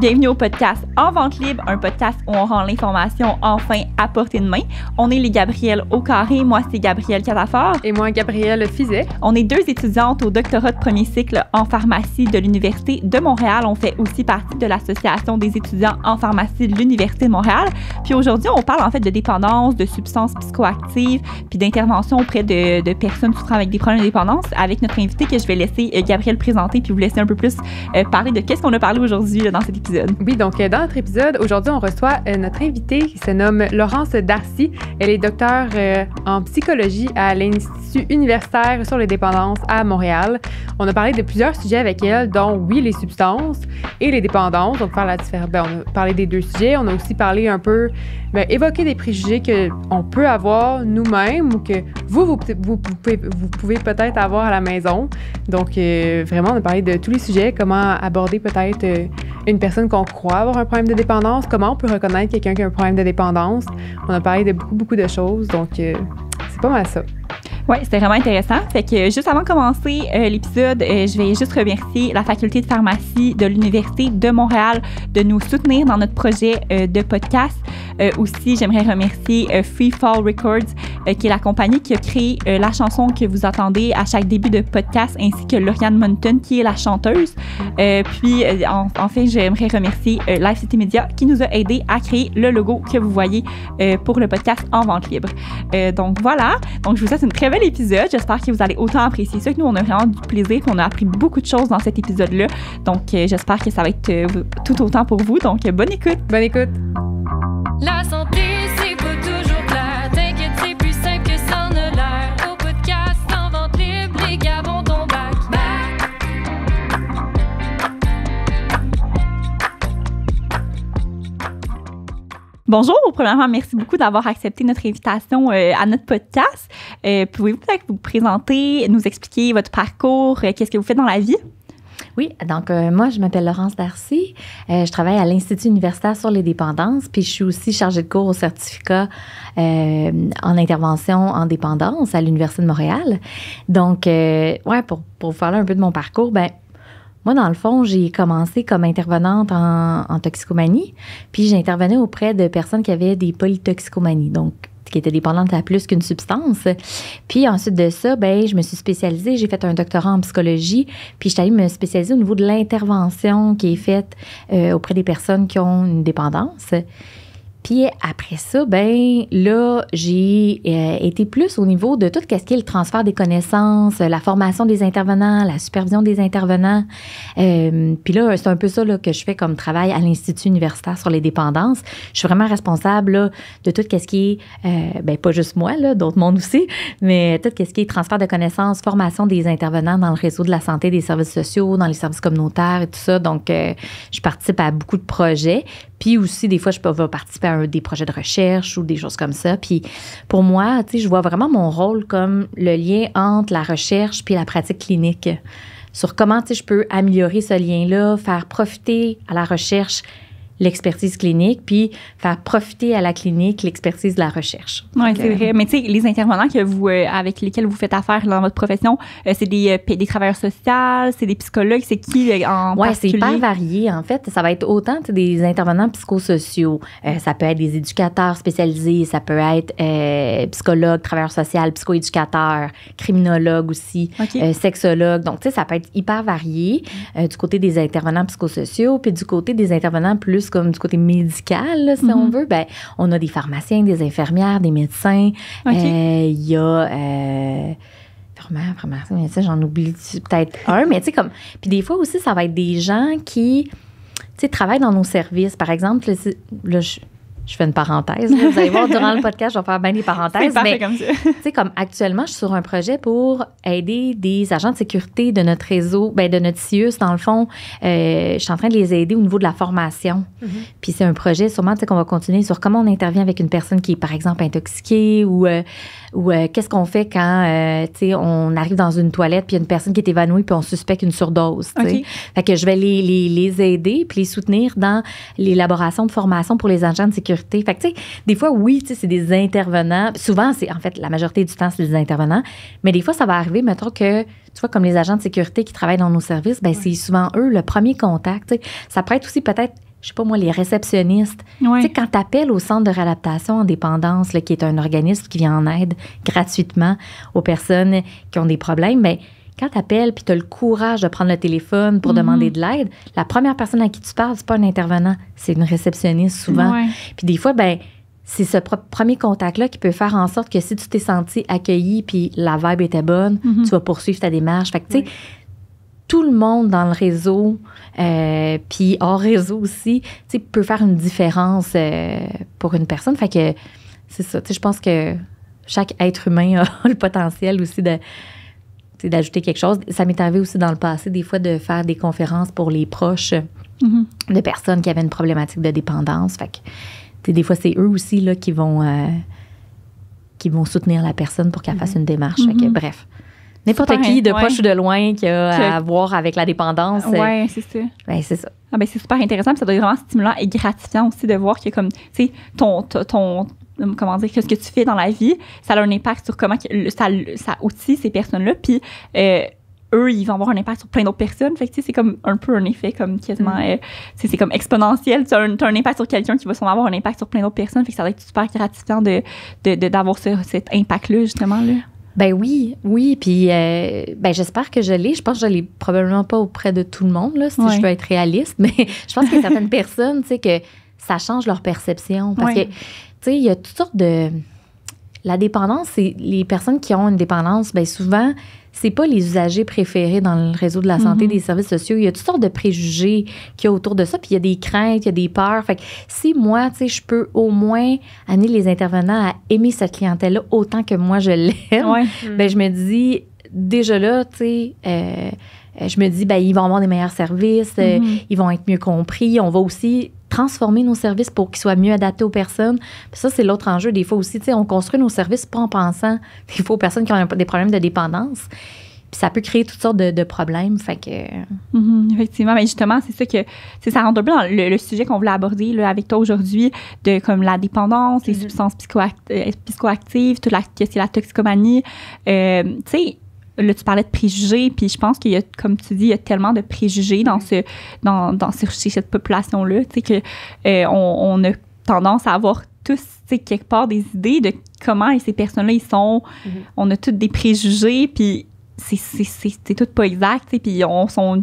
Bienvenue au podcast En vente libre, un podcast où on rend l'information enfin à portée de main. On est les Gabrielles au carré, moi c'est Gabrielle Catafort. Et moi Gabrielle Fizet. On est deux étudiantes au doctorat de premier cycle en pharmacie de l'Université de Montréal. On fait aussi partie de l'Association des étudiants en pharmacie de l'Université de Montréal. Puis aujourd'hui, on parle en fait de dépendance, de substances psychoactives, puis d'intervention auprès de, personnes souffrant avec des problèmes de dépendance avec notre invité que je vais laisser euh, Gabrielle présenter puis vous laisser un peu plus euh, parler de qu'est-ce qu'on a parlé aujourd'hui dans cette oui, donc euh, dans notre épisode, aujourd'hui, on reçoit euh, notre invitée qui se nomme Laurence Darcy. Elle est docteur euh, en psychologie à l'Institut universitaire sur les dépendances à Montréal. On a parlé de plusieurs sujets avec elle, dont, oui, les substances et les dépendances. la différence. Ben, on a parlé des deux sujets. On a aussi parlé un peu ben, évoquer des préjugés qu'on peut avoir nous-mêmes ou que vous, vous, pouvez, peut-être avoir à la maison. Donc, euh, vraiment, on a parlé de tous les sujets, comment aborder peut-être euh, une personne qu'on croit avoir un problème de dépendance, comment on peut reconnaître quelqu'un qui a un problème de dépendance. On a parlé de beaucoup, beaucoup de choses. Donc, euh, c'est ça. Oui, c'était vraiment intéressant. Fait que juste avant de commencer euh, l'épisode, euh, je vais juste remercier la faculté de pharmacie de l'Université de Montréal de nous soutenir dans notre projet euh, de podcast. aussi, j'aimerais remercier Free Fall Records, qui est la compagnie qui a créé la chanson que vous attendez à chaque début de podcast, ainsi que Lauriane Mountain, qui est la chanteuse. puis, enfin, j'aimerais remercier Life City Media, qui nous a aidé à créer le logo que vous voyez pour le podcast en vente libre. donc voilà, donc, je vous souhaite une très bel épisode. J'espère que vous allez autant apprécier ça que nous. On a vraiment du plaisir et on a appris beaucoup de choses dans cet épisode-là. Donc, euh, j'espère que ça va être euh, tout autant pour vous. Donc, euh, bonne écoute. Bonne écoute. La santé. Bonjour. Premièrement, merci beaucoup d'avoir accepté notre invitation euh, à notre podcast. Euh, pouvez-vous vous présenter, nous expliquer votre parcours, euh, qu'est-ce que vous faites dans la vie? Oui, donc moi, je m'appelle Laurence Darcy. je travaille à l'Institut universitaire sur les dépendances, puis je suis aussi chargée de cours au certificat en intervention en dépendance à l'Université de Montréal. Donc, ouais, pour, pour vous parler un peu de mon parcours, ben moi, dans le fond, j'ai commencé comme intervenante en, toxicomanie, puis j'intervenais auprès de personnes qui avaient des polytoxicomanies, donc qui étaient dépendantes à plus qu'une substance. Puis ensuite de ça, ben, je me suis spécialisée, j'ai fait un doctorat en psychologie, puis je suis allée me spécialiser au niveau de l'intervention qui est faite euh, auprès des personnes qui ont une dépendance. Puis après ça, ben là, j'ai euh, été plus au niveau de tout ce qui est le transfert des connaissances, la formation des intervenants, la supervision des intervenants. Euh, puis là, c'est un peu ça là, que je fais comme travail à l'Institut universitaire sur les dépendances. Je suis vraiment responsable de tout ce qui est, euh, ben pas juste moi, là, d'autres mondes aussi, mais tout ce qui est transfert de connaissances, formation des intervenants dans le réseau de la santé, des services sociaux, dans les services communautaires et tout ça. Donc, je participe à beaucoup de projets. Puis aussi, des fois, je peux participer à des projets de recherche ou des choses comme ça. Puis pour moi, tu sais, je vois vraiment mon rôle comme le lien entre la recherche puis la pratique clinique sur comment, tu sais, je peux améliorer ce lien-là, faire profiter à la recherche l'expertise clinique, puis faire profiter à la clinique l'expertise de la recherche. Oui, c'est euh, vrai. Mais tu sais, les intervenants que vous, euh, avec lesquels vous faites affaire dans votre profession, euh, c'est des, des, travailleurs sociaux, c'est des psychologues, c'est qui en Oui, c'est hyper varié en fait. Ça va être autant des intervenants psychosociaux, ça peut être des éducateurs spécialisés, ça peut être psychologue, travailleurs social, psychoéducateur, criminologue aussi, sexologue. Donc tu sais, ça peut être hyper varié du côté des intervenants psychosociaux, puis du côté des intervenants plus comme du côté médical, si on mhm. veut, ben, on a des pharmaciens, des infirmières, des médecins. Euh, il y a. Euh, j'en oublie peut-être un, mais tu sais, comme. Puis des fois aussi, ça va être des gens qui, tu sais, travaillent dans nos services. Par exemple, là, je fais une parenthèse. Vous allez voir, durant le podcast, je vais faire bien des parenthèses. Parfait comme ça. Tu sais, comme actuellement, je suis sur un projet pour aider des agents de sécurité de notre réseau, ben, de notre CIUS, dans le fond. Euh, je suis en train de les aider au niveau de la formation. Mm-hmm. Puis c'est un projet, sûrement, tu sais, qu'on va continuer sur comment on intervient avec une personne qui est, par exemple, intoxiquée ou, euh, ou euh, qu'est-ce qu'on fait quand, tu sais, on arrive dans une toilette puis il y a une personne qui est évanouie puis on suspecte une surdose, tu Fait que je vais les, les, les aider puis les soutenir dans l'élaboration de formation pour les agents de sécurité fait des fois, oui, c'est des intervenants. Souvent, c'est, en fait, la majorité du temps, c'est des intervenants. Mais des fois, ça va arriver, mettons que, tu vois, comme les agents de sécurité qui travaillent dans nos services, ben, c'est souvent eux le premier contact. Ça pourrait être aussi peut-être je sais pas moi, les réceptionnistes. quand tu appelles au centre de réadaptation en dépendance, qui est un organisme qui vient en aide gratuitement aux personnes qui ont des problèmes, mais ben, quand tu appelles puis tu as le courage de prendre le téléphone pour mhm. demander de l'aide, la première personne à qui tu parles, c'est pas un intervenant, c'est une réceptionniste souvent. Puis des fois, ben c'est ce premier contact-là qui peut faire en sorte que si tu t'es senti accueilli puis la vibe était bonne, mhm. tu vas poursuivre ta démarche. Fait que, tout le monde dans le réseau, euh, puis hors réseau aussi, tu peut faire une différence euh, pour une personne. Fait que, c'est ça. je pense que chaque être humain a le potentiel aussi de, c'est d'ajouter quelque chose. Ça m'est arrivé aussi dans le passé, des fois, de faire des conférences pour les proches mm-hmm. de personnes qui avaient une problématique de dépendance. Fait que, des fois, c'est eux aussi là, qui, vont, euh, qui vont soutenir la personne pour qu'elle fasse mm-hmm. une démarche. Mm-hmm. bref. N'importe qui, de proche ou de loin, qui a à voir avec la dépendance. Euh, oui, c'est ça. Ben, ah, ben, c'est super intéressant. ça doit être vraiment stimulant et gratifiant aussi de voir que, comme, tu sais, ton, ton, comment dire, que ce que tu fais dans la vie, ça a un impact sur comment ça, ça outille ces personnes-là. Puis, euh, eux, ils vont avoir un impact sur plein d'autres personnes. Fait que, c'est comme un peu un effet comme quasiment, mm. euh, c'est comme exponentiel. Tu as, un, impact sur quelqu'un qui va sûrement avoir un impact sur plein d'autres personnes. Fait que ça va être super gratifiant de, d'avoir cet impact-là, justement. Là. Ben oui, oui. Puis euh, ben j'espère que je l'ai. Je pense que je l'ai probablement pas auprès de tout le monde, là, si je veux être réaliste. Mais je pense que certaines personnes, tu sais, que ça change leur perception. Parce que tu il y a toutes sortes de. La dépendance, c'est les personnes qui ont une dépendance, ben souvent, c'est pas les usagers préférés dans le réseau de la santé, mhm. des services sociaux. Il y a toutes sortes de préjugés qu'il y a autour de ça, puis il y a des craintes, il y a des peurs. Fait si moi, tu je peux au moins amener les intervenants à aimer cette clientèle-là autant que moi je l'aime, mm. ben je me dis, déjà là, tu sais, euh, je me dis, ben, ils vont avoir des meilleurs services, euh, mhm. ils vont être mieux compris. On va aussi transformer nos services pour qu'ils soient mieux adaptés aux personnes. ça, c'est l'autre enjeu des fois aussi. Tu on construit nos services pas en pensant aux personnes qui ont des problèmes de dépendance. ça peut créer toutes sortes de, problèmes. Fait que. Euh, mm-hmm, effectivement. Mais justement, c'est ça que. Ça rentre un dans le, sujet qu'on voulait aborder là, avec toi aujourd'hui, de comme la dépendance, les mm-hmm. substances euh, psychoactives, tout la, la toxicomanie. Euh, tu sais, là, tu parlais de préjugés, puis je pense qu'il y a, comme tu dis, il y a tellement de préjugés dans ce, dans, dans ce, cette population-là, tu sais, que euh, on, a tendance à avoir tous, tu sais, quelque part des idées de comment ces personnes-là, ils sont. Mm-hmm. On a tous des préjugés, puis c'est tout pas exact, tu sais, puis on, sont, on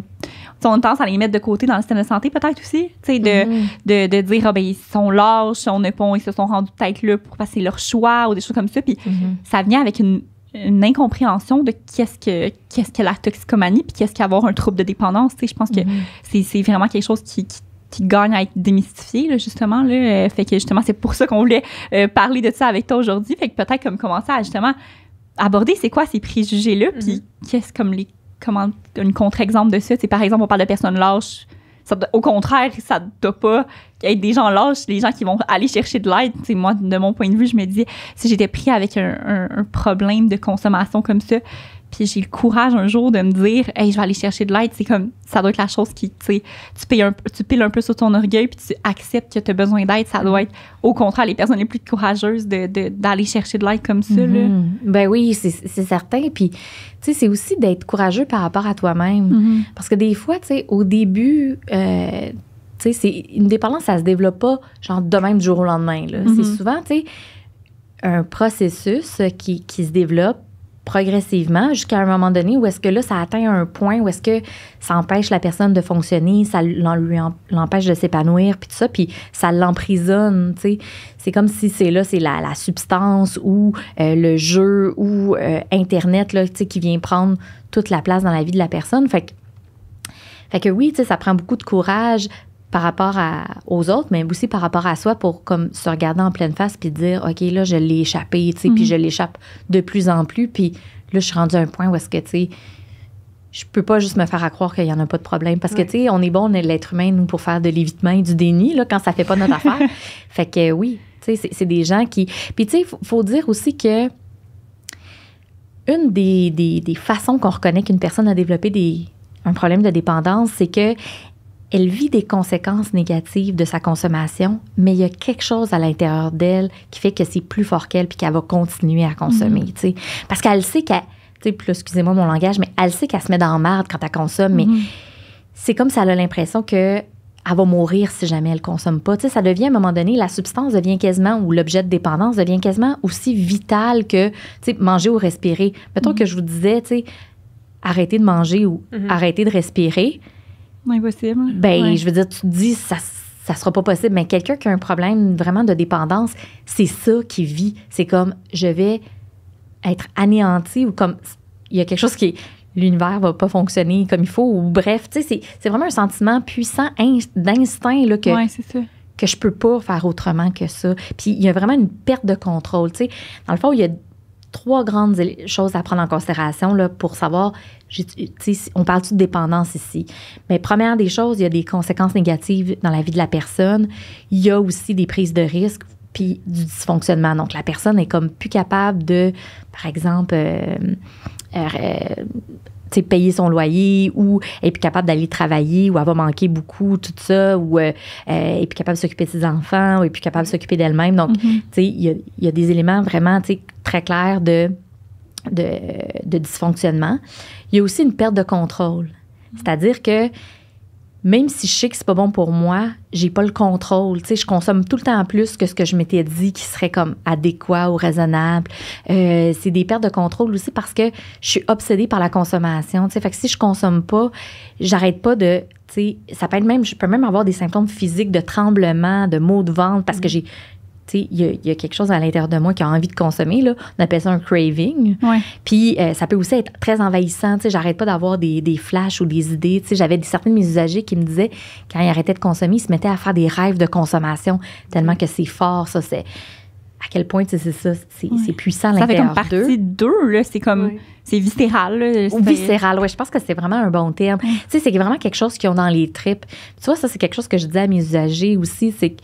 tendance à les mettre de côté dans le système de santé peut-être aussi, tu sais, de, mm-hmm. de, de, dire, ah, ben, ils sont lâches, on ils se sont rendus peut-être là pour passer leur choix ou des choses comme ça, puis mm-hmm. ça vient avec une une incompréhension de qu'est-ce que quest la toxicomanie puis qu'est-ce qu'avoir un trouble de dépendance. Tu je pense que mhm. c'est vraiment quelque chose qui, qui gagne à être démystifié justement là euh, fait que justement c'est pour ça qu'on voulait euh, parler de ça avec toi aujourd'hui fait que peut-être comme commencer à justement aborder c'est quoi ces préjugés là puis mhm. qu'est-ce comme les comment un contre-exemple de ça c'est par exemple on parle de personnes lâches au contraire, ça doit pas être des gens lâches, des gens qui vont aller chercher de l'aide. Moi, de mon point de vue, je me dis, si j'étais pris avec un problème de consommation comme ça, puis j'ai le courage un jour de me dire hey je vais aller chercher de l'aide c'est comme ça doit être la chose qui tu tu un tu piles un peu sur ton orgueil puis tu acceptes que tu as besoin d'aide ça doit mm-hmm. être au contraire les personnes les plus courageuses d'aller chercher de l'aide comme ça mm-hmm. ben oui c'est certain puis tu sais, c'est aussi d'être courageux par rapport à toi-même. Mm-hmm. Parce que des fois, tu sais, au début, euh, tu sais, c'est une dépendance, ça se développe pas genre de même du jour au lendemain. C'est souvent, tu sais, un processus qui se développe progressivement jusqu'à un moment donné où est-ce que là, ça atteint un point où est-ce que ça empêche la personne de fonctionner, ça l'empêche de s'épanouir, puis tout ça, puis ça l'emprisonne, tu sais. C'est comme si c'est là, c'est la, substance ou euh, le jeu ou euh, Internet, là, tu sais, qui vient prendre toute la place dans la vie de la personne. Fait que, fait que oui, tu sais, ça prend beaucoup de courage, par rapport à, aux autres, mais aussi par rapport à soi pour comme se regarder en pleine face puis dire OK, là, je l'ai échappé, tu puis mhm. je l'échappe de plus en plus. Puis là, je suis rendue à un point où est-ce que, tu je peux pas juste me faire croire qu'il y en a pas de problème. Parce que, tu sais, on est bon, on est l'être humain, nous, pour faire de l'évitement et du déni, là, quand ça fait pas notre affaire. Fait que oui, tu sais, c'est des gens qui. Puis, tu sais, faut, faut dire aussi que une des, façons qu'on reconnaît qu'une personne a développé des, un problème de dépendance, c'est que elle vit des conséquences négatives de sa consommation, mais il y a quelque chose à l'intérieur d'elle qui fait que c'est plus fort qu'elle puis qu'elle va continuer à consommer, mhm. Parce qu'elle sait qu'elle, excusez-moi mon langage, mais elle sait qu'elle se met dans la marde quand elle consomme, mais mhm. c'est comme ça, elle a l'impression que elle va mourir si jamais elle consomme pas. ça devient à un moment donné, la substance devient quasiment, ou l'objet de dépendance devient quasiment aussi vital que, tu manger ou respirer. Mettons mhm. que je vous disais, tu sais, de manger ou arrêtez de respirer Impossible. Ben, je veux dire, tu te dis, ça ça sera pas possible. Mais quelqu'un qui a un problème vraiment de dépendance, c'est ça qui vit. C'est comme, je vais être anéanti ou comme, il y a quelque chose qui l'univers va pas fonctionner comme il faut ou bref, tu sais, c'est vraiment un sentiment puissant d'instinct là que... Ouais, c'est que je peux pas faire autrement que ça. Puis il y a vraiment une perte de contrôle. Tu sais, dans le fond, il y a trois grandes choses à prendre en considération là, pour savoir on parle de dépendance ici. Mais première des choses, il y a des conséquences négatives dans la vie de la personne. Il y a aussi des prises de risques puis du dysfonctionnement. Donc, la personne est comme plus capable de, par exemple, euh, euh, euh, payer son loyer ou est plus capable d'aller travailler ou elle va manquer beaucoup, tout ça, ou et est plus capable de s'occuper de ses enfants ou est plus capable de s'occuper d'elle-même. Donc, mm-hmm. il y, y a, des éléments vraiment, très clairs de de, dysfonctionnement. Il y a aussi une perte de contrôle. C'est-à-dire que même si je sais que c'est pas bon pour moi, j'ai pas le contrôle. Tu je consomme tout le temps plus que ce que je m'étais dit qui serait comme adéquat ou raisonnable. Euh, c'est des pertes de contrôle aussi parce que je suis obsédée par la consommation. Tu fait que si je consomme pas, j'arrête pas de. Tu ça peut même, je peux même avoir des symptômes physiques de tremblement, de maux de ventre parce que mm. j'ai il y, a quelque chose à l'intérieur de moi qui a envie de consommer. Là. On appelle ça un craving. Puis euh, ça peut aussi être très envahissant. J'arrête pas d'avoir des, des, flashs ou des idées. J'avais certains de mes usagers qui me disaient, quand ils arrêtaient de consommer, ils se mettaient à faire des rêves de consommation tellement que c'est fort, ça, c'est à quel point c'est ça, c'est puissant l'intérieur Ça fait comme partie 2, c'est comme, c'est viscéral. Là, viscéral, oui, je pense que c'est vraiment un bon terme. Tu sais, c'est vraiment quelque chose qu'ils ont dans les tripes. Tu vois, ça, c'est quelque chose que je dis à mes usagers aussi, c'est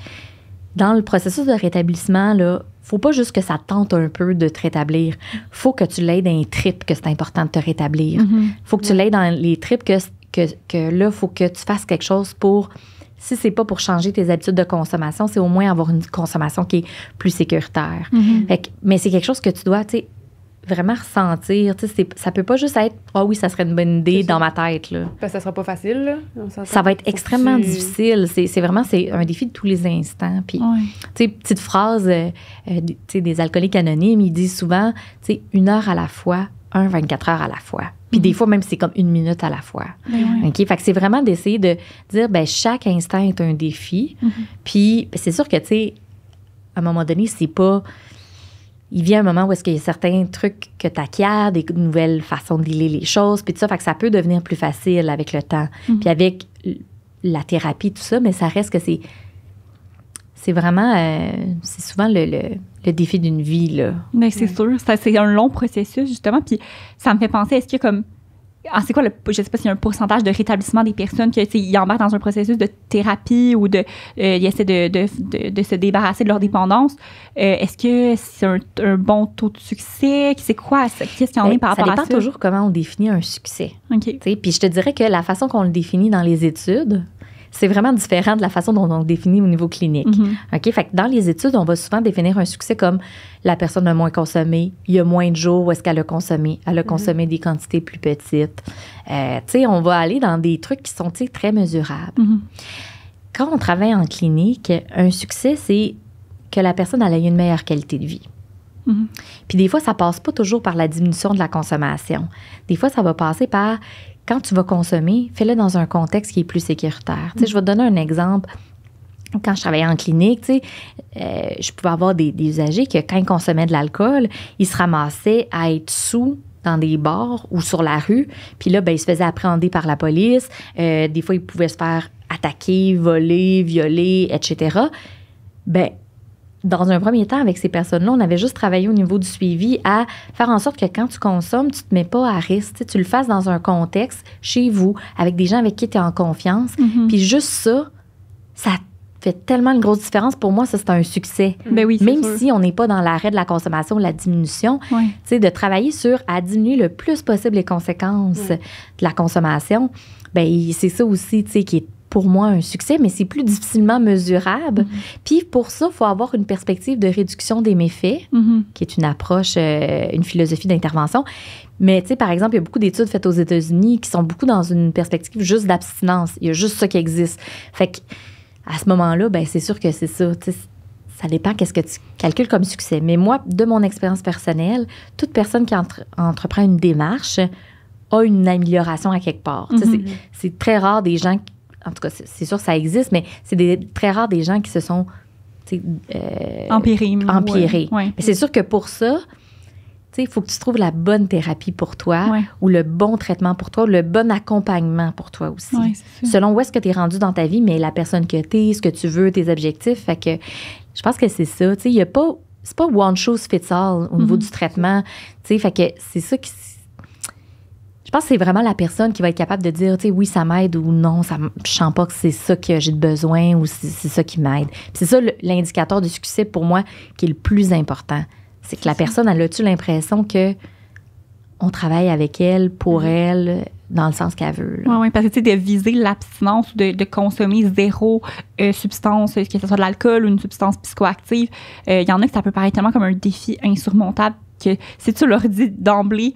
dans le processus de rétablissement, là, faut pas juste que ça tente un peu de te rétablir. faut que tu l'aides dans les tripes que c'est important de te rétablir. Mm-hmm. faut que tu mm-hmm. l'aides dans les tripes que, que, que là, faut que tu fasses quelque chose pour si c'est pas pour changer tes habitudes de consommation, c'est au moins avoir une consommation qui est plus sécuritaire. Mm-hmm. mais c'est quelque chose que tu dois, tu vraiment ressentir. Ça peut pas juste être Ah oh oui, ça serait une bonne idée dans ma tête. Là. Parce ben, ça sera pas facile. Là. Ça, va être extrêmement difficile. C'est vraiment c'est un défi de tous les instants. Puis, sais, petite phrase euh, euh, tu sais, des alcooliques anonymes, ils disent souvent une heure à la fois, un 24 heures à la fois. Puis des mm-hmm. fois, même, c'est comme une minute à la fois. Ben OK? Fait que c'est vraiment d'essayer de dire, ben chaque instant est un défi. Mm-hmm. Puis, ben, c'est sûr que, tu sais, à un moment donné, c'est pas il vient un moment où est-ce qu'il y a certains trucs que tu acquiers, des nouvelles façons de les choses, puis tout ça, que ça peut devenir plus facile avec le temps. Mhm. Puis avec la thérapie, tout ça, mais ça reste que c'est c'est vraiment, euh, c'est souvent le, défi d'une vie, là. Mais c'est sûr, c'est un long processus, justement. Puis ça me fait penser, est-ce qu'il y a comme ah, c'est quoi le, je sais pas s'il y a un pourcentage de rétablissement des personnes qui ils embarquent dans un processus de thérapie ou de, euh, essaient de, de, de, se débarrasser de leur dépendance. Euh, est-ce que c'est un, bon taux de succès? C'est quoi? Qu'est-ce qu'il y en a euh, par rapport à ça? Ça dépend toujours comment on définit un succès. OK. Puis je te dirais que la façon qu'on le définit dans les études, c'est vraiment différent de la façon dont on définit au niveau clinique. Mm-hmm. Fait dans les études, on va souvent définir un succès comme la personne a moins consommé, il y a moins de jours où est-ce qu'elle a consommé, elle a mm-hmm. consommé des quantités plus petites. Euh, on va aller dans des trucs qui sont très mesurables. Mm-hmm. Quand on travaille en clinique, un succès, c'est que la personne a une meilleure qualité de vie. Puis des fois, ça passe pas toujours par la diminution de la consommation. Des fois, ça va passer par quand tu vas consommer, fais-le dans un contexte qui est plus sécuritaire. Tu sais, Je vais te donner un exemple. Quand je travaillais en clinique, tu sais, euh, je pouvais avoir des, usagers qui, quand ils consommaient de l'alcool, ils se ramassaient à être sous dans des bars ou sur la rue. Puis là, ben, ils se faisaient appréhender par la police. Euh, des fois, ils pouvaient se faire attaquer, voler, violer, etc. Ben, dans un premier temps, avec ces personnes-là, on avait juste travaillé au niveau du suivi à faire en sorte que quand tu consommes, tu ne te mets pas à risque. Tu, le fasses dans un contexte, chez vous, avec des gens avec qui tu es en confiance. Mhm. Puis juste ça, ça fait tellement une grosse différence. Pour moi, ça, c'est un succès. Mais mhm. ben oui, Même si on n'est pas dans l'arrêt de la consommation, la diminution, c'est de travailler sur à diminuer le plus possible les conséquences de la consommation, ben c'est ça aussi, tu sais, qui est pour moi un succès, mais c'est plus difficilement mesurable. Mhm. Puis pour ça, il faut avoir une perspective de réduction des méfaits, mhm. qui est une approche, euh, une philosophie d'intervention. Mais tu sais, par exemple, il y a beaucoup d'études faites aux États-Unis qui sont beaucoup dans une perspective juste d'abstinence. Il y a juste ça qui existe. Fait que à ce moment-là, ben c'est sûr que c'est ça. Ça dépend qu'est-ce que tu calcules comme succès. Mais moi, de mon expérience personnelle, toute personne qui entreprend une démarche a une amélioration à quelque part. Mhm. C'est très rare des gens en tout cas, c'est sûr, ça existe, mais c'est très rare des gens qui se sont euh, empirés. Mais c'est sûr que pour ça, il faut que tu trouves la bonne thérapie pour toi ou le bon traitement pour toi, le bon accompagnement pour toi aussi. selon où est-ce que tu es rendu dans ta vie, mais la personne que tu es, ce que tu veux, tes objectifs. Fait que je pense que c'est ça. Il n'est pas. pas one chose fits all au mm-hmm. niveau du traitement. Fait que c'est ça qui pense que c'est vraiment la personne qui va être capable de dire, tu sais, oui, ça m'aide ou non, ça, ne sens pas que c'est ça que j'ai besoin ou c'est ça qui m'aide. C'est ça l'indicateur du succès pour moi qui est le plus important. C'est que la personne, elle a-tu l'impression que on travaille avec elle, pour mm-hmm. elle, dans le sens qu'elle veut. Oui, oui, parce que de viser l'abstinence, de, de consommer zéro euh, substance, que ce soit de l'alcool ou une substance psychoactive, euh, il y en a que ça peut paraître tellement comme un défi insurmontable que si tu leur dis d'emblée,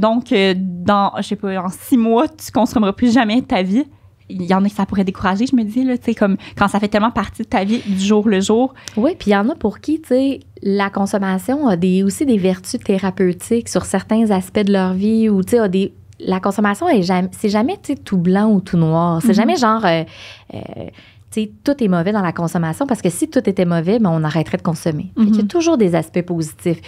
donc, euh, dans, je sais pas, en six mois, tu consommeras plus jamais ta vie il y en a qui ça pourrait décourager, je me dis, là, comme quand ça fait tellement partie de ta vie du jour le jour. Oui, puis il y en a pour qui, tu sais, la consommation a des, aussi des vertus thérapeutiques sur certains aspects de leur vie ou, tu des. La consommation, c'est jamais, c'est jamais tout blanc ou tout noir. C'est mm-hmm. jamais genre, euh, euh, tout est mauvais dans la consommation parce que si tout était mauvais, ben, on arrêterait de consommer. Il y a mhm. toujours des aspects positifs.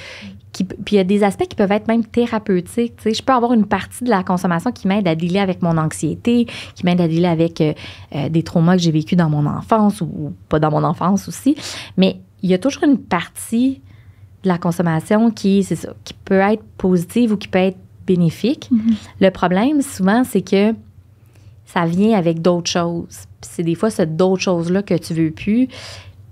Qui, puis il y a des aspects qui peuvent être même thérapeutiques. Je peux avoir une partie de la consommation qui m'aide à dealer avec mon anxiété, qui m'aide à dealer avec euh, euh, des traumas que j'ai vécu dans mon enfance ou, pas dans mon enfance aussi. Mais il y a toujours une partie de la consommation qui, ça, qui peut être positive ou qui peut être bénéfique. Mhm. Le problème, souvent, c'est que ça vient avec d'autres choses. Puis c'est des fois, c'est d'autres choses-là que tu veux plus.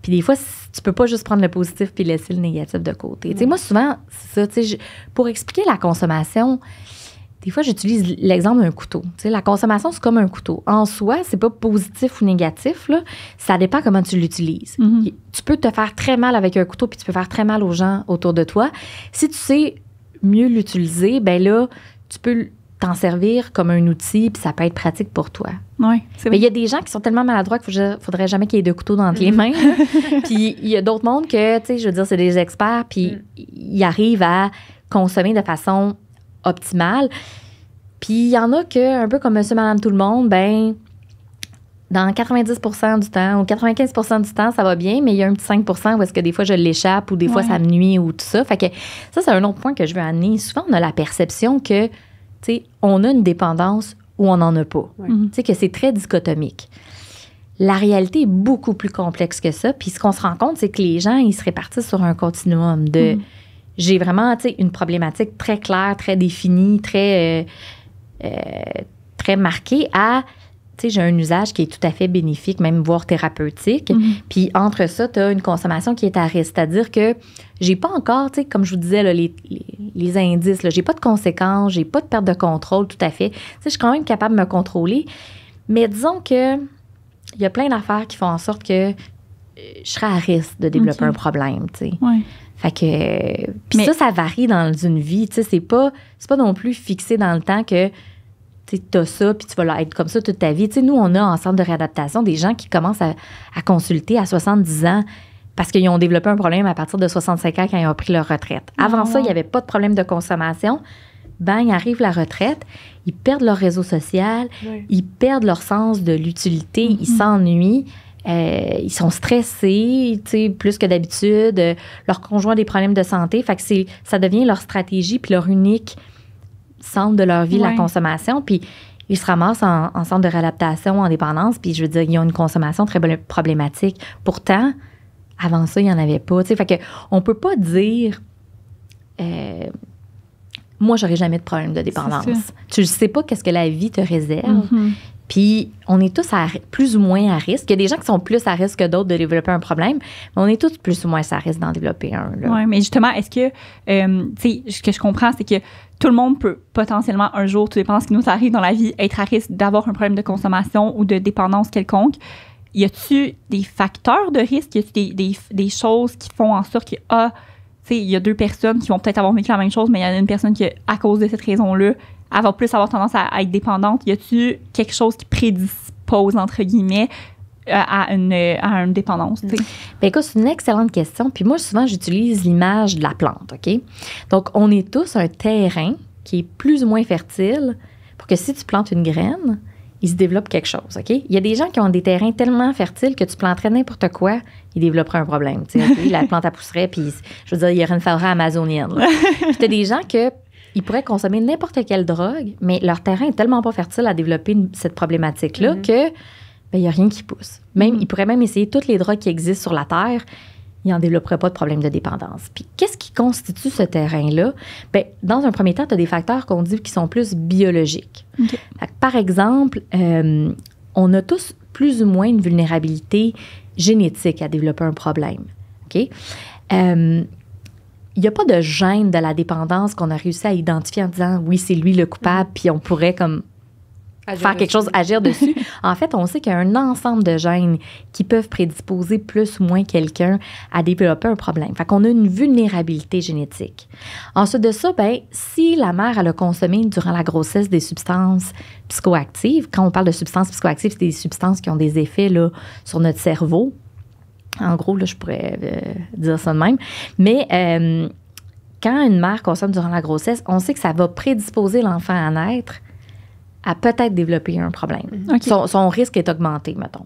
Puis des fois, tu peux pas juste prendre le positif puis laisser le négatif de côté. Moi, souvent, ça tu pour expliquer la consommation, des fois, j'utilise l'exemple d'un couteau. sais la consommation, c'est comme un couteau. En soi, c'est pas positif ou négatif. Là. Ça dépend comment tu l'utilises. Mm-hmm. Tu peux te faire très mal avec un couteau, puis tu peux faire très mal aux gens autour de toi. Si tu sais mieux l'utiliser, ben là, tu peux t'en servir comme un outil, puis ça peut être pratique pour toi. Oui, Mais il y a des gens qui sont tellement maladroits qu'il ne faudrait jamais qu'il y ait deux couteaux dans les mm-hmm. mains. puis il y a d'autres mondes que, tu sais, je veux dire, c'est des experts, puis mm. ils arrivent à consommer de façon optimale. Puis il y en a que, un peu comme monsieur, madame, tout le monde, ben dans 90 du temps ou 95 du temps, ça va bien, mais il y a un petit 5 où est-ce que des fois je l'échappe ou des fois ça me nuit ou tout ça. Fait que ça, c'est un autre point que je veux amener. Souvent, on a la perception que on a une dépendance ou on n'en a pas. que c'est très dichotomique. La réalité est beaucoup plus complexe que ça. Puis ce qu'on se rend compte, c'est que les gens, ils se répartissent sur un continuum de mm-hmm. j'ai vraiment une problématique très claire, très définie, très, euh, euh, très marquée à j'ai un usage qui est tout à fait bénéfique, même voire thérapeutique. Mm-hmm. Puis entre ça, tu as une consommation qui est à risque. C'est-à-dire que j'ai pas encore, comme je vous disais, les, les, les, indices, j'ai pas de conséquences, j'ai pas de perte de contrôle tout à fait. je suis quand même capable de me contrôler. Mais disons que il y a plein d'affaires qui font en sorte que euh, je serais à risque de développer un problème, ouais. Fait que euh, puis ça ça varie dans une vie, tu sais, c'est pas pas non plus fixé dans le temps que tu as ça, puis tu vas être comme ça toute ta vie. sais, nous, on a en centre de réadaptation des gens qui commencent à, consulter à 70 ans parce qu'ils ont développé un problème à partir de 65 ans quand ils ont pris leur retraite. Avant ça, ah. il n'y avait pas de problème de consommation. Bang, arrive la retraite, ils perdent leur réseau social, ils perdent leur sens de l'utilité, ils mm-hmm. s'ennuient. Euh, ils sont stressés, plus que d'habitude. Euh, leur conjoint a des problèmes de santé. Fait que ça devient leur stratégie puis leur unique centre de leur vie la consommation. Puis ils se ramassent en, centre de réadaptation, en dépendance. Puis je veux dire, ils ont une consommation très problématique. Pourtant, avant ça, il n'y en avait pas. Fait que on peut pas dire. Euh, moi, j'aurais jamais de problème de dépendance. Tu ne sais pas qu'est-ce que la vie te réserve. Mm-hmm. Puis, on est tous à, plus ou moins à risque. Il y a des gens qui sont plus à risque que d'autres de développer un problème, mais on est tous plus ou moins à risque d'en développer un. Oui, mais justement, est-ce que, euh, tu sais, ce que je comprends, c'est que tout le monde peut potentiellement un jour, tout dépend de ce qui nous arrive dans la vie, être à risque d'avoir un problème de consommation ou de dépendance quelconque. Y a-tu des facteurs de risque? Y a-tu des, des, choses qui font en sorte que, ah, tu sais, il y a deux personnes qui vont peut-être avoir vécu la même chose, mais il y a une personne qui, à cause de cette raison-là, va plus avoir tendance à, être dépendante? Y a-tu quelque chose qui prédispose, entre guillemets, à une, une dépendance? Ben écoute, c'est une excellente question. Puis moi, souvent, j'utilise l'image de la plante, OK? Donc, on est tous un terrain qui est plus ou moins fertile pour que si tu plantes une graine, il se développe quelque chose, OK? Il y a des gens qui ont des terrains tellement fertiles que tu planterais n'importe quoi, ils développeraient un problème. la plante, elle pousserait, puis je veux dire, il y aurait une forêt amazonienne. Puis des gens que ils pourraient consommer n'importe quelle drogue, mais leur terrain est tellement pas fertile à développer cette problématique-là mm-hmm. que ben, il n'y a rien qui pousse. Même, mm. Il pourrait même essayer toutes les drogues qui existent sur la Terre, il n'en développerait pas de problème de dépendance. Puis qu'est-ce qui constitue ce terrain-là? Ben dans un premier temps, tu as des facteurs qu'on dit qui sont plus biologiques. Par exemple, euh, on a tous plus ou moins une vulnérabilité génétique à développer un problème. OK? Euh, il n'y a pas de gêne de la dépendance qu'on a réussi à identifier en disant oui, c'est lui le coupable, mm. puis on pourrait comme faire quelque chose, agir dessus. en fait, on sait qu'il y a un ensemble de gènes qui peuvent prédisposer plus ou moins quelqu'un à développer un problème. Fait qu'on a une vulnérabilité génétique. Ensuite de ça, ben, si la mère, elle a consommé durant la grossesse des substances psychoactives, quand on parle de substances psychoactives, c'est des substances qui ont des effets là, sur notre cerveau. En gros, là, je pourrais euh, dire ça de même. Mais euh, quand une mère consomme durant la grossesse, on sait que ça va prédisposer l'enfant à naître à peut-être développer un problème. Mhm. Son, risque est augmenté, mettons.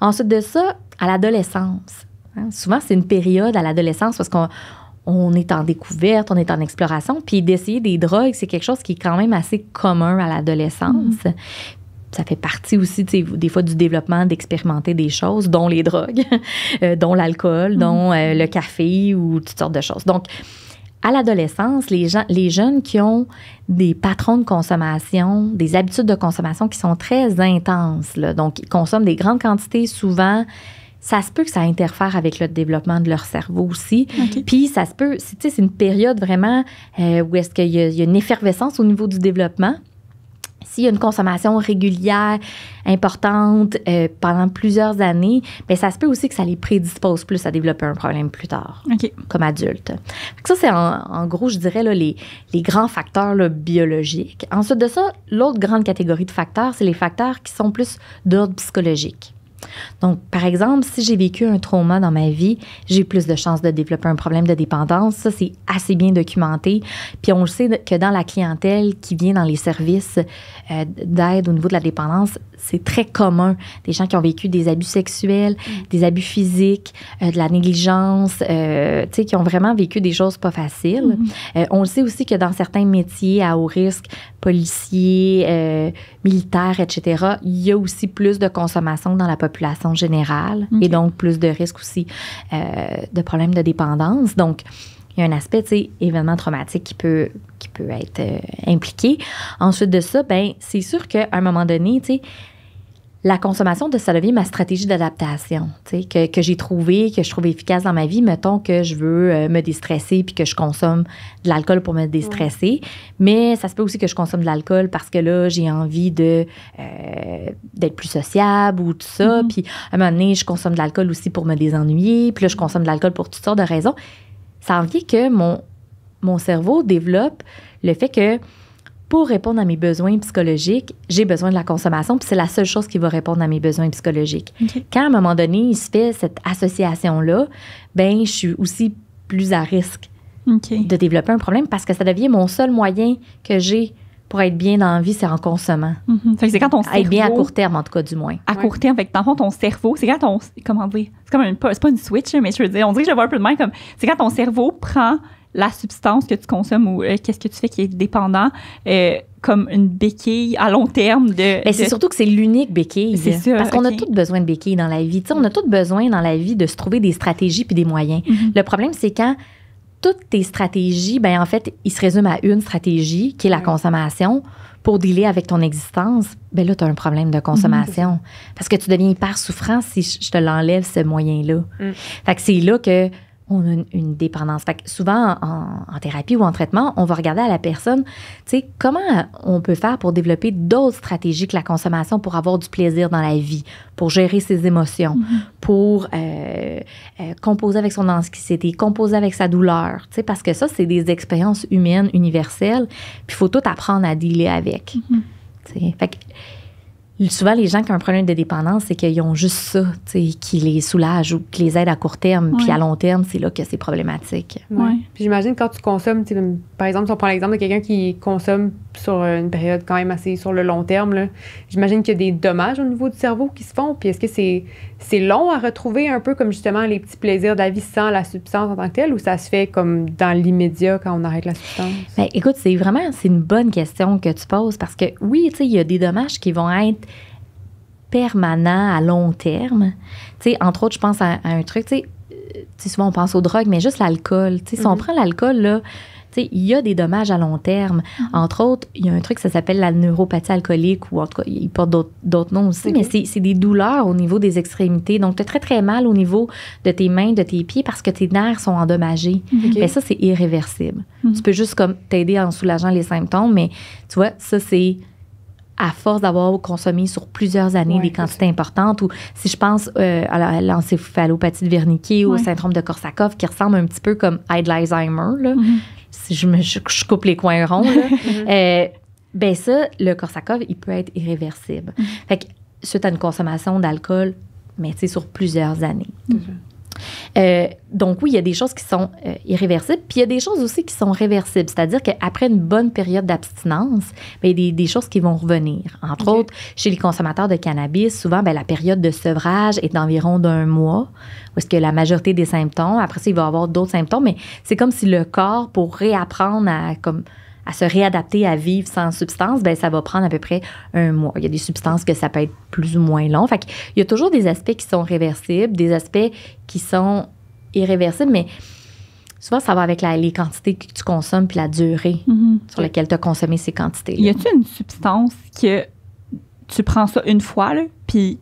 Ensuite de ça, à l'adolescence. Hein. souvent, c'est une période à l'adolescence parce qu'on est en découverte, on est en exploration. Puis d'essayer des drogues, c'est quelque chose qui est quand même assez commun à l'adolescence. Mhm. Ça fait partie aussi, des fois, du développement d'expérimenter des choses, dont les drogues, euh, dont l'alcool, dont mhm. euh, le café ou toutes sortes de choses. Donc, à l'adolescence, les, jeunes qui ont des patrons de consommation, des habitudes de consommation qui sont très intenses, donc ils consomment des grandes quantités souvent, ça se peut que ça interfère avec le développement de leur cerveau aussi. Puis ça se peut, c'est une période vraiment euh, où est-ce qu'il y, a une effervescence au niveau du développement s'il y a une consommation régulière importante euh, pendant plusieurs années, bien, ça se peut aussi que ça les prédispose plus à développer un problème plus tard, comme adulte. Ça, c'est en, gros, je dirais, là, les, les grands facteurs biologiques. Ensuite de ça, l'autre grande catégorie de facteurs, c'est les facteurs qui sont plus d'ordre psychologique. Donc, par exemple, si j'ai vécu un trauma dans ma vie, j'ai plus de chances de développer un problème de dépendance. Ça, c'est assez bien documenté. Puis on sait que dans la clientèle qui vient dans les services euh, d'aide au niveau de la dépendance, c'est très commun. Des gens qui ont vécu des abus sexuels, mm. des abus physiques, euh, de la négligence, euh, tu sais, qui ont vraiment vécu des choses pas faciles. Mm-hmm. on le sait aussi que dans certains métiers à haut risque, policiers, militaires, etc., il y a aussi plus de consommation dans la population population générale et donc plus de risques aussi euh, de problèmes de dépendance. Donc, il y a un aspect, tu sais, événement traumatique qui peut, qui peut être euh, impliqué. Ensuite de ça, ben c'est sûr qu'à un moment donné, tu sais, la consommation de ça ma stratégie d'adaptation, que, j'ai trouvé, que je trouve efficace dans ma vie. Mettons que je veux euh, me déstresser puis que je consomme de l'alcool pour me déstresser. Mais ça se peut aussi que je consomme de l'alcool parce que là, j'ai envie euh, d'être plus sociable ou tout ça. Mm-hmm. Puis à un moment donné, je consomme de l'alcool aussi pour me désennuyer. Puis là, je consomme de l'alcool pour toutes sortes de raisons. Ça veut dire que mon cerveau développe le fait que pour répondre à mes besoins psychologiques, j'ai besoin de la consommation, puis c'est la seule chose qui va répondre à mes besoins psychologiques. Quand à un moment donné, il se fait cette association-là, ben je suis aussi plus à risque de développer un problème parce que ça devient mon seul moyen que j'ai pour être bien dans la vie, c'est en consommant. Mhm. C'est quand ton cerveau. bien à court terme, en tout cas, du moins. À court terme, fait que dans ton cerveau, c'est quand ton. Comment dire? C'est comme une. C'est pas une switch, mais je veux dire, on dirait que je vois un peu de main comme. C'est quand ton cerveau prend la substance que tu consommes ou euh, qu'est-ce que tu fais qui est dépendant euh, comme une béquille à long terme de. Mais c'est surtout que c'est l'unique béquille. C'est sûr. Parce qu'on a tout besoin de béquilles dans la vie. on a tout besoin dans la vie de se trouver des stratégies puis des moyens. Mhm. Le problème, c'est quand toutes tes stratégies, ben en fait, ils se résument à une stratégie qui est la consommation pour dealer avec ton existence, ben là, tu as un problème de consommation. Mhm. Parce que tu deviens hyper souffrant si je te l'enlève, ce moyen-là. Mm. Fait que c'est là que on a une, dépendance. Fait que souvent, en, thérapie ou en traitement, on va regarder à la personne, tu sais, comment on peut faire pour développer d'autres stratégies que la consommation pour avoir du plaisir dans la vie, pour gérer ses émotions, mm-hmm. pour euh, euh, composer avec son anxiété, composer avec sa douleur, tu sais, parce que ça, c'est des expériences humaines universelles, puis il faut tout apprendre à dealer avec. Mm-hmm. Tu Fait que, souvent, les gens qui ont un problème de dépendance, c'est qu'ils ont juste ça, qui les soulage ou qui les aide à court terme. Puis à long terme, c'est là que c'est problématique. j'imagine quand tu consommes, par exemple, si on prend l'exemple de quelqu'un qui consomme sur une période quand même assez sur le long terme, j'imagine qu'il y a des dommages au niveau du cerveau qui se font. Puis est-ce que c'est c'est long à retrouver un peu comme justement les petits plaisirs de la vie sans la substance en tant que telle ou ça se fait comme dans l'immédiat quand on arrête la substance? Bien, écoute, c'est vraiment c'est une bonne question que tu poses parce que oui, tu sais, il y a des dommages qui vont être permanents à long terme. Tu sais, entre autres, je pense à, un truc, euh, tu sais, souvent on pense aux drogues, mais juste l'alcool. Tu sais, si on mhm. prend l'alcool, là, il y a des dommages à long terme. Mm-hmm. Entre autres, il y a un truc, ça s'appelle la neuropathie alcoolique, ou en tout cas, il porte d'autres noms aussi, mais c'est des douleurs au niveau des extrémités. Donc, tu as très, très mal au niveau de tes mains, de tes pieds, parce que tes nerfs sont endommagés. Mm-hmm. Mais ça, c'est irréversible. Mm-hmm. Tu peux juste comme t'aider en soulageant les symptômes, mais tu vois, ça, c'est à force d'avoir consommé sur plusieurs années des quantités importantes, ou si je pense euh, à l'encéphalopathie de Wernicke ou au syndrome de Korsakoff, qui ressemble un petit peu comme à Alzheimer si je, coupe les coins ronds, là, mhm. euh, ben ça, le Korsakov, il peut être irréversible. Mhm. Fait que, suite à une consommation d'alcool, mais sur plusieurs années. Euh, donc oui, il y a des choses qui sont euh, irréversibles, puis il y a des choses aussi qui sont réversibles, c'est-à-dire qu'après une bonne période d'abstinence, ben, il y a des, choses qui vont revenir. Entre autres, chez les consommateurs de cannabis, souvent, ben, la période de sevrage est d'environ d'un mois, parce que la majorité des symptômes, après ça, il va y avoir d'autres symptômes, mais c'est comme si le corps, pour réapprendre à comme à se réadapter à vivre sans substance, ben ça va prendre à peu près un mois. Il y a des substances que ça peut être plus ou moins long. Fait il y a toujours des aspects qui sont réversibles, des aspects qui sont irréversibles, mais souvent, ça va avec les quantités que tu consommes puis la durée mm-hmm. sur laquelle tu as consommé ces quantités. Y a-t-il une substance que tu prends ça une fois, là, puis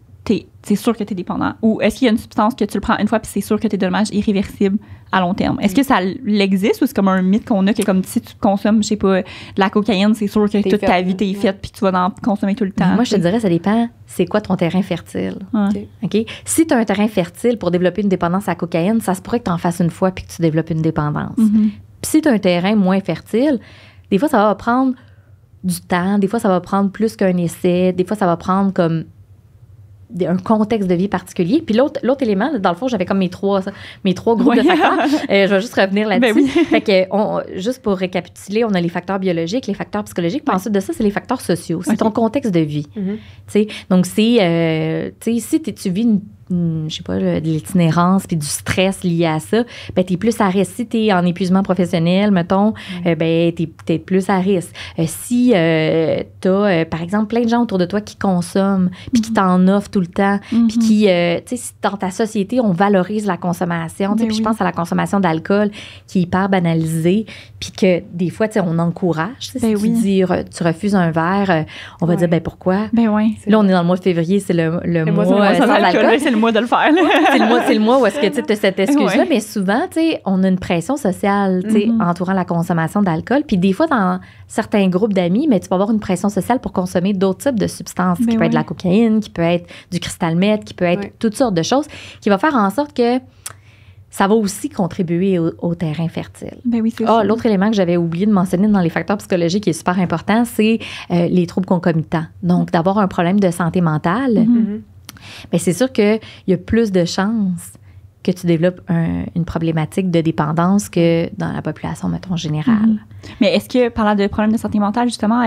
c'est sûr que tu es dépendant? Ou est-ce qu'il y a une substance que tu le prends une fois puis c'est sûr que tu es dommage irréversible à long terme? Est-ce mm. que ça l'existe ou c'est comme un mythe qu'on a que comme si tu consommes, je sais pas, de la cocaïne, c'est sûr que toute ta vie t'es faite puis tu vas en consommer tout le temps? moi, je te dirais, ça dépend c'est quoi ton terrain fertile. Ok. Si tu as un terrain fertile pour développer une dépendance à la cocaïne, ça se pourrait que tu en fasses une fois puis que tu développes une dépendance. Mm-hmm. si tu as un terrain moins fertile, des fois, ça va prendre du temps, des fois, ça va prendre plus qu'un essai, des fois, ça va prendre comme un contexte de vie particulier. Puis l'autre, l'autre élément, dans le fond, j'avais comme mes trois, mes trois groupes de facteurs. Euh, je vais juste revenir là-dessus. Ben fait que, on, juste pour récapituler, on a les facteurs biologiques, les facteurs psychologiques. Puis ensuite de ça, c'est les facteurs sociaux. C'est ton contexte de vie. Mm-hmm. Donc, c'est, euh, tu sais, si tu vis une je sais pas, de l'itinérance puis du stress lié à ça, ben, tu es plus à risque. Si tu es en épuisement professionnel, mettons, euh, ben, tu es peut-être plus à risque. Euh, si euh, tu as, par exemple, plein de gens autour de toi qui consomment puis qui mhm. t'en offrent tout le temps, puis mhm. qui, tu sais, dans ta société, on valorise la consommation. Ben puis je pense à la consommation d'alcool qui est hyper banalisée, puis que des fois, tu sais, on encourage. Ben si tu dis, tu refuses un verre, on va dire, ben pourquoi? Ben oui. Là, on est dans le mois de février, c'est le, mois, sans le mois de le faire. c'est le mois, c'est où est-ce que tu as cette excuse-là. Mais souvent, tu sais, on a une pression sociale, tu sais, mm-hmm. entourant la consommation d'alcool. Puis des fois, dans certains groupes d'amis, mais tu peux avoir une pression sociale pour consommer d'autres types de substances, ben qui peut être de la cocaïne, qui peut être du cristal meth, qui peut être toutes sortes de choses, qui va faire en sorte que ça va aussi contribuer au, terrain fertile. Ben oui, ah, l'autre élément que j'avais oublié de mentionner dans les facteurs psychologiques qui est super important, c'est euh, les troubles concomitants. Donc, mm-hmm. d'avoir un problème de santé mentale. Mm-hmm mais c'est sûr qu'il y a plus de chances que tu développes une problématique de dépendance que dans la population, mettons, générale. Mm-hmm. Mais est-ce que, parlant de problèmes de santé mentale, justement,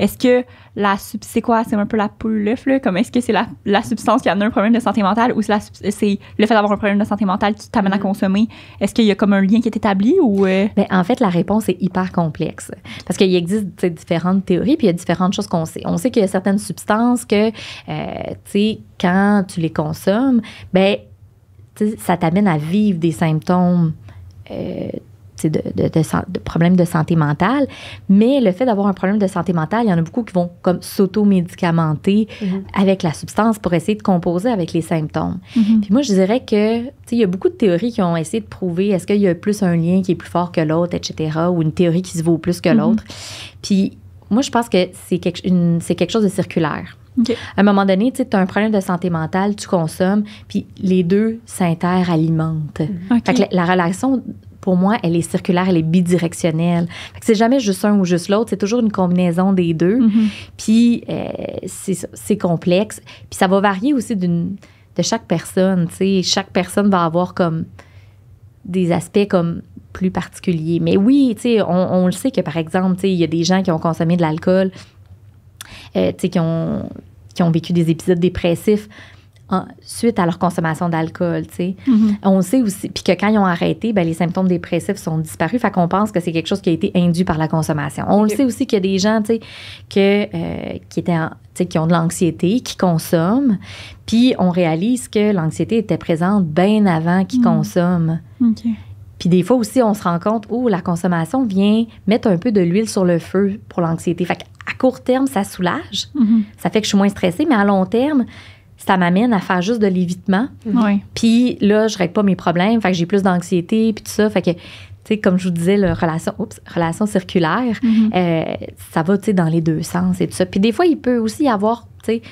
est-ce que la c'est quoi? C'est un peu la poule l'œuf, là? Comme est-ce que c'est la, la, substance qui a un problème de santé mentale ou c'est le fait d'avoir un problème de santé mentale qui t'amène à mm-hmm. consommer? Est-ce qu'il y a comme un lien qui est établi ou. Euh? Ben, en fait, la réponse est hyper complexe parce qu'il existe différentes théories puis il y a différentes choses qu'on sait. On sait qu'il y a certaines substances que, euh, tu sais, quand tu les consommes, ben ça t'amène à vivre des symptômes euh, de, de, problèmes de santé mentale. Mais le fait d'avoir un problème de santé mentale, il y en a beaucoup qui vont comme s'auto-médicamenter mhm. avec la substance pour essayer de composer avec les symptômes. Mhm. Puis moi, je dirais que, il y a beaucoup de théories qui ont essayé de prouver est-ce qu'il y a plus un lien qui est plus fort que l'autre, etc., ou une théorie qui se vaut plus que mhm. l'autre. Puis moi, je pense que c'est quelque chose de circulaire. À un moment donné, tu as un problème de santé mentale, tu consommes, puis les deux s'interalimentent. Mhm. la, relation, pour moi, elle est circulaire, elle est bidirectionnelle. c'est jamais juste un ou juste l'autre, c'est toujours une combinaison des deux. Mhm. Puis euh, c'est, complexe. Puis ça va varier aussi d'une de chaque personne. Chaque personne va avoir comme des aspects comme plus particuliers. Mais oui, on, on le sait que, par exemple, il y a des gens qui ont consommé de l'alcool – euh, qui, ont, qui ont vécu des épisodes dépressifs suite à leur consommation d'alcool. Mm On sait aussi, puis que quand ils ont arrêté, ben, les symptômes dépressifs sont disparus. Fait qu'on pense que c'est quelque chose qui a été induit par la consommation. On le sait aussi qu'il y a des gens que, euh, qui, étaient qui ont de l'anxiété, qui consomment, puis on réalise que l'anxiété était présente bien avant qu'ils mm-hmm. consomment. OK. Puis des fois aussi, on se rend compte, où oh, la consommation vient mettre un peu de l'huile sur le feu pour l'anxiété. Fait à court terme, ça soulage. Mhm. Ça fait que je suis moins stressée, mais à long terme, ça m'amène à faire juste de l'évitement. Mhm. Puis là, je règle pas mes problèmes. Fait que j'ai plus d'anxiété, puis tout ça. Fait que, tu sais, comme je vous disais, la relation, relation circulaire, mhm. euh, ça va, tu sais, dans les deux sens et tout ça. Puis des fois, il peut aussi y avoir, tu sais,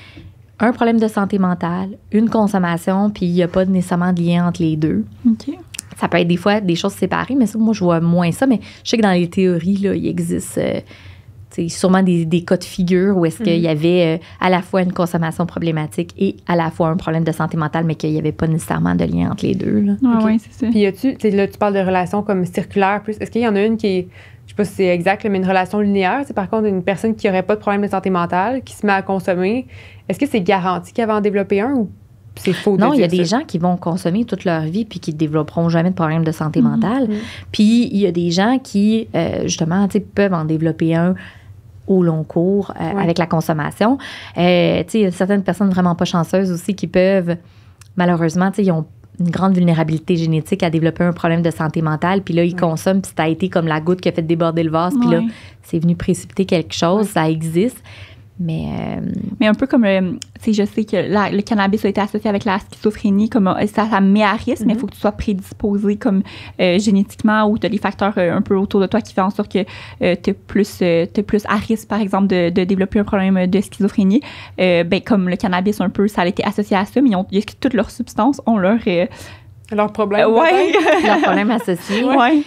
un problème de santé mentale, une consommation, puis il n'y a pas nécessairement de lien entre les deux. OK ça peut être des fois des choses séparées, mais ça, moi, je vois moins ça. Mais je sais que dans les théories, il existe euh, sûrement des, cas de figure où est-ce qu'il mm-hmm. y avait euh, à la fois une consommation problématique et à la fois un problème de santé mentale, mais qu'il n'y avait pas nécessairement de lien entre les deux. Là. Ah oui, c'est ça. Puis, tu là, tu parles de relations comme circulaires plus. Est-ce qu'il y en a une qui est je sais pas si c'est exact, mais une relation linéaire, c'est par contre une personne qui n'aurait pas de problème de santé mentale, qui se met à consommer, est-ce que c'est garanti qu'elle va en développer un ou c'est faux. Non, il y a des gens qui vont consommer toute leur vie puis qui ne développeront jamais de problème de santé mhm. mentale. Mhm. Puis il y a des gens qui, euh, justement, peuvent en développer un au long cours euh, avec la consommation. Euh, il y a certaines personnes vraiment pas chanceuses aussi qui peuvent, malheureusement, ils ont une grande vulnérabilité génétique à développer un problème de santé mentale, puis là, ils consomment, puis ça a été comme la goutte qui a fait déborder le vase, puis là, c'est venu précipiter quelque chose, ça existe. Euh, mais, un peu comme, si je sais que le cannabis a été associé avec la schizophrénie, comme euh, ça, ça met à risque, mais il mhm. faut que tu sois prédisposé comme euh, génétiquement ou tu as des facteurs un peu autour de toi qui font en sorte que tu es, plus à risque, par exemple, de, développer un problème de schizophrénie. ben, comme le cannabis, un peu, ça a été associé à ça, mais ont, que toutes leurs substances ont leur... leur problème. associé. Ouais.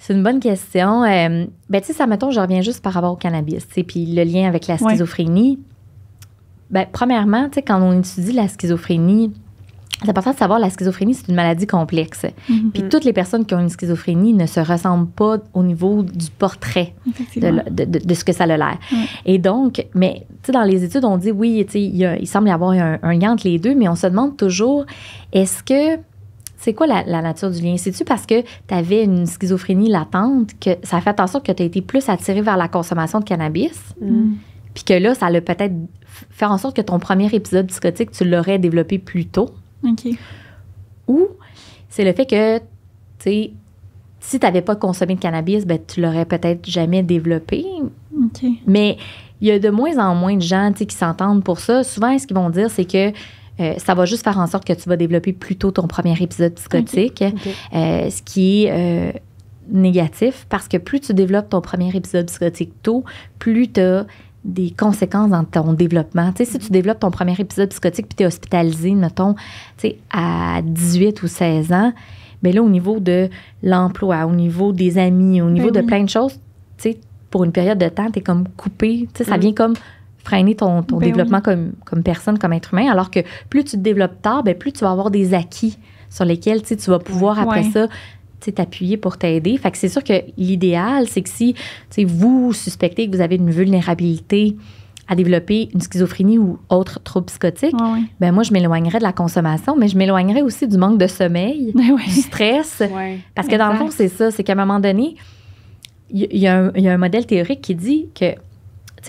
C'est une bonne question. Euh, ben, tu sais, ça, mettons, je reviens juste par rapport au cannabis, puis le lien avec la schizophrénie. Ben, premièrement, tu sais, quand on étudie la schizophrénie, c'est important de savoir la schizophrénie, c'est une maladie complexe. Mhm. Puis toutes les personnes qui ont une schizophrénie ne se ressemblent pas au niveau du portrait de, de, ce que ça a l'air. Et donc, mais tu sais, dans les études, on dit oui, tu sais, il semble y avoir un lien entre les deux, mais on se demande toujours est-ce que c'est quoi la, nature du lien? C'est-tu parce que tu avais une schizophrénie latente que ça fait en sorte que tu as été plus attiré vers la consommation de cannabis? Mm. Puis que là, ça a peut-être fait en sorte que ton premier épisode psychotique, tu l'aurais développé plus tôt. OK. Ou c'est le fait que, tu sais, si tu n'avais pas consommé de cannabis, ben, tu l'aurais peut-être jamais développé. OK. Mais il y a de moins en moins de gens qui s'entendent pour ça. Souvent, ce qu'ils vont dire, c'est que euh, ça va juste faire en sorte que tu vas développer plus tôt ton premier épisode psychotique, euh, ce qui est euh, négatif parce que plus tu développes ton premier épisode psychotique tôt, plus tu as des conséquences dans ton développement. Tu si tu mhm. développes ton premier épisode psychotique puis tu es hospitalisé, mettons, à 18 ou 16 ans, mais ben là, au niveau de l'emploi, au niveau des amis, au niveau de mhm. plein de choses, tu pour une période de temps, tu es comme coupé. ça mhm. vient comme freiner ton, ton ben développement comme, comme personne, comme être humain. Alors que plus tu te développes tard, ben plus tu vas avoir des acquis sur lesquels tu vas pouvoir après ça t'appuyer pour t'aider. Fait que c'est sûr que l'idéal, c'est que si vous suspectez que vous avez une vulnérabilité à développer une schizophrénie ou autre trouble psychotique, ben moi, je m'éloignerais de la consommation, mais je m'éloignerais aussi du manque de sommeil, du stress. Parce que dans le fond, c'est ça, c'est qu'à un moment donné, il y, a un modèle théorique qui dit que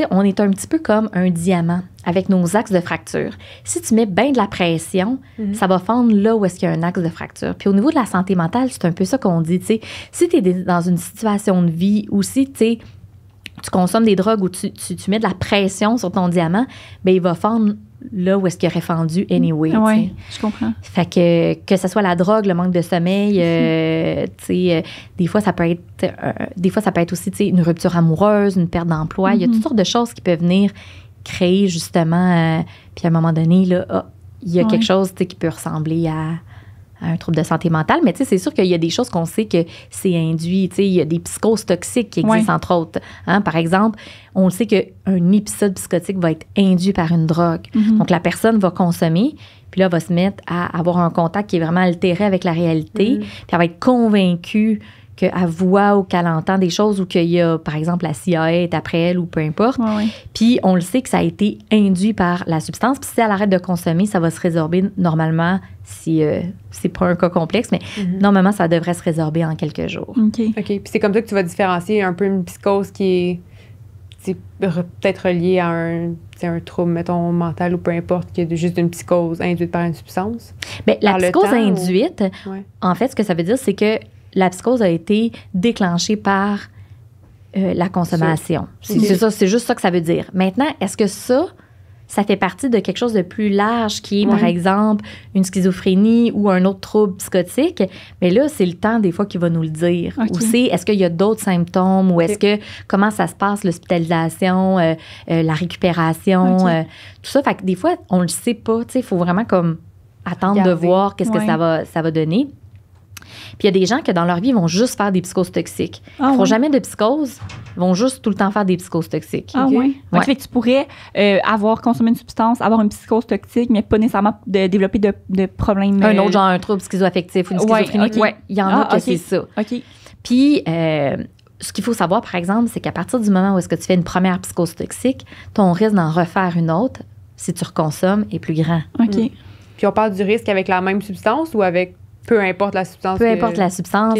on est un petit peu comme un diamant avec nos axes de fracture. Si tu mets bien de la pression, mhm. ça va fondre là où est-ce qu'il y a un axe de fracture. Puis au niveau de la santé mentale, c'est un peu ça qu'on dit. Si tu es dans une situation de vie ou si tu es tu consommes des drogues ou tu, mets de la pression sur ton diamant, ben il va fendre là où est-ce qu'il aurait fendu anyway. Oui, je comprends. Fait que que ce soit la drogue, le manque de sommeil, euh, euh, des fois ça peut être euh, des fois ça peut être aussi une rupture amoureuse, une perte d'emploi, il y a mm-hmm. toutes sortes de choses qui peuvent venir créer justement puis à un moment donné là, ah, il y a quelque chose qui peut ressembler à un trouble de santé mentale, mais c'est sûr qu'il y a des choses qu'on sait que c'est induit. Il y a des psychoses toxiques qui existent, entre autres. Hein. Par exemple, on sait qu'un épisode psychotique va être induit par une drogue. Mm-hmm. Donc, la personne va consommer, puis là, va se mettre à avoir un contact qui est vraiment altéré avec la réalité, mm. puis elle va être convaincue qu'elle voit ou qu'elle entend des choses ou qu'il y a, par exemple, la CIA est après elle ou peu importe. Puis on le sait que ça a été induit par la substance. Puis si elle arrête de consommer, ça va se résorber normalement si euh, c'est pas un cas complexe, mais mm-hmm. normalement, ça devrait se résorber en quelques jours. OK. OK. Puis c'est comme ça que tu vas différencier un peu une psychose qui est peut-être reliée à un, un, trouble, mettons, mental ou peu importe, qui est juste une psychose induite par une substance? Bien, la psychose induite, en fait, ce que ça veut dire, c'est que la psychose a été déclenchée par euh, la consommation. C'est mhm. ça, c'est juste ça que ça veut dire. Maintenant, est-ce que ça, ça fait partie de quelque chose de plus large qui est, par exemple, une schizophrénie ou un autre trouble psychotique. Mais là, c'est le temps, des fois, qui va nous le dire. aussi. Ou c'est, est-ce qu'il y a d'autres symptômes ou est-ce que, comment ça se passe, l'hospitalisation, euh, euh, la récupération, tout ça. Fait que des fois, on le sait pas. Tu sais, il faut vraiment comme attendre de voir qu'est-ce que ça va, ça va donner. Puis il y a des gens que dans leur vie, vont juste faire des psychoses toxiques. Ah ils ne font jamais de psychose, ils vont juste tout le temps faire des psychoses toxiques. Ah oui. fait tu pourrais euh, avoir consommé une substance, avoir une psychose toxique, mais pas nécessairement de, développer de, problèmes. Un euh, autre genre, un trouble schizoaffectif ou une schizophrénie. Ouais, Il y en a ah, que c'est ça. OK. Puis, euh, ce qu'il faut savoir, par exemple, c'est qu'à partir du moment où est-ce que tu fais une première psychose toxique, ton risque d'en refaire une autre, si tu reconsommes, est plus grand. OK. Puis on parle du risque avec la même substance ou avec peu importe la substance. Peu importe la substance.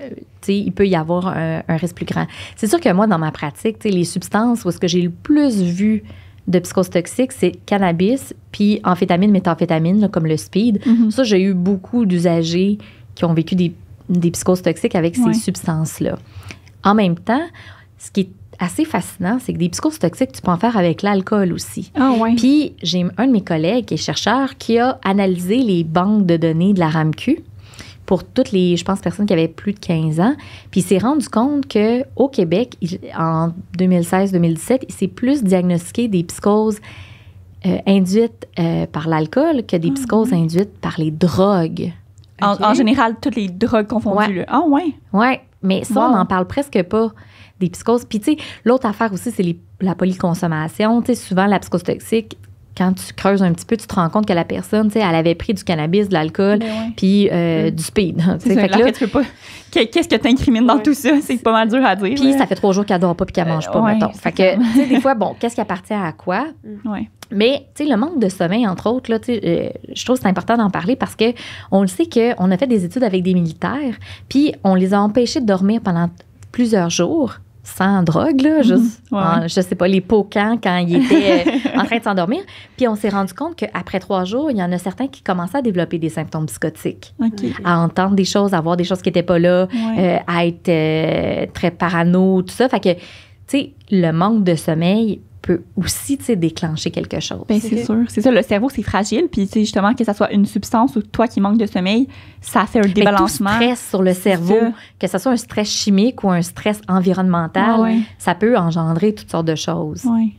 Euh, il peut y avoir un, risque plus grand. C'est sûr que moi, dans ma pratique, les substances où ce que j'ai le plus vu de psychose toxique, c'est cannabis, puis amphétamine, méthamphétamine, comme le speed. Mhm. Ça, j'ai eu beaucoup d'usagers qui ont vécu des, des psychoses toxiques avec ces substances-là. En même temps, ce qui est assez fascinant, c'est que des psychoses toxiques, tu peux en faire avec l'alcool aussi. Ah ouais. Puis j'ai un de mes collègues qui est chercheur qui a analysé les banques de données de la RAMQ pour toutes les, je pense, personnes qui avaient plus de 15 ans. Puis il s'est rendu compte qu'au Québec, en 2016-2017, il s'est plus diagnostiqué des psychoses euh, induites euh, par l'alcool que des ah, psychoses induites par les drogues. En, général, toutes les drogues confondues. Ah, ouais. Oui, ouais. mais ça, on n'en parle presque pas des psychoses. Puis, tu sais, l'autre affaire aussi, c'est la polyconsommation. Tu sais, souvent, la psychose toxique, quand tu creuses un petit peu, tu te rends compte que la personne, tu sais, elle avait pris du cannabis, de l'alcool, ben puis euh, mm. du speed. que Qu'est-ce que tu incrimines dans tout ça? C'est pas mal dur à dire. Puis ça fait trois jours qu'elle dort pas puis qu'elle euh, mange pas, mettons. Fait que, tu sais, des fois, bon, qu'est-ce qui appartient à quoi? Mm. Mais, tu sais, le manque de sommeil, entre autres, là, euh, je trouve c'est important d'en parler parce que on le sait que qu'on a fait des études avec des militaires, puis on les a empêchés de dormir pendant plusieurs jours sans drogue, là, juste, mhm. je sais pas, les pocans quand il était euh, en train de s'endormir. Puis on s'est rendu compte qu'après trois jours, il y en a certains qui commençaient à développer des symptômes psychotiques, à entendre des choses, à voir des choses qui n'étaient pas là, euh, à être euh, très parano, tout ça. Fait que, tu sais, le manque de sommeil peut aussi déclencher quelque chose. Ben, c'est sûr. C'est ça, le cerveau, c'est fragile. Puis, justement, que ça soit une substance ou toi qui manque de sommeil, ça fait un ben, débalancement. Bien, stress sur le cerveau, que ce soit un stress chimique ou un stress environnemental, ah ça peut engendrer toutes sortes de choses. Oui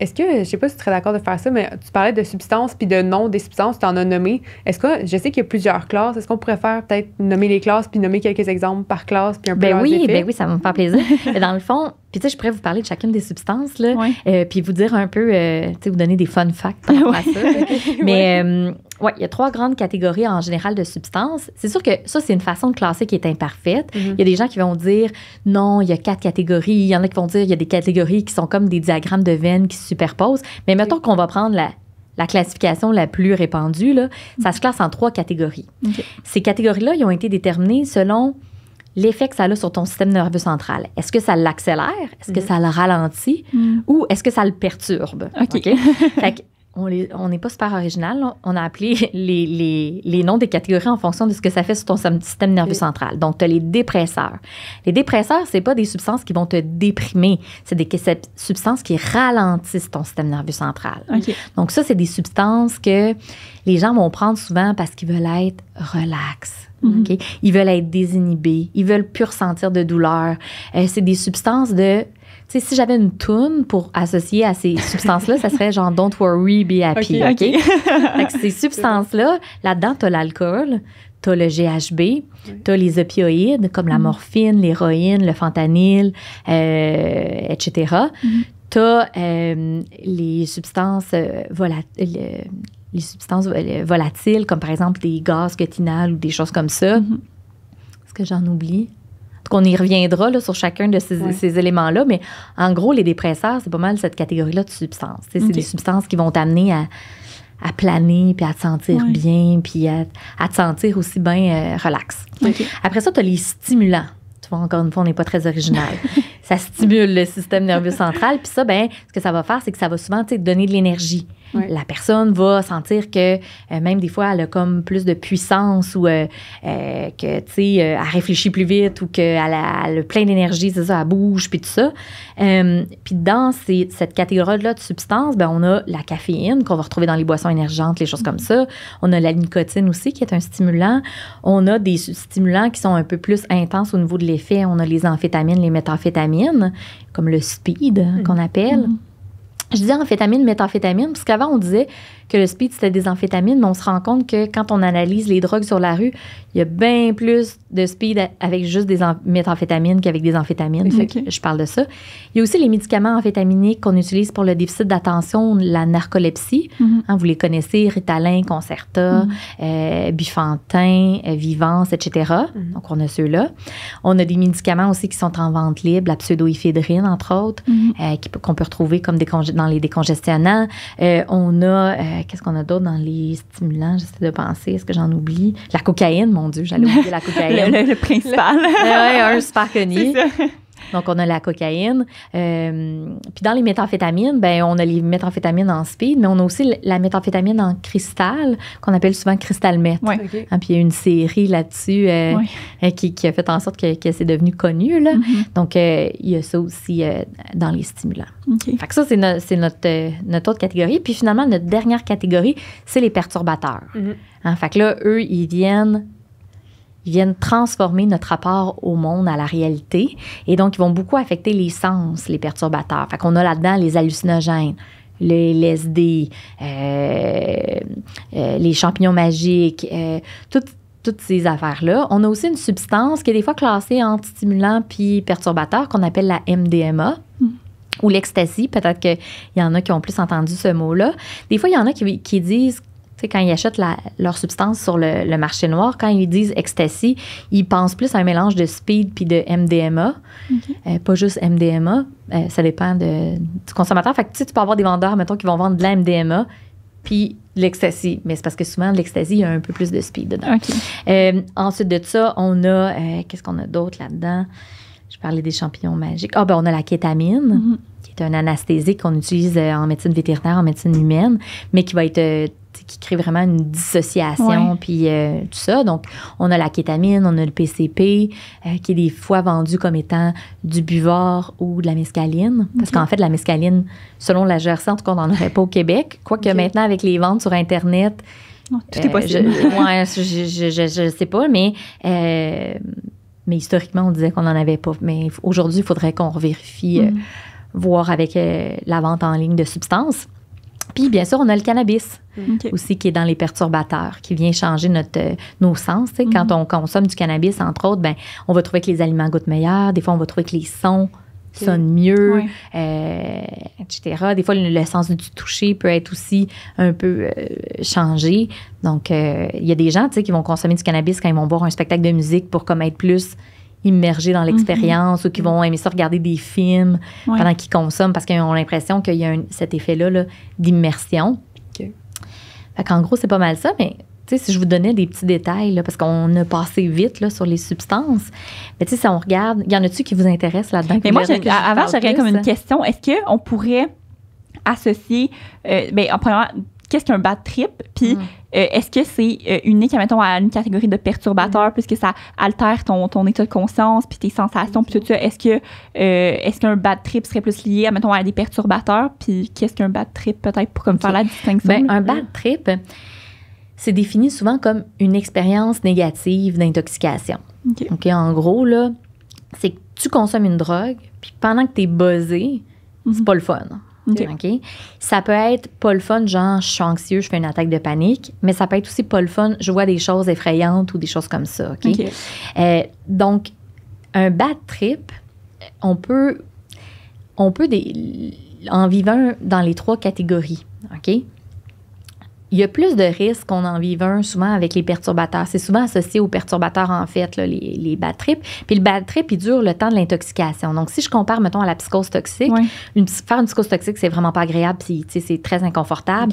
est-ce que, je sais pas si tu serais d'accord de faire ça, mais tu parlais de substances puis de nom des substances, tu en as nommé. Est-ce que, je sais qu'il y a plusieurs classes, est-ce qu'on pourrait faire peut-être nommer les classes puis nommer quelques exemples par classe puis un peu ben oui, ben oui, ça va me faire plaisir. Dans le fond, puis tu sais, je pourrais vous parler de chacune des substances, là, euh, puis vous dire un peu, euh, tu sais, vous donner des fun facts à ça. mais euh, oui, il y a trois grandes catégories en général de substances. C'est sûr que ça, c'est une façon de classer qui est imparfaite. Mhm. Il y a des gens qui vont dire non, il y a quatre catégories. Il y en a qui vont dire il y a des catégories qui sont comme des diagrammes de veines qui se superposent. Mais mettons qu'on va prendre la, classification la plus répandue, là, ça mhm. se classe en trois catégories. Ces catégories-là, ils ont été déterminées selon l'effet que ça a sur ton système nerveux central. Est-ce que ça l'accélère? Est-ce que mhm. ça le ralentit? Ou est-ce que ça le perturbe? OK on n'est pas super original. On a appelé les, noms des catégories en fonction de ce que ça fait sur ton système nerveux central. Donc, tu as les dépresseurs. Les dépresseurs, ce pas des substances qui vont te déprimer. C'est des substances qui ralentissent ton système nerveux central. Donc, ça, c'est des substances que les gens vont prendre souvent parce qu'ils veulent être relax. Mm-hmm. Ils veulent être désinhibés. Ils veulent plus ressentir de douleur. Euh, c'est des substances de si j'avais une toune pour associer à ces substances-là, ça serait genre Don't worry, be happy. OK. ces substances-là, là-dedans, tu l'alcool, tu as le GHB, t'as tu as les opioïdes comme la mm. morphine, l'héroïne, le fentanyl, euh, etc. Mm. T'as Tu euh, as les substances euh, volatiles comme par exemple des gaz cutinales ou des choses comme ça. Mm-hmm. Est-ce que j'en oublie? qu'on on y reviendra sur chacun de ces, éléments-là, mais en gros, les dépresseurs, c'est pas mal cette catégorie-là de substances. C'est des substances qui vont t'amener à, planer, puis à te sentir bien, puis à, te sentir aussi bien euh, relax. Après ça, tu as les stimulants. Tu vois, encore une fois, on n'est pas très original. ça stimule le système nerveux central. Puis ça, ben, ce que ça va faire, c'est que ça va souvent donner de l'énergie. La personne va sentir que euh, même des fois, elle a comme plus de puissance ou euh, euh, que, tu sais, elle réfléchit plus vite ou qu'elle a, plein d'énergie, c'est ça, elle bouge, puis tout ça. puis dans cette catégorie-là de substances, ben, on a la caféine qu'on va retrouver dans les boissons énergentes, les choses comme ça. On a la nicotine aussi qui est un stimulant. On a des stimulants qui sont un peu plus intenses au niveau de l'effet. On a les amphétamines, les méthamphétamines comme le speed hein, mm. qu'on appelle. Mm. Je dis amphétamine, méthamphétamine, parce qu'avant, on disait que le speed, c'était des amphétamines, mais on se rend compte que quand on analyse les drogues sur la rue, il y a bien plus de speed avec juste des méthamphétamines qu'avec des amphétamines. je parle de ça. Il y a aussi les médicaments amphétaminiques qu'on utilise pour le déficit d'attention, la narcolepsie. Mhm. Hein, vous les connaissez, Ritalin, Concerta, mhm. euh, Bifantin, euh, Vivance, etc. Mhm. Donc, on a ceux-là. On a des médicaments aussi qui sont en vente libre, la pseudoéphédrine, entre autres, euh, qu'on peut retrouver comme des dans les décongestionnants. on a ben, qu'est-ce qu'on a d'autre dans les stimulants? J'essaie de penser. Est-ce que j'en oublie? La cocaïne, mon Dieu, j'allais oublier la cocaïne. le, principal. Ben oui, un super connu. Donc, on a la cocaïne. Euh, puis dans les méthamphétamines, ben, on a les méthamphétamines en speed, mais on a aussi la méthamphétamine en cristal, qu'on appelle souvent cristal meth. Hein, puis il y a une série là-dessus euh, euh, qui, a fait en sorte que, c'est devenu connu. Mm-hmm. Donc, il y a ça aussi dans les stimulants. ça, c'est notre, notre, autre catégorie. Puis finalement, notre dernière catégorie, c'est les perturbateurs. Mm-hmm. en hein, fait là, eux, ils viennent viennent transformer notre rapport au monde, à la réalité. Et donc, ils vont beaucoup affecter les sens, les perturbateurs. Fait qu'on a là-dedans les hallucinogènes, les LSD, euh, euh, les champignons magiques, euh, toutes, ces affaires-là. On a aussi une substance qui est des fois classée anti stimulant puis perturbateur qu'on appelle la MDMA. Hmm. ou l'ecstasy, peut-être qu'il y en a qui ont plus entendu ce mot-là. Des fois, il y en a qui disent quand ils achètent leur substance sur le, marché noir, quand ils disent ecstasy, ils pensent plus à un mélange de speed puis de MDMA, euh, pas juste MDMA. Euh, ça dépend de, du consommateur. tu, peux avoir des vendeurs, mettons, qui vont vendre de la MDMA puis l'ecstasy. Mais c'est parce que souvent, l'ecstasy, il y a un peu plus de speed dedans. Euh, ensuite de ça, on a... Qu'est-ce qu'on a d'autre là-dedans? Je parlais des champignons magiques. Ah, ben on a la kétamine. Mm-hmm. qui est un anesthésique qu'on utilise en médecine vétérinaire, en médecine humaine, mais qui va être qui crée vraiment une dissociation, puis euh, tout ça. Donc, on a la kétamine, on a le PCP, euh, qui est des fois vendu comme étant du buvard ou de la mescaline. Parce qu'en fait, la mescaline, selon la GRC, en tout cas, on n'en aurait pas au Québec. Quoique maintenant, avec les ventes sur Internet, oh, tout est euh, possible. je, ouais, sais pas, mais, mais historiquement, on disait qu'on n'en avait pas. Mais aujourd'hui, il faudrait qu'on vérifie, mm. voir avec la vente en ligne de substances. Puis bien sûr, on a le cannabis mm-hmm. aussi qui est dans les perturbateurs, qui vient changer notre, euh, nos sens. Quand mm-hmm. on consomme du cannabis, entre autres, ben, on va trouver que les aliments goûtent meilleur. Des fois, on va trouver que les sons sonnent mieux, euh, etc. Des fois, le, sens du toucher peut être aussi un peu euh, changé. Donc, il y a des gens qui vont consommer du cannabis quand ils vont voir un spectacle de musique pour comme être plus immergés dans mhm. l'expérience ou qui vont aimer ça regarder des films pendant qu'ils consomment parce qu'ils ont l'impression qu'il y a un, cet effet-là d'immersion. En gros, c'est pas mal ça, mais si je vous donnais des petits détails, là, parce qu'on a passé vite là, sur les substances, mais si on regarde, y en a-tu qui vous intéressent là-dedans? moi, avant, j'avais comme une hein. question. Est-ce qu'on pourrait associer, euh, ben, en qu'est-ce qu'un bad trip, puis mm. euh, est-ce que c'est euh, unique, unique, mettons, à une catégorie de perturbateurs, mm. puisque ça altère ton, ton état de conscience, puis tes sensations, puis tout ça. Est-ce que euh, qu'un bad trip serait plus lié, mettons, à des perturbateurs, puis qu'est-ce qu'un bad trip peut-être pour comme faire la distinction? Ben, un bad trip, c'est défini souvent comme une expérience négative d'intoxication. Okay. OK, en gros, là, c'est que tu consommes une drogue, puis pendant que tu es buzzé, c'est mm-hmm. pas le fun. Ça peut être pas le fun, genre je suis anxieux, je fais une attaque de panique, mais ça peut être aussi pas le fun, je vois des choses effrayantes ou des choses comme ça. Euh, donc, un bad trip, on peut, on peut des, en vivant dans les trois catégories. OK? il y a plus de risques qu'on en vive un souvent avec les perturbateurs. C'est souvent associé aux perturbateurs, en fait, les, les bad trips. Puis le bad trip, il dure le temps de l'intoxication. Donc, si je compare, mettons, à la psychose toxique, une, faire une psychose toxique, c'est vraiment pas agréable, puis c'est très inconfortable.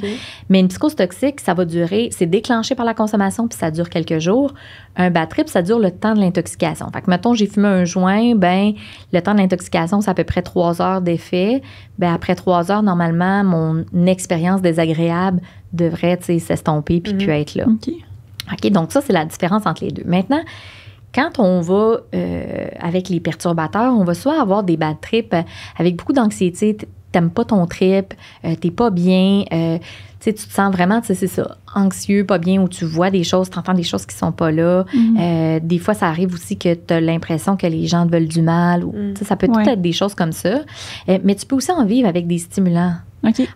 Mais une psychose toxique, ça va durer, c'est déclenché par la consommation, puis ça dure quelques jours. Un bad trip, ça dure le temps de l'intoxication. Fait que, mettons, j'ai fumé un joint, ben le temps de l'intoxication, c'est à peu près trois heures d'effet. Ben après trois heures, normalement, mon expérience désagréable devrait s'estomper puis mhm. puis être là. OK. – OK. Donc, ça, c'est la différence entre les deux. Maintenant, quand on va euh, avec les perturbateurs, on va soit avoir des bad trips euh, avec beaucoup d'anxiété, t'aimes pas ton trip, tu euh, t'es pas bien, euh, tu te sens vraiment, c'est ça, anxieux, pas bien, où tu vois des choses, entends des choses qui sont pas là. Mhm. des fois, ça arrive aussi que tu as l'impression que les gens te veulent du mal, ou, mhm. ça peut être des choses comme ça. mais tu peux aussi en vivre avec des stimulants.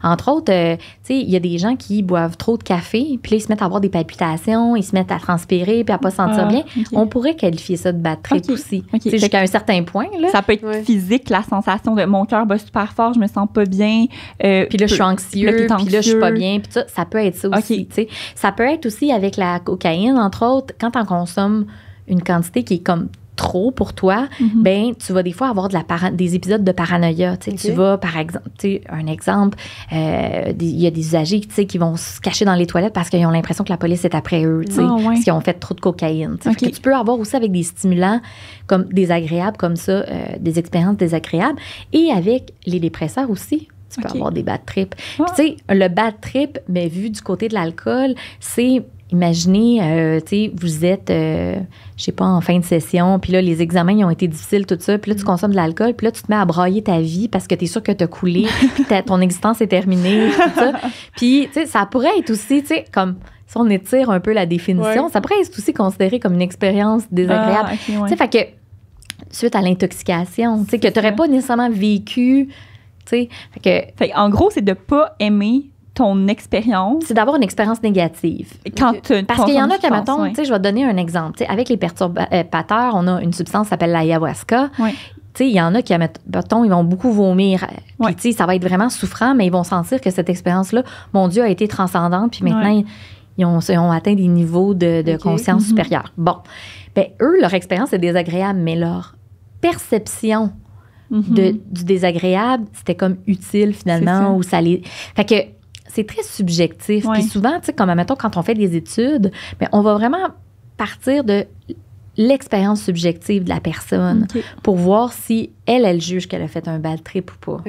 Entre autres, euh, il y a des gens qui boivent trop de café, puis ils se mettent à avoir des palpitations, ils se mettent à transpirer, puis à pas sentir ah, bien. On pourrait qualifier ça de batterie aussi aussi. Jusqu'à un certain point. Là. Ça peut être physique, la sensation de mon cœur bat super fort, je me sens pas bien. Euh, puis là, je suis anxieux, puis là, je suis pas bien, puis ça, ça peut être ça aussi. Ça peut être aussi avec la cocaïne, entre autres, quand on consomme une quantité qui est comme trop pour toi, mhm. ben tu vas des fois avoir de la des épisodes de paranoïa. Tu vas, par exemple, un exemple, euh, il y a des usagers qui vont se cacher dans les toilettes parce qu'ils ont l'impression que la police est après eux, tu sais, ah, parce qu'ils ont fait trop de cocaïne. tu peux avoir aussi avec des stimulants comme désagréables comme ça, euh, des expériences désagréables, et avec les dépresseurs aussi. Tu peux avoir des bad trips. Ah. tu sais, le bad trip, mais vu du côté de l'alcool, c'est Imaginez, euh, vous êtes, je euh, je sais pas, en fin de session, puis là, les examens, ils ont été difficiles, tout ça, puis là, tu consommes de l'alcool, puis là, tu te mets à brailler ta vie parce que tu es sûr que tu as coulé, puis ton existence est terminée, tout ça. Puis, tu sais, ça pourrait être aussi, tu sais, comme si on étire un peu la définition, ça pourrait être aussi considéré comme une expérience désagréable. Ah, fait que, suite à l'intoxication, tu que tu n'aurais pas nécessairement vécu, tu Fait que. en gros, c'est de pas aimer ton expérience. C'est d'avoir une expérience négative. Quand tu Parce qu'il y en a qui, mettons, je vais te donner un exemple. avec les perturbateurs, on a une substance qui s'appelle l'ayahuasca. Il y en a qui, mettons, ils vont beaucoup vomir. ça va être vraiment souffrant, mais ils vont sentir que cette expérience-là, mon Dieu, a été transcendante. Puis maintenant, ils, ont, atteint des niveaux de, de conscience mm-hmm. supérieure. Bon. Ben, eux, leur expérience est désagréable, mais leur perception mm-hmm. du désagréable, c'était comme utile finalement, ou ça les. Fait que c'est très subjectif. Puis souvent, tu sais, comme admettons, quand on fait des études, ben, on va vraiment partir de l'expérience subjective de la personne pour voir si elle, elle juge qu'elle a fait un bad trip ou pas.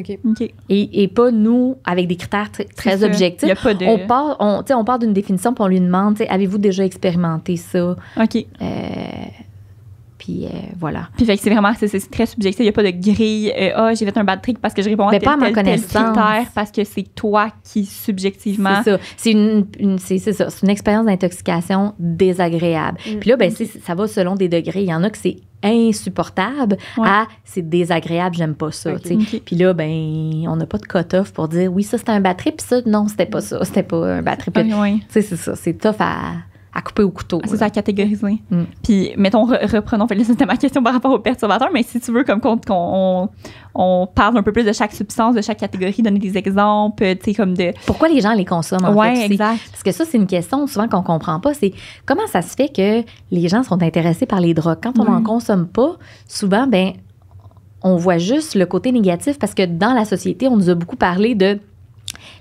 Et, pas nous, avec des critères très objectifs. a pas On part, on d'une définition puis on lui demande, avez-vous déjà expérimenté ça? OK. Euh, puis euh, voilà. Puis fait que c'est vraiment c'est, très subjectif. Il n'y a pas de grille. Euh, ah, j'ai fait un bad trick parce que je réponds à ben, tel, pas à ma parce que c'est toi qui subjectivement. C'est ça. C'est une, une c'est, ça. C'est une expérience d'intoxication désagréable. Mm. Puis là, ben, ça va selon des degrés. Il y en a que c'est insupportable Ah à c'est désagréable, j'aime pas ça. Puis là, ben, on n'a pas de cut-off pour dire oui, ça c'était un bad trip, puis ça, non, c'était pas ça, c'était pas un bad trip. C'est ça, c'est tough à, à couper au couteau. Ah, c'est ça, à catégoriser. Mm. Puis, mettons, reprenons, c'était ma question par rapport aux perturbateurs, mais si tu veux, comme compte qu'on on, parle un peu plus de chaque substance, de chaque catégorie, donner des exemples, tu sais, comme de... Pourquoi les gens les consomment, en fait, exact. Parce que ça, c'est une question souvent qu'on comprend pas, c'est comment ça se fait que les gens sont intéressés par les drogues? Quand on n'en mm. consomme pas, souvent, ben on voit juste le côté négatif parce que dans la société, on nous a beaucoup parlé de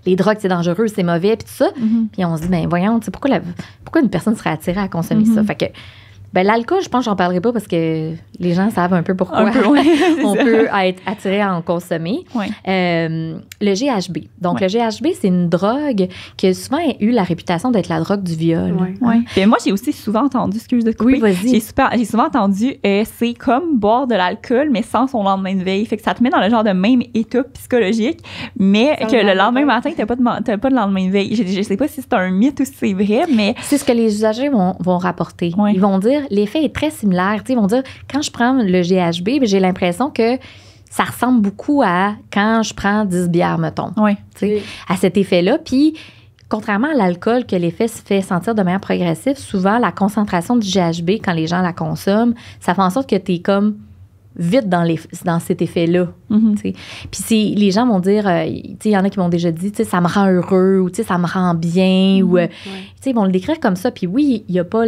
les drogues, c'est dangereux, c'est mauvais, puis tout ça. Mm-hmm. Puis on se dit, ben voyons, pourquoi, la, pourquoi une personne serait attirée à consommer ça? Mm-hmm. Fait que ben, l'alcool, je pense que j'en parlerai pas parce que les gens savent un peu pourquoi on peut être attiré à en consommer. Euh, le GHB. Donc, le GHB, c'est une drogue qui a souvent eu la réputation d'être la drogue du viol. et ben, moi, j'ai aussi souvent entendu, excuse de couper. Oui, J'ai souvent entendu, euh, c'est comme boire de l'alcool, mais sans son lendemain de veille. Fait que ça te met dans le genre de même état psychologique, mais que le lendemain matin, t'as pas, de, pas de lendemain de veille. Je, je sais pas si c'est un mythe ou si c'est vrai, mais. C'est ce que les usagers vont, vont rapporter. Ils vont dire l'effet est très similaire. ils vont dire quand je prends le GHB, ben, j'ai l'impression que ça ressemble beaucoup à quand je prends 10 bières, mettons. Oui. À cet effet-là. Puis, contrairement à l'alcool, que l'effet se fait sentir de manière progressive, souvent, la concentration du GHB, quand les gens la consomment, ça fait en sorte que tu es comme vite dans, les, dans cet effet-là. Mhm. Puis les gens vont dire, euh, il y en a qui m'ont déjà dit, ça me rend heureux ou ça me rend bien. Mhm, ou, euh, Ils vont le décrire comme ça. Puis oui, il n'y a pas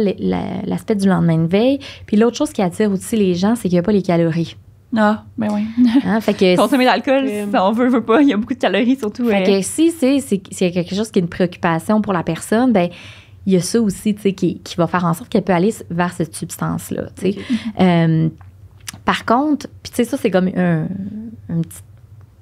l'aspect du lendemain de veille. Puis l'autre chose qui attire aussi les gens, c'est qu'il n'y a pas les calories. Ah, ben oui. Consommer hein, de Consommer l'alcool, si on veut, veut pas, il y a beaucoup de calories surtout. si ouais. Euh, que si c'est quelque chose qui est une préoccupation pour la personne, ben il y a ça aussi qui, qui va faire en sorte qu'elle peut aller vers cette substance-là. Par contre, puis tu sais, ça, c'est comme une petite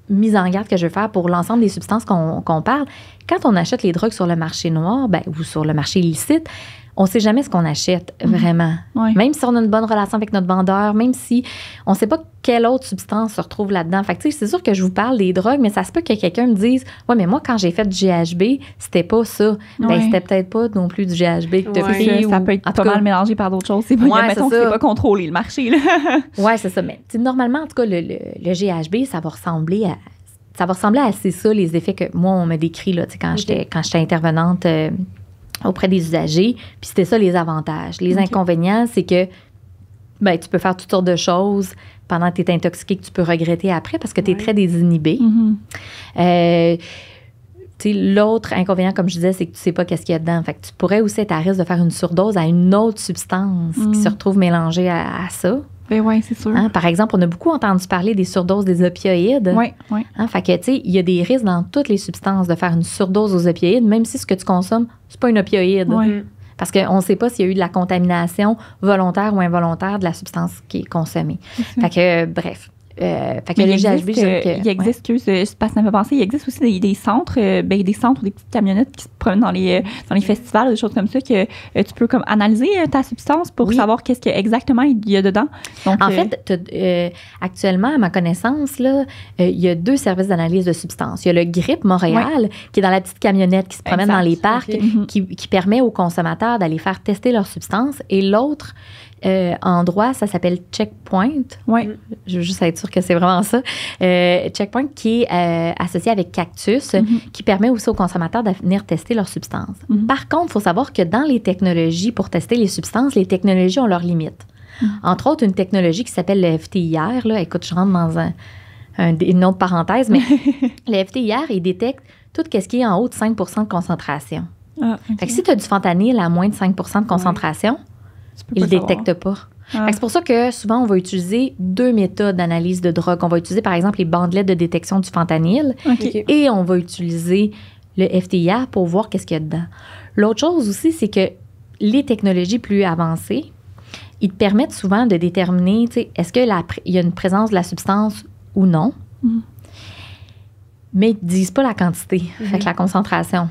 mise en garde que je veux faire pour l'ensemble des substances qu'on parle. Quand on achète les drogues sur le marché noir ben, ou sur le marché illicite, on ne sait jamais ce qu'on achète mhm. vraiment. Même si on a une bonne relation avec notre vendeur, même si on ne sait pas quelle autre substance se retrouve là-dedans. Fait c'est sûr que je vous parle des drogues, mais ça se peut que quelqu'un me dise "Ouais, mais moi quand j'ai fait du GHB, c'était pas ça." Oui. Ben c'était peut-être pas non plus du GHB que tu Ça, peut être pas mal mélangé par d'autres choses, c'est pas ouais, c'est pas contrôlé le marché Oui, ouais, c'est ça, mais normalement en tout cas le, le, GHB, ça va ressembler à ça va ressembler à c'est ça les effets que moi on me décrit là, quand j'étais quand j'étais intervenante euh, auprès des usagers. Puis c'était ça les avantages. Les inconvénients, c'est que ben, tu peux faire toutes sortes de choses pendant que tu es intoxiqué que tu peux regretter après parce que tu es très désinhibé. Mm-hmm. Euh, l'autre inconvénient, comme je disais, c'est que tu sais pas qu'est-ce qu'il y a dedans. Fait tu pourrais aussi être à risque de faire une surdose à une autre substance qui mm. se retrouve mélangée à ça. Ben oui, c'est sûr. Hein, par exemple, on a beaucoup entendu parler des surdoses des opioïdes. Oui, oui. Hein, fait que, tu sais, il y a des risques dans toutes les substances de faire une surdose aux opioïdes, même si ce que tu consommes, c'est pas une opioïde. Mm. Parce qu'on ne sait pas s'il y a eu de la contamination volontaire ou involontaire de la substance qui est consommée. Fait que, bref. Euh, euh, que il, existe, que, il existe, je passe un peu penser, il existe aussi des, centres, euh, ben, des centres ou des petites camionnettes qui se promènent dans les, dans les festivals, des choses comme ça, que tu peux comme analyser ta substance pour savoir qu'est-ce exactement il y a dedans. en fait, actuellement, à ma connaissance, là, il y a deux services d'analyse de substances. Il y a le GRIP Montréal, qui est dans la petite camionnette qui se promène dans les parcs, mm-hmm. qui, qui, permet aux consommateurs d'aller faire tester leur substance, et l'autre, endroit, euh, en droit, ça s'appelle Checkpoint. Oui. Je veux juste être sûre que c'est vraiment ça. Euh, Checkpoint qui est euh, associé avec Cactus, mhm. qui permet aussi aux consommateurs de venir tester leurs substances. Mhm. Par contre, il faut savoir que dans les technologies, pour tester les substances, les technologies ont leurs limites. Mhm. Entre autres, une technologie qui s'appelle le FTIR. Là, écoute, je rentre dans un, une autre parenthèse, mais le FTIR, il détecte tout ce qui est en haut de 5 de concentration. Ah, fait si tu as du fentanyl à moins de 5 de concentration, il ne détectent pas. Ah. C'est pour ça que souvent, on va utiliser deux méthodes d'analyse de drogue. On va utiliser, par exemple, les bandelettes de détection du fentanyl et on va utiliser le FTIA pour voir qu'est-ce qu'il y a dedans. L'autre chose aussi, c'est que les technologies plus avancées, ils te permettent souvent de déterminer, est-ce qu'il y a une présence de la substance ou non, mm. mais ils ne disent pas la quantité, mhm. la concentration.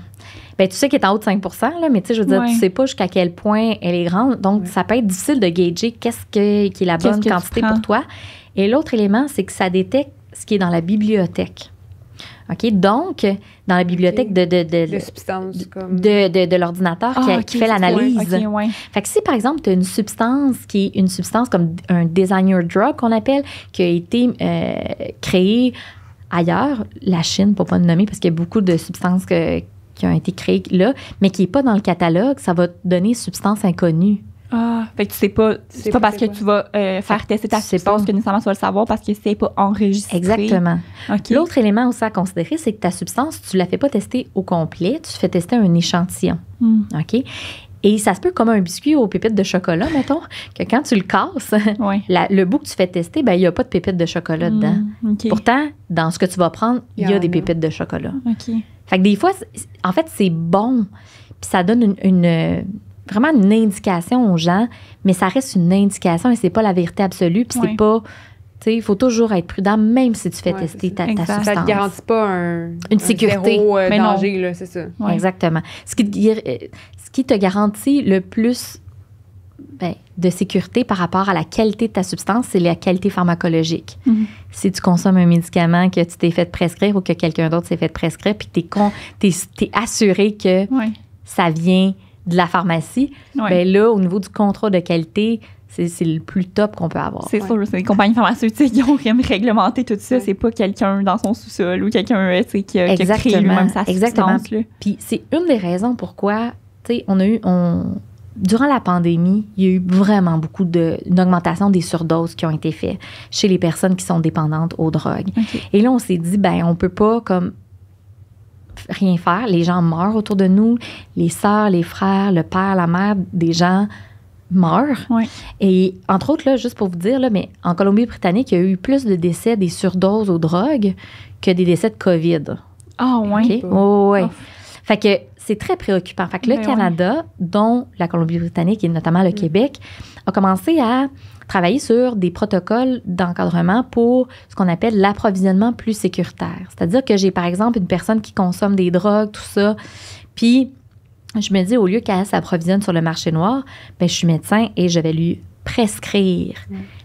Bien, tu sais qu'elle est en haut de 5 là, mais tu sais, je veux dire, tu sais pas jusqu'à quel point elle est grande. Donc, ça peut être difficile de gager qu'est-ce qui est la bonne quantité pour toi. Et l'autre élément, c'est que ça détecte ce qui est dans la bibliothèque. OK? Donc, dans la bibliothèque de, de, de, de, de, l'ordinateur ah, qui, fait l'analyse. Fait que si, par exemple, tu as une substance qui est une substance comme un designer drug qu'on appelle, qui a été euh, créée ailleurs, la Chine, pour pas le nommer, parce qu'il y a beaucoup de substances que, qui ont été créés là, mais qui n'est pas dans le catalogue, ça va te donner substance inconnue. Ah, fait que tu sais pas, c'est pas, parce que tu vas euh, faire tester ta substance pas. que nécessairement tu vas le savoir parce que c'est pas enregistré. Exactement. L'autre élément aussi à considérer, c'est que ta substance, tu la fais pas tester au complet, tu fais tester un échantillon. Hmm. OK? Et ça se peut comme un biscuit aux pépites de chocolat, mettons, que quand tu le casses, le bout que tu fais tester, ben, il n'y a pas de pépites de chocolat dedans. Hmm, Pourtant, dans ce que tu vas prendre, il y, a des pépites de chocolat. OK. Fait que des fois, en fait, c'est bon. Puis ça donne une, euh, vraiment une indication aux gens, mais ça reste une indication et c'est pas la vérité absolue. Puis c'est tu sais, Il faut toujours être prudent, même si tu fais tester ta, ta substance. Ça te garantit pas un, une sécurité. zéro, euh, c'est ça. Exactement. Ce qui, euh, ce qui te garantit le plus ben, de sécurité par rapport à la qualité de ta substance, c'est la qualité pharmacologique. Mhm. Si tu consommes un médicament que tu t'es fait prescrire ou que quelqu'un d'autre s'est fait prescrire, puis tu es, assuré que ça vient de la pharmacie, ben là, au niveau du contrôle de qualité, c'est le plus top qu'on peut avoir. C'est sûr c'est les compagnies pharmaceutiques qui ont réglementé tout ça. C'est pas quelqu'un dans son sous-sol ou quelqu'un qui, euh, qui, a créé lui-même sa Exactement. Puis c'est une des raisons pourquoi, tu sais, on a eu, on, durant la pandémie, il y a eu vraiment beaucoup de, des surdoses qui ont été faites chez les personnes qui sont dépendantes aux drogues. Et là, on s'est dit, ben, on peut pas comme rien faire. Les gens meurent autour de nous. Les sœurs, les frères, le père, la mère, des gens meurent. Et entre autres, là, juste pour vous dire, là, mais en Colombie-Britannique, il y a eu plus de décès des surdoses aux drogues que des décès de COVID. Ah, oh, ouais Fait que c'est très préoccupant. Fait le ben Canada, dont la Colombie-Britannique et notamment le mm. Québec, a commencé à travailler sur des protocoles d'encadrement pour ce qu'on appelle l'approvisionnement plus sécuritaire. C'est-à-dire que j'ai, par exemple, une personne qui consomme des drogues, tout ça, puis je me dis, au lieu qu'elle s'approvisionne sur le marché noir, ben, je suis médecin et je vais lui prescrire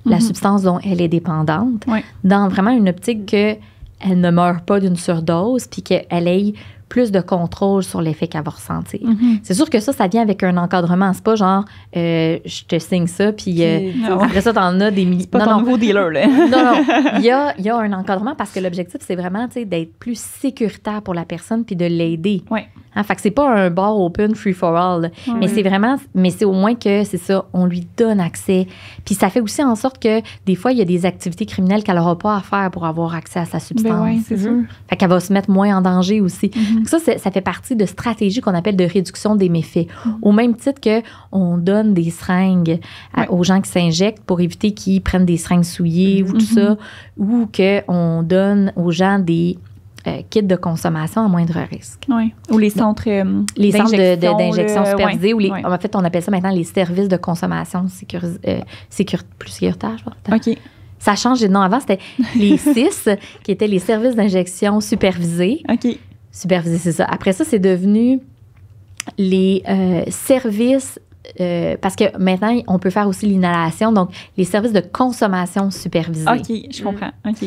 la mm-hmm. substance dont elle est dépendante dans vraiment une optique que elle ne meurt pas d'une surdose, puis qu'elle ait plus de contrôle sur l'effet qu'elle va ressentir. Mm-hmm. C'est sûr que ça, ça vient avec un encadrement. C'est pas genre, euh, je te signe ça, puis euh, après ça, t'en as des milliers. pas non, ton non. nouveau dealer, là. non, non. Il y a, il y a un encadrement parce que l'objectif, c'est vraiment d'être plus sécuritaire pour la personne puis de l'aider. Oui. Hein, fait que c'est pas un bar open, free for all. Mais c'est vraiment, mais c'est au moins que, c'est ça, on lui donne accès. Puis ça fait aussi en sorte que, des fois, il y a des activités criminelles qu'elle n'aura pas à faire pour avoir accès à sa ben substance. oui, c'est mm-hmm. sûr. Fait qu'elle va se mettre moins en danger aussi. Mm-hmm ça, ça fait partie de stratégies qu'on appelle de réduction des méfaits. Mm. Au même titre que on donne des seringues aux gens qui s'injectent pour éviter qu'ils prennent des seringues souillées ou tout ça, mm-hmm. ou qu'on donne aux gens des euh, kits de consommation à moindre risque. Oui. Ou les centres euh, Les centres d'injection supervisés, ou les, en fait, on appelle ça maintenant les services de consommation euh, sécur plus sécuritaire, OK. Ça change. nom. avant, c'était les six qui étaient les services d'injection supervisés. OK. Supervisé, c'est ça. Après ça, c'est devenu les euh, services euh, parce que maintenant, on peut faire aussi l'inhalation, donc les services de consommation supervisés. OK, je comprends. Mm. OK.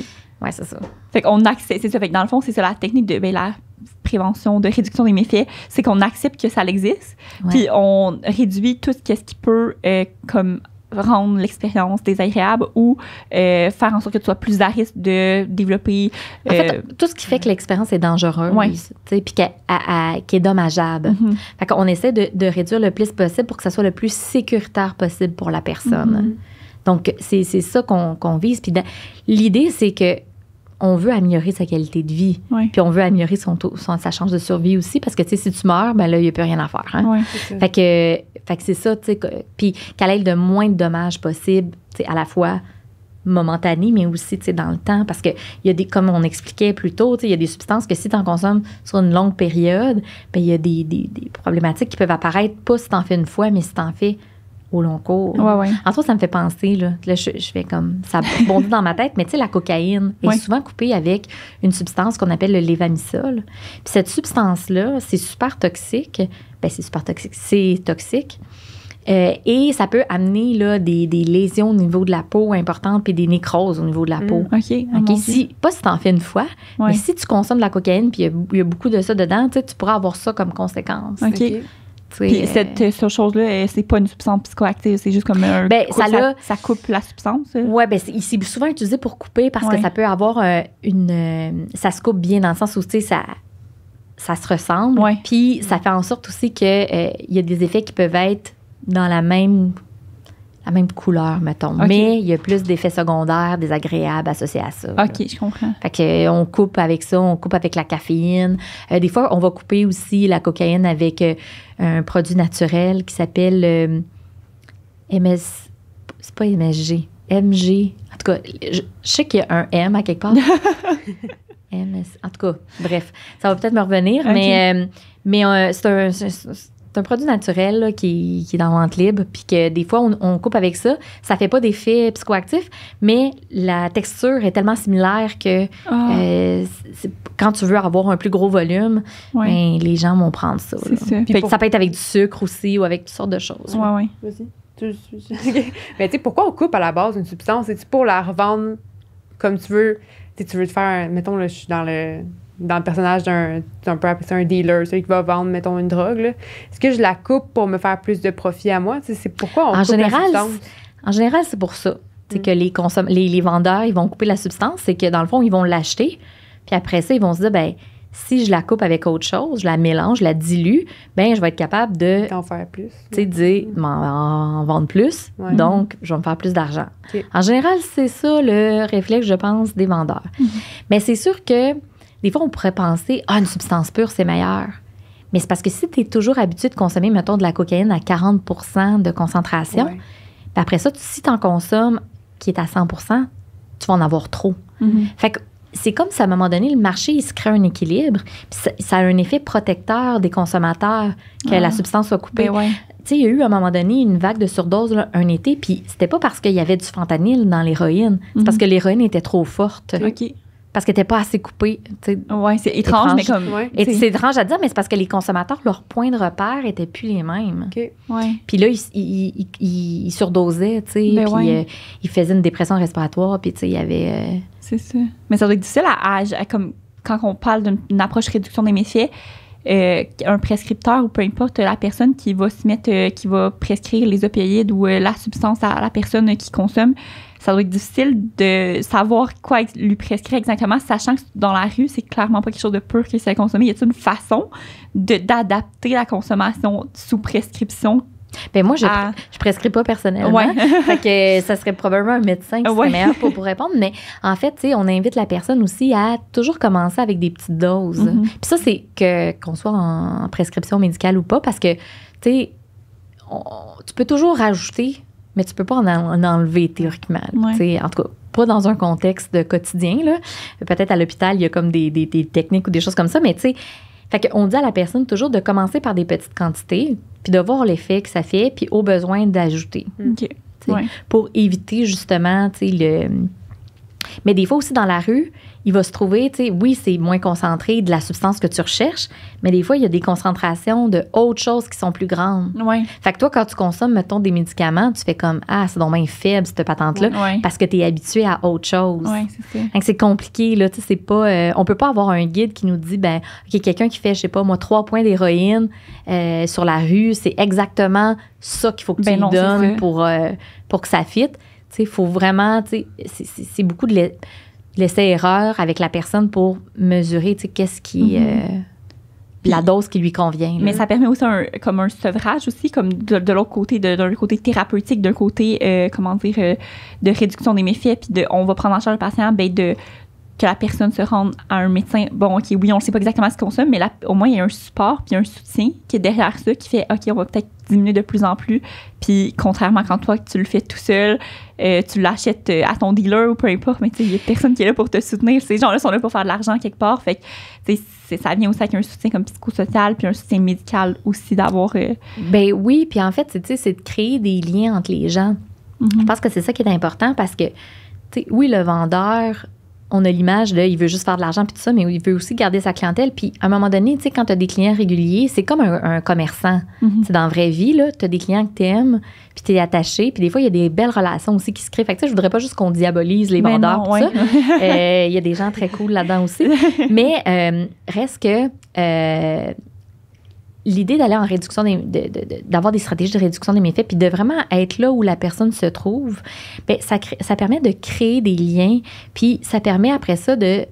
Oui, c'est ça. Fait qu'on accepte, c'est ça. Fait dans le fond, c'est ça la technique de ben, la prévention, de réduction des méfaits, c'est qu'on accepte que ça existe, puis on réduit tout ce qui peut euh, comme rendre l'expérience désagréable ou euh, faire en sorte que tu sois plus à risque de développer. Euh, tout ce qui fait que l'expérience est dangereuse, puis qui est dommageable. Mm-hmm. On essaie de, de, réduire le plus possible pour que ça soit le plus sécuritaire possible pour la personne. Mm-hmm. Donc, c'est ça qu'on vise. Puis l'idée, c'est que on veut améliorer sa qualité de vie. Puis on veut améliorer son, sa chance de survie aussi parce que tu sais, si tu meurs, ben là, il n'y a plus rien à faire. Hein. fait que, c'est ça, tu sais. Puis qu'elle ait le moins de dommages possible, tu sais, à la fois momentané, mais aussi dans le temps. Parce que, y a des, comme on expliquait plus tôt, il y a des substances que si tu en consommes sur une longue période, ben il y a des, des, problématiques qui peuvent apparaître, pas si tu en fais une fois, mais si tu en fais au long cours. En tout ça me fait penser, là, je, je, fais comme, ça bondit dans ma tête, mais tu sais, la cocaïne est souvent coupée avec une substance qu'on appelle le levamisol. Puis cette substance-là, c'est super toxique. Ben, c'est super toxique, c'est toxique. Euh, et ça peut amener là, des, des, lésions au niveau de la peau importantes puis des nécroses au niveau de la mm. peau. Ok. Oh OK. si, pas si t'en en fais une fois, mais si tu consommes de la cocaïne puis il y, a beaucoup de ça dedans, tu pourras avoir ça comme conséquence. OK. Puis euh, cette, chose-là, euh, c'est pas une substance psychoactive, c'est juste comme un. Ben, ça, ça, coupe la substance. Oui, ben, c'est souvent utilisé pour couper parce que ça peut avoir euh, une. ça se coupe bien dans le sens où, tu ça, ça se ressemble. Puis ça fait en sorte aussi qu'il y a des effets qui peuvent être dans la même la même couleur, mettons. Mais il y a plus d'effets secondaires désagréables associés à ça. OK, je comprends. Fait que, euh, on coupe avec ça, on coupe avec la caféine. Euh, des fois, on va couper aussi la cocaïne avec euh, un produit naturel qui s'appelle MS. C'est pas MSG. MG. En tout cas, je, sais qu'il y a un M à quelque part. MS. En tout cas, bref, ça va peut-être me revenir, mais, mais c'est un. C'est un produit naturel qui, qui, est dans vente libre, puis que des fois, on, coupe avec ça. Ça fait pas d'effet psychoactif, mais la texture est tellement similaire que ah. euh, quand tu veux avoir un plus gros volume, ben, les gens vont prendre ça. ça. peut être avec du sucre aussi ou avec toutes sortes de choses. Oui, oui. mais tu sais, pourquoi on coupe à la base une substance? cest pour la revendre comme tu veux? tu veux te faire, mettons, là, je suis dans le dans le personnage d'un, un dealer, celui qui va vendre, mettons, une drogue. Est-ce que je la coupe pour me faire plus de profit à moi? c'est pourquoi on en coupe général, substance. En général, c'est pour ça. C'est mm. que les, les, les, vendeurs, ils vont couper la substance. C'est que, dans le fond, ils vont l'acheter. Puis après ça, ils vont se dire, ben si je la coupe avec autre chose, je la mélange, je la dilue, ben je vais être capable de... En faire plus. Tu sais, dire, mm. vendre plus. Donc, je vais me faire plus d'argent. En général, c'est ça le réflexe, je pense, des vendeurs. Mm-hmm. Mais c'est sûr que des fois, on pourrait penser, ah, une substance pure, c'est meilleur. Mais c'est parce que si tu es toujours habitué de consommer, mettons, de la cocaïne à 40 de concentration, puis ben après ça, si tu en consommes qui est à 100 tu vas en avoir trop. Mm-hmm. Fait que c'est comme si à un moment donné, le marché, il se crée un équilibre. ça, a un effet protecteur des consommateurs que la ah. substance soit coupée. Ben tu sais, il y a eu à un moment donné une vague de surdose un été, puis c'était pas parce qu'il y avait du fentanyl dans l'héroïne, c'est mm-hmm. parce que l'héroïne était trop forte. OK parce que t'es pas assez coupé. Oui, c'est étrange, mais c'est étrange à dire, mais c'est parce que les consommateurs, leurs points de repère n'étaient plus les mêmes. Ok, Puis là, ils, surdosaient, ben puis euh, ils faisaient une dépression respiratoire, puis tu sais, il y avait. Euh, c'est ça. Mais ça doit être difficile à, comme quand on parle d'une approche réduction des méfaits. Euh, un prescripteur ou peu importe la personne qui va se mettre, qui va prescrire les opioïdes ou la substance à la personne qui consomme, ça doit être difficile de savoir quoi lui prescrire exactement, sachant que dans la rue, c'est clairement pas quelque chose de pur qui s'est consommé. Y a-t-il une façon d'adapter la consommation sous prescription ben moi, je, je prescris pas personnellement. Ouais. que ça serait probablement un médecin qui serait meilleur pour, pour, répondre. Mais en fait, on invite la personne aussi à toujours commencer avec des petites doses. Mm-hmm. Puis ça, c'est que qu'on soit en prescription médicale ou pas, parce que, tu tu peux toujours rajouter mais tu peux pas en, enlever théoriquement. En tout cas, pas dans un contexte de quotidien. Peut-être à l'hôpital, il y a comme des, techniques ou des choses comme ça, mais tu sais, fait qu'on dit à la personne toujours de commencer par des petites quantités, puis de voir l'effet que ça fait, puis au besoin d'ajouter. Mm. Pour éviter justement, tu le... Mais des fois aussi dans la rue, il va se trouver, tu sais, oui, c'est moins concentré de la substance que tu recherches, mais des fois, il y a des concentrations de autres choses qui sont plus grandes. Ouais. Fait que toi, quand tu consommes, mettons, des médicaments, tu fais comme, ah, c'est donc bien faible, cette patente-là, parce que tu es habitué à autre chose. Ouais, c'est c'est compliqué, là, tu sais, c'est pas, euh, on peut pas avoir un guide qui nous dit, ben, OK, quelqu'un qui fait, je sais pas, moi, trois points d'héroïne euh, sur la rue, c'est exactement ça qu'il faut que ben tu lui donnes pour, euh, pour que ça fitte. Tu sais, il faut vraiment, tu sais, c'est beaucoup de l'essai-erreur avec la personne pour mesurer qu'est-ce qui. Mhm. Euh, la dose qui lui convient. Mais ça permet aussi un, comme un sevrage aussi, comme de, l'autre côté, d'un côté thérapeutique, d'un côté, euh, comment dire, euh, de réduction des méfaits, puis de, on va prendre en charge le patient, ben de, que la personne se rende à un médecin. Bon, OK, oui, on ne sait pas exactement ce qu'on consomme, mais là, au moins, il y a un support puis un soutien qui est derrière ça, qui fait OK, on va peut-être diminuer de plus en plus. Puis, contrairement quand toi, tu le fais tout seul, euh, tu l'achètes euh, à ton dealer ou peu importe, mais tu sais, il n'y a personne qui est là pour te soutenir. Ces gens-là sont là pour faire de l'argent quelque part. Fait que, ça vient aussi avec un soutien comme psychosocial puis un soutien médical aussi d'avoir. Euh, ben oui, puis en fait, c'est de créer des liens entre les gens. Mhm. Je pense que c'est ça qui est important parce que, oui, le vendeur on a l'image de il veut juste faire de l'argent puis tout ça, mais il veut aussi garder sa clientèle. Puis à un moment donné, tu sais, quand tu as des clients réguliers, c'est comme un, commerçant. Mhm. C'est Dans la vraie vie, tu as des clients que tu aimes, puis tu es attaché. Puis des fois, il y a des belles relations aussi qui se créent. Fait que je voudrais pas juste qu'on diabolise les ben vendeurs. Euh, il y a des gens très cool là-dedans aussi. mais euh, reste que. Euh, l'idée d'aller en réduction, d'avoir des stratégies de réduction des méfaits, puis de vraiment être là où la personne se trouve, bien, ça, permet de créer des liens, puis ça permet après ça de...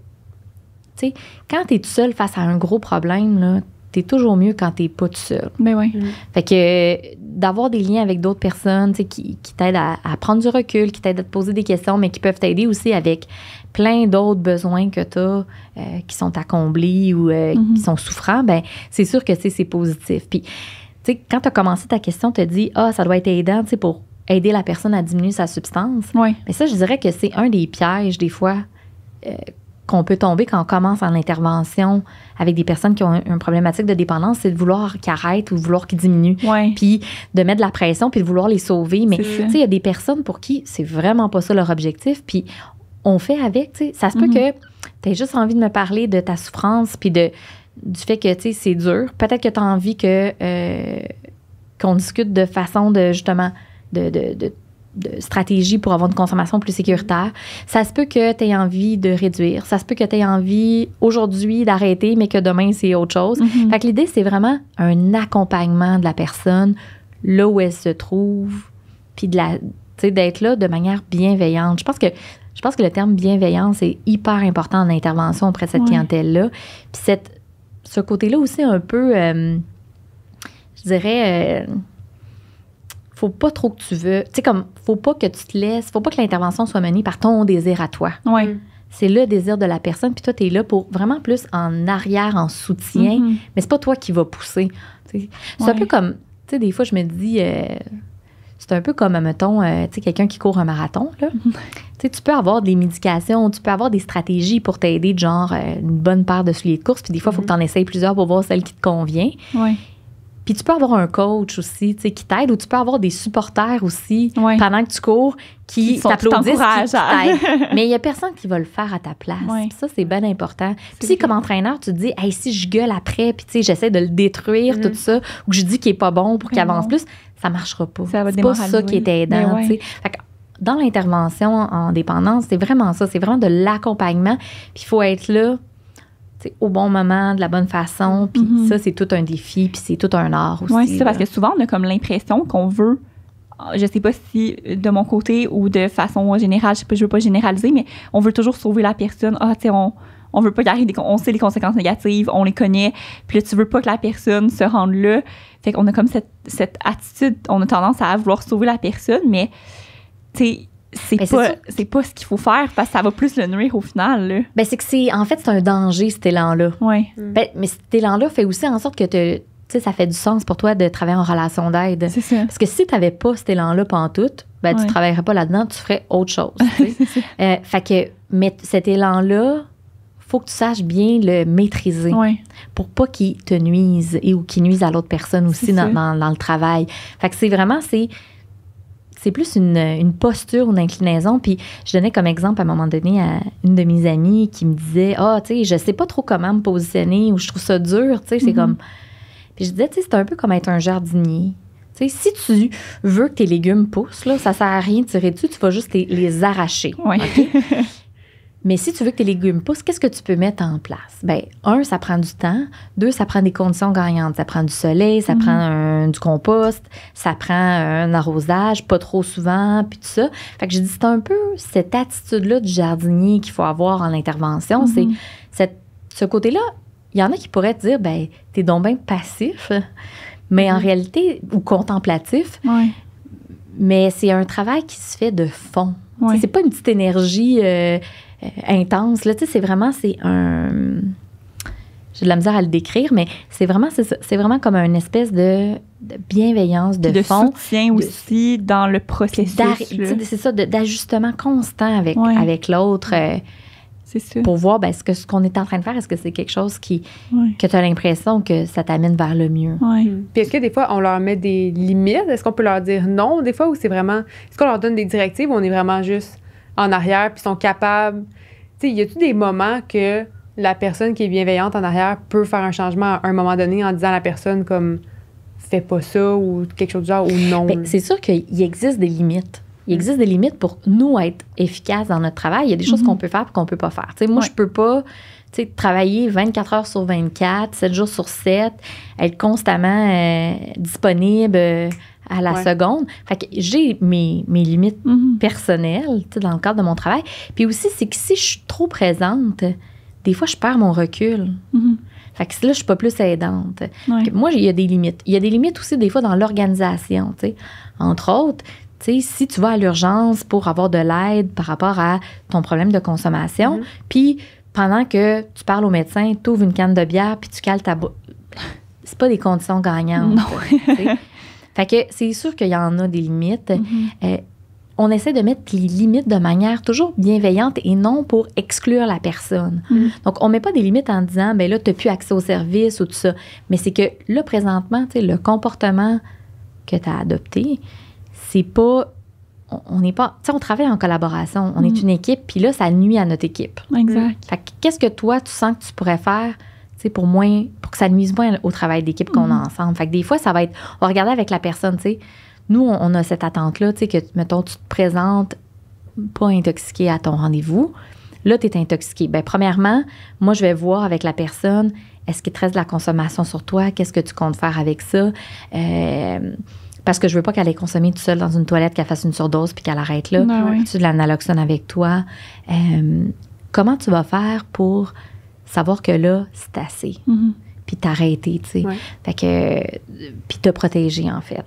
Tu sais, quand tu es tout seul face à un gros problème, là, toujours mieux quand tu t'es pas tout seul. Mais ben oui. Mm. Fait que d'avoir des liens avec d'autres personnes qui, qui t'aident à, prendre du recul, qui t'aident à te poser des questions, mais qui peuvent t'aider aussi avec plein d'autres besoins que tu as euh, qui sont accomplis ou euh, qui mm-hmm. sont souffrants, ben c'est sûr que c'est positif. Puis, tu sais, quand tu as commencé ta question, tu as dit Ah, ça doit être aidant pour aider la personne à diminuer sa substance. Oui. Mais ça, je dirais que c'est un des pièges, des fois. Euh, qu'on peut tomber quand on commence en intervention avec des personnes qui ont une, problématique de dépendance, c'est de vouloir qu'ils arrêtent ou vouloir qu'ils diminuent. Puis de mettre de la pression puis de vouloir les sauver. Mais tu sais, il y a des personnes pour qui c'est vraiment pas ça leur objectif. Puis on fait avec, tu sais. Ça se peut mm-hmm. que tu aies juste envie de me parler de ta souffrance puis de, du fait que, tu sais, c'est dur. Peut-être que tu as envie que, euh, qu'on discute de façon de, justement, de stratégie pour avoir une consommation plus sécuritaire. Ça se peut que tu aies envie de réduire. Ça se peut que tu aies envie aujourd'hui d'arrêter, mais que demain, c'est autre chose. Mhm. Fait que l'idée, c'est vraiment un accompagnement de la personne là où elle se trouve, puis de la d'être là de manière bienveillante. Je pense que je pense que le terme bienveillance est hyper important en intervention auprès de cette clientèle là. Puis cette ce côté-là aussi un peu euh, je dirais euh, faut pas trop que tu veux. Tu sais, comme, faut pas que tu te laisses, faut pas que l'intervention soit menée par ton désir à toi. Oui. Mm. C'est le désir de la personne, puis toi, tu es là pour vraiment plus en arrière, en soutien, mm-hmm. mais c'est pas toi qui va pousser. C'est un peu comme, tu sais, des fois, je me dis, euh, c'est un peu comme, mettons, euh, tu sais, quelqu'un qui court un marathon, là. Mm-hmm. tu tu peux avoir des médications, tu peux avoir des stratégies pour t'aider, genre euh, une bonne paire de souliers de course, puis des fois, il faut mm-hmm. que tu en essayes plusieurs pour voir celle qui te convient. Oui. Puis tu peux avoir un coach aussi tu sais, qui t'aide ou tu peux avoir des supporters aussi pendant que tu cours qui, t'applaudissent, qui t'applaudissent. Mais il n'y a personne qui va le faire à ta place. Ça, c'est bien important. Puis si, comme entraîneur, tu te dis, hey, si je gueule après, puis tu sais, j'essaie de le détruire, mm. tout ça, ou que je dis qu'il n'est pas bon pour qu'il avance plus, ça ne marchera pas. C'est pas ça qui est aidant. Fait dans l'intervention en dépendance, c'est vraiment ça. C'est vraiment de l'accompagnement. Puis il faut être là au bon moment, de la bonne façon. Mm-hmm. Puis ça, c'est tout un défi, puis c'est tout un art aussi. Oui, c'est parce que souvent, on a comme l'impression qu'on veut je sais pas si de mon côté ou de façon générale, je sais je veux pas généraliser, mais on veut toujours sauver la personne. Ah, tu sais, on, on veut pas y des... on sait les conséquences négatives, on les connaît, puis tu veux pas que la personne se rende là. Fait qu'on a comme cette, cette attitude, on a tendance à vouloir sauver la personne, mais tu sais, ben, c'est pas pas ce qu'il faut faire parce que ça va plus le nuire au final ben, c'est que c'est en fait c'est un danger cet élan là. Mm. Ben, mais cet élan là fait aussi en sorte que ça fait du sens pour toi de travailler en relation d'aide. Parce que si tu n'avais pas cet élan là pantoute, ben tu travaillerais pas là-dedans, tu ferais autre chose, euh, fait que mais cet élan là faut que tu saches bien le maîtriser ouais. pour pas qu'il te nuise et ou qu'il nuise à l'autre personne aussi dans, dans, le travail. Fait que c'est vraiment c'est c'est plus une, une, posture, une inclinaison. Puis je donnais comme exemple à un moment donné à une de mes amies qui me disait Ah, oh, tu sais, je sais pas trop comment me positionner ou je trouve ça dur. Tu sais, c'est mhm. comme. Puis je disais, tu sais, c'est un peu comme être un jardinier. Tu sais, si tu veux que tes légumes poussent, là, ça sert à rien de tirer dessus, tu vas juste les, arracher. Oui. Mais si tu veux que tes légumes poussent, qu'est-ce que tu peux mettre en place? Ben, un, ça prend du temps. Deux, ça prend des conditions gagnantes. Ça prend du soleil, ça mhm. prend du compost, ça prend un arrosage, pas trop souvent, puis tout ça. Fait que je dis, c'est un peu cette attitude-là du jardinier qu'il faut avoir en intervention. Mhm. C'est ce côté-là. Il y en a qui pourraient te dire, ben, t'es donc bien passif, mais en mhm. réalité, ou contemplatif. Mais c'est un travail qui se fait de fond. C'est pas une petite énergie. Euh, euh, intense. Là, tu sais, c'est vraiment, c'est un. J'ai de la misère à le décrire, mais c'est vraiment, c'est vraiment comme une espèce de, bienveillance, de, de fond. soutien aussi dans le processus. C'est ça, d'ajustement constant avec, avec l'autre. Euh, c'est ça. Pour voir ben, ce que ce qu'on est en train de faire, est-ce que c'est quelque chose qui que tu as l'impression que ça t'amène vers le mieux. Oui. Mm. Puis est-ce que des fois on leur met des limites, est-ce qu'on peut leur dire non des fois ou c'est vraiment est-ce qu'on leur donne des directives ou on est vraiment juste en arrière, puis sont capables. Tu sais, y a-tu des moments que la personne qui est bienveillante en arrière peut faire un changement à un moment donné en disant à la personne comme fais pas ça ou quelque chose du genre ou non? Ben, c'est sûr qu'il existe des limites. Il mm. existe des limites pour nous être efficaces dans notre travail. Il y a des choses mm-hmm. qu'on peut faire et qu'on peut pas faire. sais, moi, je peux pas travailler 24 heures sur 24, 7 jours sur 7, être constamment euh, disponible à la seconde. Fait que j'ai mes, limites mhm. personnelles dans le cadre de mon travail. Puis aussi, c'est que si je suis trop présente, des fois, je perds mon recul. Mhm. Fait que là, je suis pas plus aidante. Moi, il y a des limites. Il y a des limites aussi, des fois, dans l'organisation. Entre autres, si tu vas à l'urgence pour avoir de l'aide par rapport à ton problème de consommation, mhm. puis pendant que tu parles au médecin, tu ouvres une canne de bière, puis tu cales ta... ne c'est pas des conditions gagnantes. Non. Fait que c'est sûr qu'il y en a des limites. Mhm. Euh, on essaie de mettre les limites de manière toujours bienveillante et non pour exclure la personne. Mhm. Donc, on met pas des limites en disant, ben là, tu n'as plus accès au service ou tout ça. Mais c'est que là, présentement, le comportement que tu as adopté, c'est pas. On n'est pas. Tu on travaille en collaboration. On est mhm. une équipe, puis là, ça nuit à notre équipe. Exact. Fait qu'est-ce que toi, tu sens que tu pourrais faire pour moins, pour que ça nuise moins au travail d'équipe qu'on a mhm. ensemble. Fait que des fois, ça va être, on va regarder avec la personne, tu sais, nous, on, a cette attente-là, tu sais, que, mettons, tu te présentes pas intoxiqué à ton rendez-vous. Là, tu es intoxiqué. Bien, premièrement, moi, je vais voir avec la personne, est-ce qu'il te reste de la consommation sur toi? Qu'est-ce que tu comptes faire avec ça? Euh, parce que je veux pas qu'elle ait consommé tout seul dans une toilette, qu'elle fasse une surdose puis qu'elle arrête là. Ben tu de l'analoxone avec toi. Euh, comment tu vas faire pour savoir que là, c'est assez. Mhm. Puis t'arrêter, tu sais. Fait que. Puis te protéger, en fait.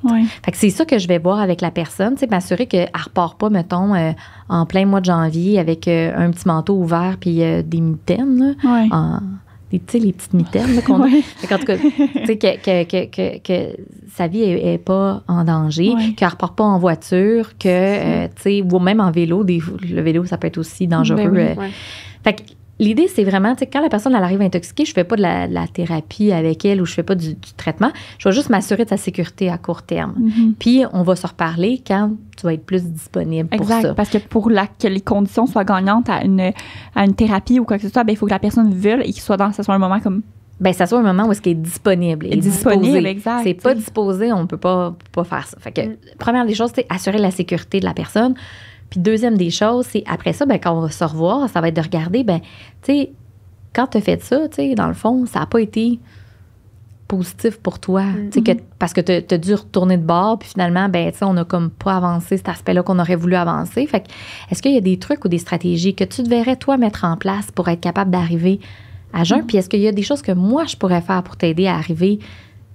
Fait que c'est ça que je vais voir avec la personne, tu sais, m'assurer qu'elle ne repart pas, mettons, euh, en plein mois de janvier avec euh, un petit manteau ouvert puis euh, des mitaines, là, les, petites mitaines qu'on oui. En tout cas, que, que, que, sa vie n'est pas en danger, Qu'elle qu'elle repart pas en voiture, que, tu sais, ou même en vélo, le vélo, ça peut être aussi dangereux. Ben fait que, L'idée, c'est vraiment, tu quand la personne elle arrive intoxiquée, je fais pas de la, thérapie avec elle ou je fais pas du, traitement. Je vais juste m'assurer de sa sécurité à court terme. Mhm. Puis, on va se reparler quand tu vas être plus disponible pour ça. Exact, parce que pour que les conditions soient gagnantes à une, thérapie ou quoi que ce soit, ben, il faut que la personne veuille et qu'il soit dans, ce soit un moment comme ben ça soit un moment où est-ce qu'elle est disponible. Est disponible, exact. C'est pas disposé, on peut pas, faire ça. Fait que, mm. première des choses, c'est assurer la sécurité de la personne. Puis deuxième des choses, c'est après ça, ben, quand on va se revoir, ça va être de regarder, ben, tu sais, quand tu as fait ça, tu sais, dans le fond, ça n'a pas été positif pour toi. Mm-hmm. que, parce que tu as dû retourner de bord, puis finalement, ben, on n'a comme pas avancé cet aspect-là qu'on aurait voulu avancer. Fait est-ce qu'il y a des trucs ou des stratégies que tu devrais, toi, mettre en place pour être capable d'arriver à jeun? Mm-hmm. Puis est-ce qu'il y a des choses que moi, je pourrais faire pour t'aider à arriver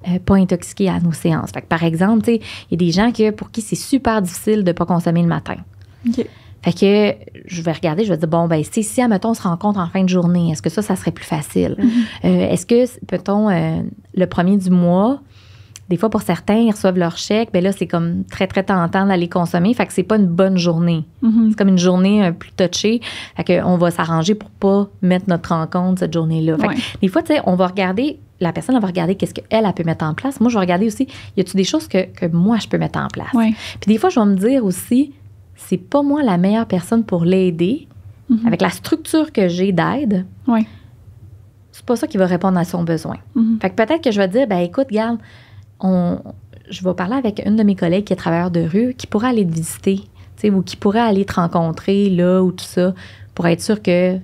euh, pas intoxiqué à nos séances? Fait que, par exemple, il y a des gens que, pour qui c'est super difficile de ne pas consommer le matin. Fait que je vais regarder, je vais dire, bon, ben, si, si, mettons on se rencontre en fin de journée, est-ce que ça, ça serait plus facile? Mm-hmm. Euh, est-ce que, peut-on, euh, le premier du mois, des fois, pour certains, ils reçoivent leur chèque, ben là, c'est comme très, très tentant d'aller consommer. Fait que c'est pas une bonne journée. Mm-hmm. C'est comme une journée plus touchée. Fait que on va s'arranger pour pas mettre notre rencontre cette journée-là. Fait que, des fois, tu sais, on va regarder, la personne, va regarder qu'est-ce qu'elle, elle pu mettre en place. Moi, je vais regarder aussi, y a-tu des choses que, moi, je peux mettre en place? Puis des fois, je vais me dire aussi, c'est pas moi la meilleure personne pour l'aider mm-hmm. avec la structure que j'ai d'aide. Oui. C'est pas ça qui va répondre à son besoin. Mm-hmm. Fait que peut-être que je vais dire ben écoute, garde, je vais parler avec une de mes collègues qui est travailleur de rue qui pourrait aller te visiter, ou qui pourrait aller te rencontrer là ou tout ça pour être sûr que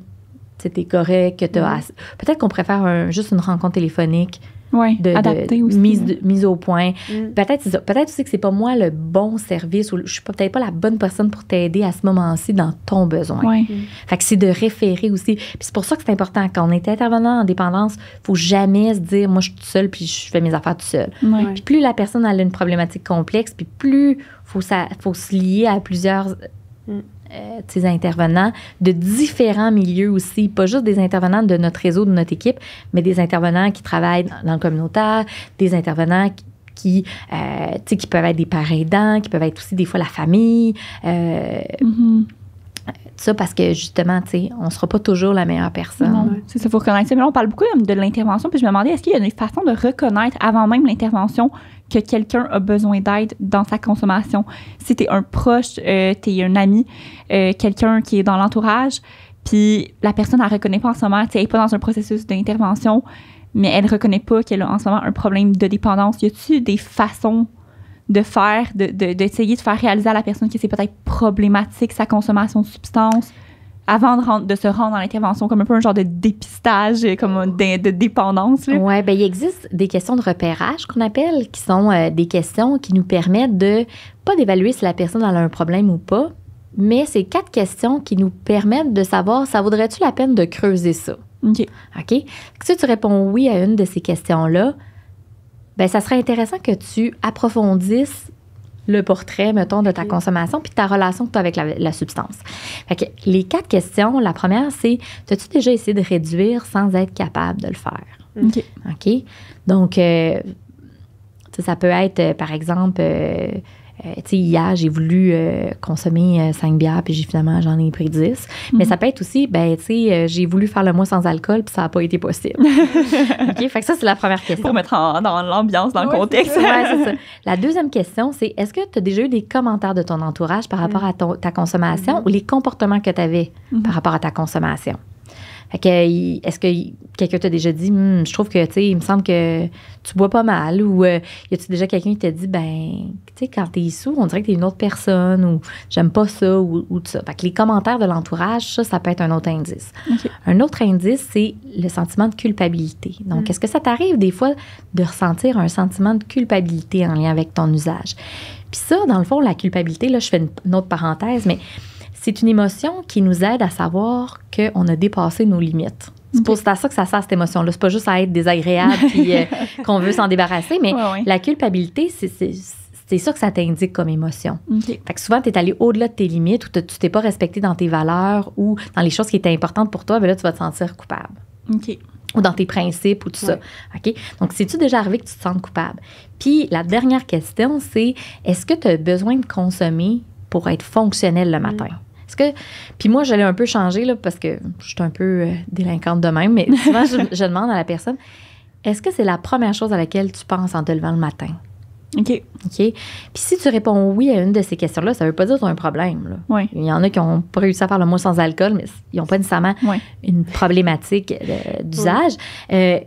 c'était correct, que tu mm-hmm. as. Peut-être qu'on préfère juste une rencontre téléphonique oui, de, adapté aussi. Mise, mise au point. Mm. Peut-être peut-être aussi que c'est pas moi le bon service ou je suis peut-être pas la bonne personne pour t'aider à ce moment-ci dans ton besoin. Mm. Fait que c'est de référer aussi. Puis c'est pour ça que c'est important quand on est intervenant en dépendance, faut jamais se dire moi je suis toute seule puis je fais mes affaires tout seul. » Puis plus la personne a une problématique complexe puis plus faut ça faut se lier à plusieurs mm. Euh, intervenants de différents milieux aussi, pas juste des intervenants de notre réseau, de notre équipe, mais des intervenants qui travaillent dans le communautaire, des intervenants qui qui euh, peuvent être des parents aidants, qui peuvent être aussi des fois la famille. Euh, mm-hmm ça parce que justement, tu sais, on sera pas toujours la meilleure personne. C'est ça, faut reconnaître Mais on parle beaucoup de l'intervention, puis je me demandais, est-ce qu'il y a une façon de reconnaître avant même l'intervention que quelqu'un a besoin d'aide dans sa consommation? Si tu es un proche, euh, tu es un ami, euh, quelqu'un qui est dans l'entourage, puis la personne, la reconnaît pas en ce moment, elle n'est pas dans un processus d'intervention, mais elle ne reconnaît pas qu'elle a en ce moment un problème de dépendance. Y a-t-il des façons de faire, d'essayer de, de, faire réaliser à la personne que c'est peut-être problématique sa consommation de substances avant de, se rendre dans l'intervention, comme un peu un genre de dépistage, comme de, dépendance. Oui, ben, il existe des questions de repérage qu'on appelle, qui sont euh, des questions qui nous permettent de, pas d'évaluer si la personne a un problème ou pas, mais c'est quatre questions qui nous permettent de savoir, ça vaudrait-tu la peine de creuser ça? OK. OK? Si tu réponds oui à une de ces questions-là, Bien, ça serait intéressant que tu approfondisses le portrait, mettons, de ta consommation, puis ta relation que tu as avec la, substance. Fait que les quatre questions, la première, c'est as-tu déjà essayé de réduire sans être capable de le faire? Mm. OK. Donc, euh, ça peut être, euh, par exemple, euh, euh, hier, j'ai voulu euh, consommer euh, cinq bières, puis finalement, j'en ai pris dix. » Mais mhm. ça peut être aussi, ben, j'ai voulu faire le mois sans alcool, puis ça n'a pas été possible. ça, c'est la première question. Pour mettre dans l'ambiance, dans le contexte. La deuxième question, c'est est-ce que tu as déjà eu des commentaires de ton entourage par mhm. rapport à ta consommation mhm. ou les comportements que tu avais par rapport à ta consommation? est-ce que quelqu'un t'a déjà dit, hmm, je trouve que, tu il me semble que tu bois pas mal, ou euh, y a-tu déjà quelqu'un qui t'a dit, ben, tu sais, quand t'es sous, on dirait que t'es une autre personne, ou j'aime pas ça, ou, tout ça. Fait que les commentaires de l'entourage, ça, peut être un autre indice. Un autre indice, c'est le sentiment de culpabilité. Donc, mm. est-ce que ça t'arrive des fois de ressentir un sentiment de culpabilité en lien avec ton usage? Puis ça, dans le fond, la culpabilité, là, je fais une autre parenthèse, mais c'est une émotion qui nous aide à savoir qu'on a dépassé nos limites. C'est ça que ça sert, cette émotion-là. C'est pas juste à être désagréable et euh, qu'on veut s'en débarrasser, mais la culpabilité, c'est ça que ça t'indique comme émotion. souvent, tu es allé au-delà de tes limites ou tu t'es pas respecté dans tes valeurs ou dans les choses qui étaient importantes pour toi, mais ben là, tu vas te sentir coupable. OK. Ou dans tes principes ou tout ça. Donc, c'est-tu déjà arrivé que tu te sens coupable? Puis, la dernière question, c'est est-ce que tu as besoin de consommer pour être fonctionnel le mm. matin? que, puis moi, j'allais un peu changer, là, parce que je suis un peu euh, délinquante de même, mais souvent, je, demande à la personne est-ce que c'est la première chose à laquelle tu penses en te levant le matin? OK. OK. Puis si tu réponds oui à une de ces questions-là, ça ne veut pas dire que tu as un problème. Oui. Il y en a qui ont pas réussi à faire le mot sans alcool, mais ils n'ont pas nécessairement une problématique euh, d'usage. Oui. Euh,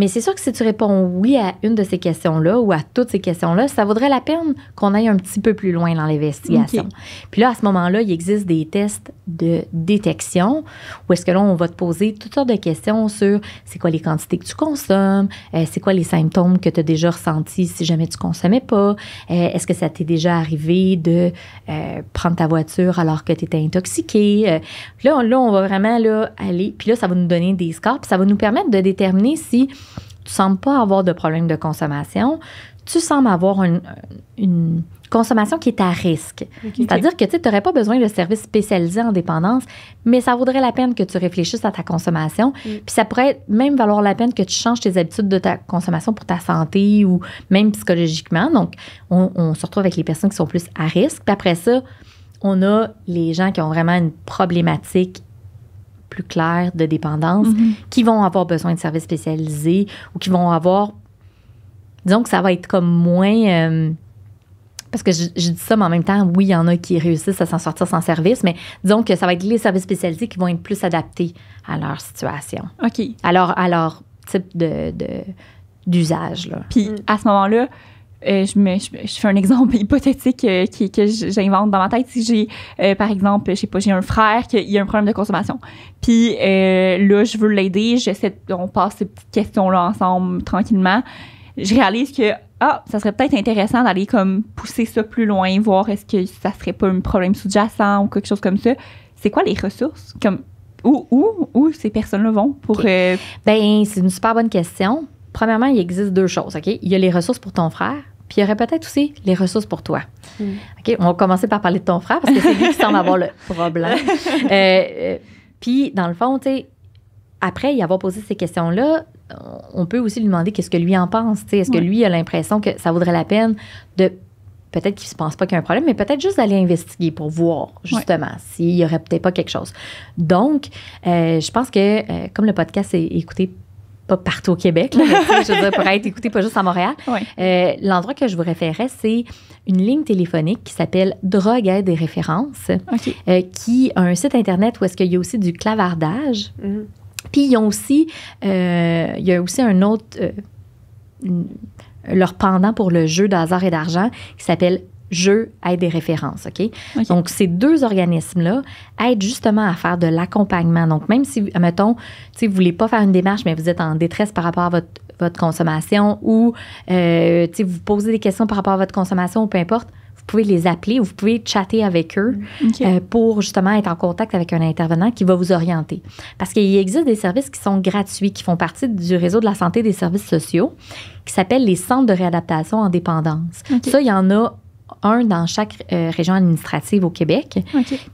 mais c'est sûr que si tu réponds oui à une de ces questions-là ou à toutes ces questions-là, ça vaudrait la peine qu'on aille un petit peu plus loin dans l'investigation. Puis là, à ce moment-là, il existe des tests de détection où est-ce que là, on va te poser toutes sortes de questions sur c'est quoi les quantités que tu consommes, euh, c'est quoi les symptômes que tu as déjà ressentis si jamais tu consommais pas, euh, est-ce que ça t'est déjà arrivé de euh, prendre ta voiture alors que tu étais intoxiqué. là, on, va vraiment là, aller, puis là, ça va nous donner des scores, puis ça va nous permettre de déterminer si tu pas avoir de problème de consommation, tu sembles avoir une, consommation qui est à risque. C'est-à-dire que tu n'aurais pas besoin de services spécialisés en dépendance, mais ça vaudrait la peine que tu réfléchisses à ta consommation. Mm. Puis ça pourrait même valoir la peine que tu changes tes habitudes de ta consommation pour ta santé ou même psychologiquement. Donc, on, on se retrouve avec les personnes qui sont plus à risque. Puis après ça, on a les gens qui ont vraiment une problématique plus claires de dépendance mhm. qui vont avoir besoin de services spécialisés ou qui vont avoir. Disons que ça va être comme moins. Euh, parce que je, dis ça, mais en même temps, oui, il y en a qui réussissent à s'en sortir sans service, mais disons que ça va être les services spécialisés qui vont être plus adaptés à leur situation. OK. Alors, à, leur type de, d'usage. Puis, mm. à ce moment-là, euh, je, fais un exemple hypothétique euh, que j'invente dans ma tête. Si j'ai, euh, par exemple, je sais pas, j'ai un frère qui a un problème de consommation. Puis là, je veux l'aider. J'essaie, on passe ces petites questions-là ensemble tranquillement. Je réalise que ah, ça serait peut-être intéressant d'aller comme pousser ça plus loin, voir est-ce que ça serait pas un problème sous-jacent ou quelque chose comme ça. C'est quoi les ressources comme où où, où ces personnes-là vont pour Ben c'est une super bonne question. Premièrement, il existe deux choses, OK Il y a les ressources pour ton frère puis il y aurait peut-être aussi les ressources pour toi. Hmm. OK, on va commencer par parler de ton frère parce que c'est lui qui semble avoir le problème. Euh, euh, puis dans le fond, tu sais, après y avoir posé ces questions-là, on peut aussi lui demander qu'est-ce que lui en pense. Est-ce que lui a l'impression que ça vaudrait la peine de peut-être qu'il ne se pense pas qu'il y a un problème, mais peut-être juste d'aller investiguer pour voir, justement, s'il n'y aurait peut-être pas quelque chose. Donc, euh, je pense que, comme le podcast est écouté pas partout au Québec, je veux dire, pour être écouté pas juste à Montréal. Euh, l'endroit que je vous référais, c'est une ligne téléphonique qui s'appelle Drogue aide et références, euh, qui a un site Internet où est-ce qu'il y a aussi du clavardage. Mhm. Puis ils ont aussi, euh, il y a aussi un autre, leur pendant pour le jeu d'hasard et d'argent qui s'appelle je aide des références, OK? Donc, ces deux organismes-là aident justement à faire de l'accompagnement. Donc, même si, mettons, vous ne voulez pas faire une démarche, mais vous êtes en détresse par rapport à votre, consommation ou euh, vous posez des questions par rapport à votre consommation ou peu importe, vous pouvez les appeler ou vous pouvez chatter avec eux mm, euh, pour justement être en contact avec un intervenant qui va vous orienter. Parce qu'il existe des services qui sont gratuits, qui font partie du réseau de la santé des services sociaux, qui s'appellent les centres de réadaptation en dépendance. Ça, il y en a un dans chaque euh, région administrative au Québec.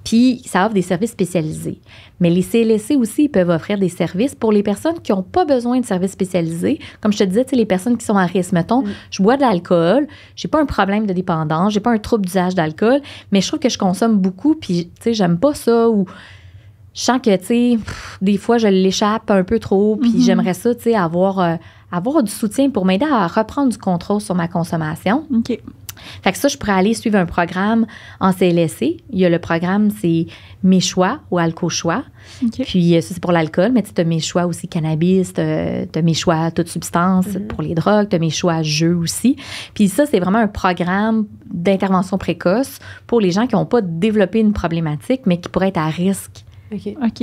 Puis, ça offre des services spécialisés. Mais les CLSC aussi peuvent offrir des services pour les personnes qui n'ont pas besoin de services spécialisés. Comme je te disais, les personnes qui sont à risque, mettons, mm. je bois de l'alcool, je n'ai pas un problème de dépendance, j'ai pas un trouble d'usage d'alcool, mais je trouve que je consomme beaucoup, puis, tu sais, j'aime pas ça ou je sens que, tu sais, des fois, je l'échappe un peu trop, puis mm-hmm. j'aimerais ça, tu sais, avoir, euh, avoir du soutien pour m'aider à reprendre du contrôle sur ma consommation. OK. Fait que ça, je pourrais aller suivre un programme en CLSC. Il y a le programme, c'est Mes choix ou Alco Choix. Puis euh, ça, c'est pour l'alcool, mais tu as mes choix aussi cannabis, tu as, mes choix toute substance mhm. pour les drogues, tu as mes choix jeux aussi. Puis ça, c'est vraiment un programme d'intervention précoce pour les gens qui n'ont pas développé une problématique, mais qui pourraient être à risque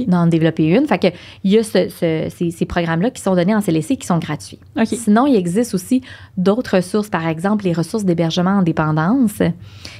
d'en développer une. Fait que il y a ces, programmes-là qui sont donnés en CLSC qui sont gratuits. Sinon, il existe aussi d'autres ressources, par exemple les ressources d'hébergement en dépendance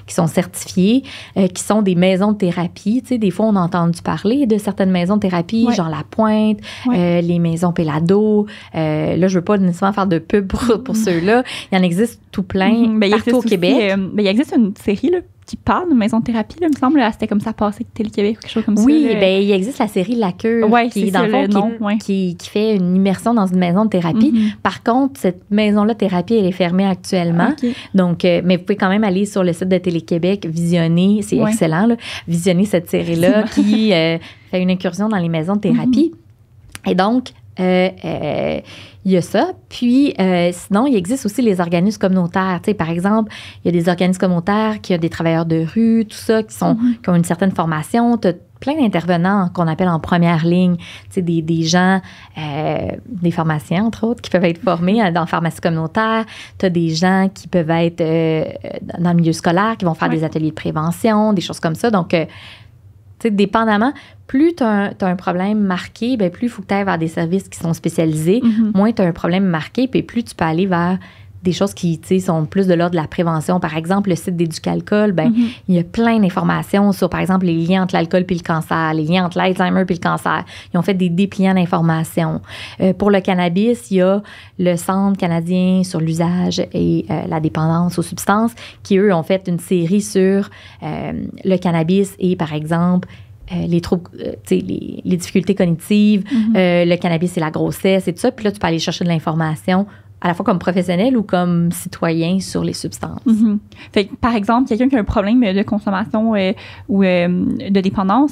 qui sont certifiées, euh, qui sont des maisons de thérapie. Tu sais, des fois, on a entendu parler de certaines maisons de thérapie, genre La Pointe, euh, les maisons Pelado. Euh, là, je veux pas nécessairement faire de pub pour, ceux-là. Il y en existe tout plein mhm. ben, partout au Québec. mais ben, il existe une série, là, parle de maison de thérapie, là, il me semble. Ah, c'était comme ça passé Télé-Québec, ou quelque chose comme ça. Oui, ben, il existe la série La Cure qui, est dans qui, fait une immersion dans une maison de thérapie. Mhm. Par contre, cette maison-là thérapie, elle est fermée actuellement. Donc, euh, mais vous pouvez quand même aller sur le site de Télé-Québec, visionner, c'est excellent, visionner cette série-là qui euh, fait une incursion dans les maisons de thérapie. Mhm. Et donc, il euh, euh, y a ça. Puis, euh, sinon, il existe aussi les organismes communautaires. Tu sais, par exemple, il y a des organismes communautaires qui ont des travailleurs de rue, tout ça, qui, sont, mhm. qui ont une certaine formation. Tu as plein d'intervenants qu'on appelle en première ligne. Tu sais, des, des gens, des pharmaciens, entre autres, qui peuvent être formés dans la pharmacie communautaire. Tu as des gens qui peuvent être dans le milieu scolaire, qui vont faire des ateliers de prévention, des choses comme ça. Donc, dépendamment, plus tu as, un problème marqué, ben, plus il faut que tu ailles vers des services qui sont spécialisés, mm-hmm. moins tu as un problème marqué, puis plus tu peux aller vers des choses qui sont plus de l'ordre de la prévention. Par exemple, le site d'Éducalcool, ben, mhm. il y a plein d'informations sur, par exemple, les liens entre l'alcool puis le cancer, les liens entre l'Alzheimer puis le cancer. Ils ont fait des dépliants d'informations. Euh, pour le cannabis, il y a le Centre canadien sur l'usage et euh, la dépendance aux substances qui, eux, ont fait une série sur euh, le cannabis et, par exemple, les troubles, les, difficultés cognitives, mhm. le cannabis et la grossesse et tout ça. Puis là, tu peux aller chercher de l'information à la fois comme professionnel ou comme citoyen sur les substances. Mhm. fait par exemple, quelqu'un qui a un problème de consommation euh, ou euh, de dépendance,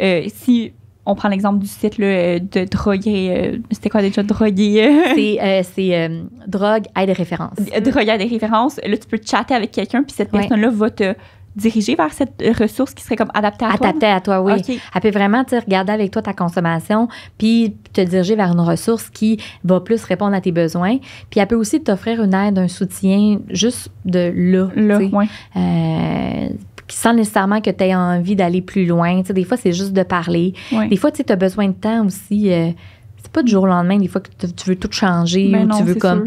euh, si on prend l'exemple du site de droguer... c'était quoi déjà droguer? c'est drogue, aide des référence. Drogue, aide des référence. Là, tu peux chatter avec quelqu'un, puis cette personne-là va te diriger vers cette euh, ressource qui serait comme adaptée à toi? Adaptée à toi, oui. Elle peut vraiment regarder avec toi ta consommation, puis te diriger vers une ressource qui va plus répondre à tes besoins. Puis elle peut aussi t'offrir une aide, un soutien juste de là. Là, oui. Euh, sans nécessairement que tu aies envie d'aller plus loin. des fois, c'est juste de parler. Des fois, tu as besoin de temps aussi. Euh, c'est pas du jour au lendemain, des fois, que tu veux tout changer ben non, tu comme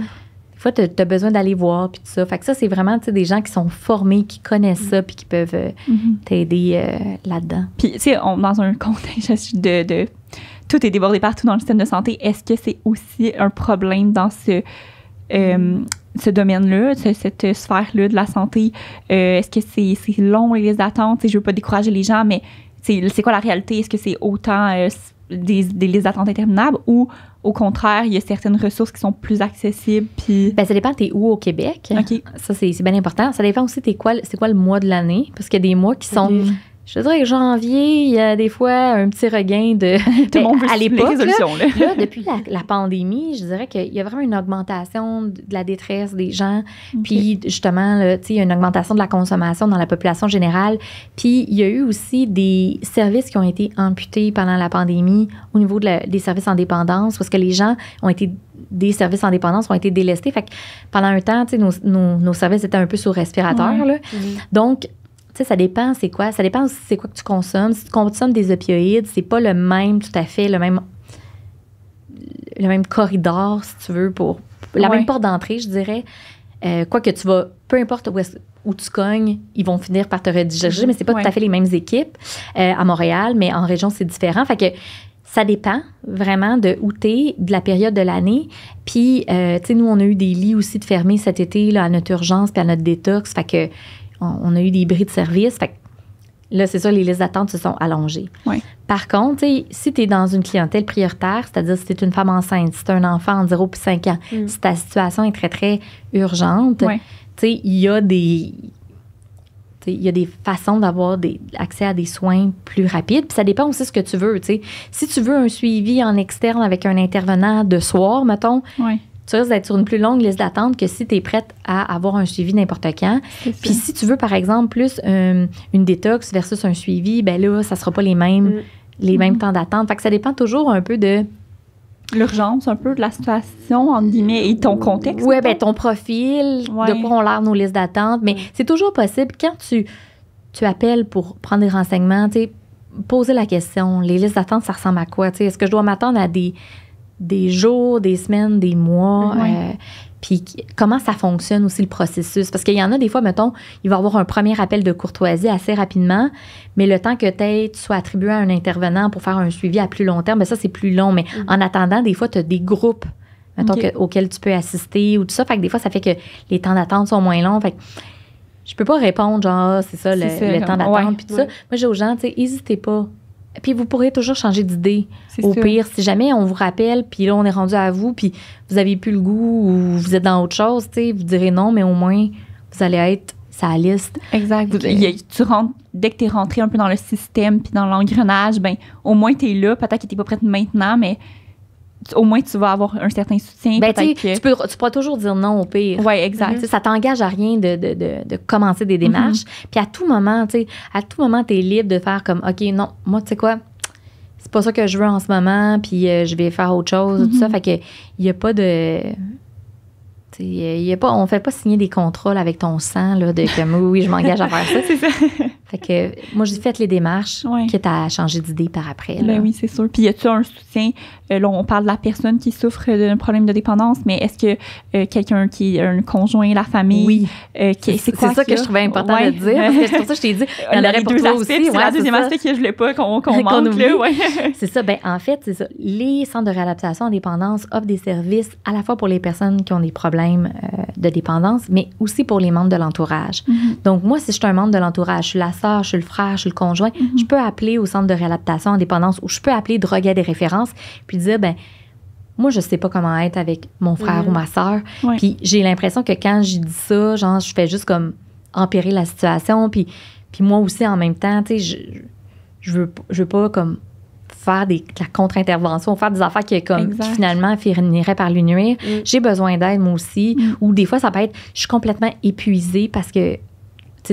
tu as, besoin d'aller voir, puis tout ça. Fait que ça, c'est vraiment des gens qui sont formés, qui connaissent ça, puis qui peuvent euh, mm-hmm. t'aider euh, là-dedans. Puis, tu sais, dans un contexte de, de, Tout est débordé partout dans le système de santé. Est-ce que c'est aussi un problème dans ce. Euh, ce domaine-là, cette sphère-là de la santé, est-ce que c'est est long les attentes? T'sais, je veux pas décourager les gens, mais c'est quoi la réalité? Est-ce que c'est autant des, des, listes d'attente interminables ou au contraire, il y a certaines ressources qui sont plus accessibles puis ben, ça dépend t'es où au Québec. Ça c'est bien important. Ça dépend aussi quoi c'est quoi le mois de l'année parce qu'il y a des mois qui sont je dirais que janvier, il y a des fois un petit regain de. Tout à l'époque, depuis la, pandémie, je dirais qu'il y a vraiment une augmentation de la détresse des gens. Puis justement, il y a une augmentation de la consommation dans la population générale. Puis il y a eu aussi des services qui ont été amputés pendant la pandémie au niveau des services en dépendance, parce que les gens ont été des services en dépendance ont été délestés. Fait que pendant un temps, nos, services étaient un peu sous respirateur. Là. Donc, ça dépend c'est quoi. Ça dépend c'est quoi que tu consommes. Si tu consommes des opioïdes, c'est pas le même, tout à fait, le même, le même corridor, si tu veux, pour la même porte d'entrée, je dirais. Euh, quoi que tu vas, peu importe où, tu cognes, ils vont finir par te rediriger, mhm. mais c'est pas tout à fait les mêmes équipes euh, à Montréal, mais en région, c'est différent. Fait que ça dépend vraiment de où es, de la période de l'année. Puis, euh, tu sais, nous, on a eu des lits aussi de fermer cet été là, à notre urgence puis à notre détox. Fait que on, a eu des bris de service. Fait Là, c'est ça, les listes d'attente se sont allongées. Par contre, si tu es dans une clientèle prioritaire, c'est-à-dire si tu es une femme enceinte, si tu un enfant de 0 puis 5 ans, mm. si ta situation est très, très urgente, il y a des. Il a des façons d'avoir des, accès à des soins plus rapides. Puis ça dépend aussi de ce que tu veux. Si tu veux un suivi en externe avec un intervenant de soir, mettons, tu risques d'être sur une plus longue liste d'attente que si tu es prête à avoir un suivi n'importe quand. Puis si tu veux, par exemple, plus euh, une détox versus un suivi, ben là, ça sera pas les mêmes, mm. les mêmes mm-hmm. temps d'attente. Fait que ça dépend toujours un peu de l'urgence un peu de la situation, entre guillemets, et ton contexte. Oui, ben ton profil, de quoi on l'air nos listes d'attente. Mais mm. c'est toujours possible quand tu, tu appelles pour prendre des renseignements, tu poser la question, les listes d'attente, ça ressemble à quoi? Est-ce que je dois m'attendre à des des jours, des semaines, des mois. Euh, puis comment ça fonctionne aussi le processus. Parce qu'il y en a des fois, mettons, il va y avoir un premier appel de courtoisie assez rapidement, mais le temps que tu sois attribué à un intervenant pour faire un suivi à plus long terme, ben ça, c'est plus long. Mais mm. en attendant, des fois, tu as des groupes mettons, auxquels tu peux assister ou tout ça. Fait que des fois, ça fait que les temps d'attente sont moins longs. Fait que je peux pas répondre, genre, ah, c'est ça, le, temps d'attente, puis tout ça. Moi, j'ai aux gens, tu sais, n'hésitez pas puis vous pourrez toujours changer d'idée. Au pire, si jamais on vous rappelle, puis là, on est rendu à vous, puis vous avez plus le goût ou vous êtes dans autre chose, tu vous direz non, mais au moins, vous allez être sa liste. Exact. dès que tu es rentré un peu dans le système puis dans l'engrenage, ben au moins tu es là. Peut-être que tu pas prête maintenant, mais au moins tu vas avoir un certain soutien. Ben, tu, peux, tu pourras toujours dire non au pire. Oui, exact. ça t'engage à rien de, de, de, commencer des mm-hmm. démarches. Puis à tout moment, tu à tout moment, tu es libre de faire comme, OK, non, moi, tu sais quoi, c'est pas ça que je veux en ce moment, puis euh, je vais faire autre chose, tout ça. Mm-hmm. Fait que il y a pas de... Y a pas, on fait pas signer des contrôles avec ton sang, là, de comme oui, je m'engage à faire ça. ça. Fait que moi, j'ai fait les démarches, que tu as changé d'idée par après. Ben là. Ben oui, c'est sûr. Puis y a-tu un soutien? Euh, là, on parle de la personne qui souffre d'un problème de dépendance, mais est-ce que euh, quelqu'un qui est un conjoint, la famille, oui. Euh, c'est, ça que je trouvais important de dire. c'est pour ça que je t'ai dit, il y en aurait pour aussi. C'est la deuxième aspect que je voulais pas qu'on, manque. c'est ça. Ben, en fait, c'est ça. Les centres de réadaptation en dépendance offrent des services à la fois pour les personnes qui ont des problèmes euh, de dépendance, mais aussi pour les membres de l'entourage. Mm-hmm. Donc, moi, si je suis un membre de l'entourage, la je suis le frère, je suis le conjoint, mhm. je peux appeler au centre de réadaptation en dépendance ou je peux appeler droguer des références puis dire, ben moi, je sais pas comment être avec mon frère mhm. ou ma soeur. Puis j'ai l'impression que quand je dis ça, genre, je fais juste comme empirer la situation. Puis, puis moi aussi, en même temps, tu sais, je, je, veux, je veux pas comme faire des, de la contre-intervention, faire des affaires qui, comme, finalement finiraient par lui nuire. Mm. J'ai besoin d'aide, moi aussi. Mm. Ou des fois, ça peut être, je suis complètement épuisée parce que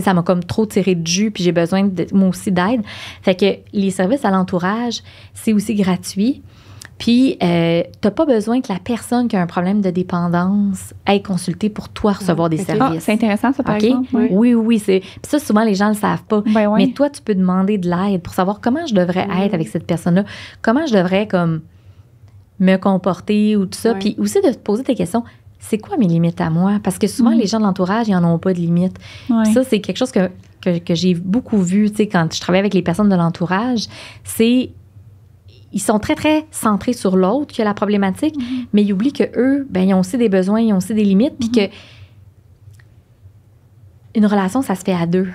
ça m'a comme trop tiré de jus, puis j'ai besoin de, moi aussi d'aide. Fait que les services à l'entourage, c'est aussi gratuit. Puis, euh, t'as tu pas besoin que la personne qui a un problème de dépendance aille consulter pour toi recevoir des services. Ah, c'est intéressant, ça, par Oui, oui. c'est... Puis ça, souvent, les gens ne le savent pas. Ben Mais toi, tu peux demander de l'aide pour savoir comment je devrais être avec cette personne-là, comment je devrais comme me comporter ou tout ça. Puis aussi de te poser des questions c'est quoi mes limites à moi? Parce que souvent, mm. les gens de l'entourage, ils n'en ont pas de limites. Ça, c'est quelque chose que, j'ai beaucoup vu, tu quand je travaille avec les personnes de l'entourage, c'est ils sont très, très centrés sur l'autre qui a la problématique, mm-hmm. mais ils oublient qu'eux, ben, ils ont aussi des besoins, ils ont aussi des limites, puis mm-hmm. que une relation, ça se fait à deux.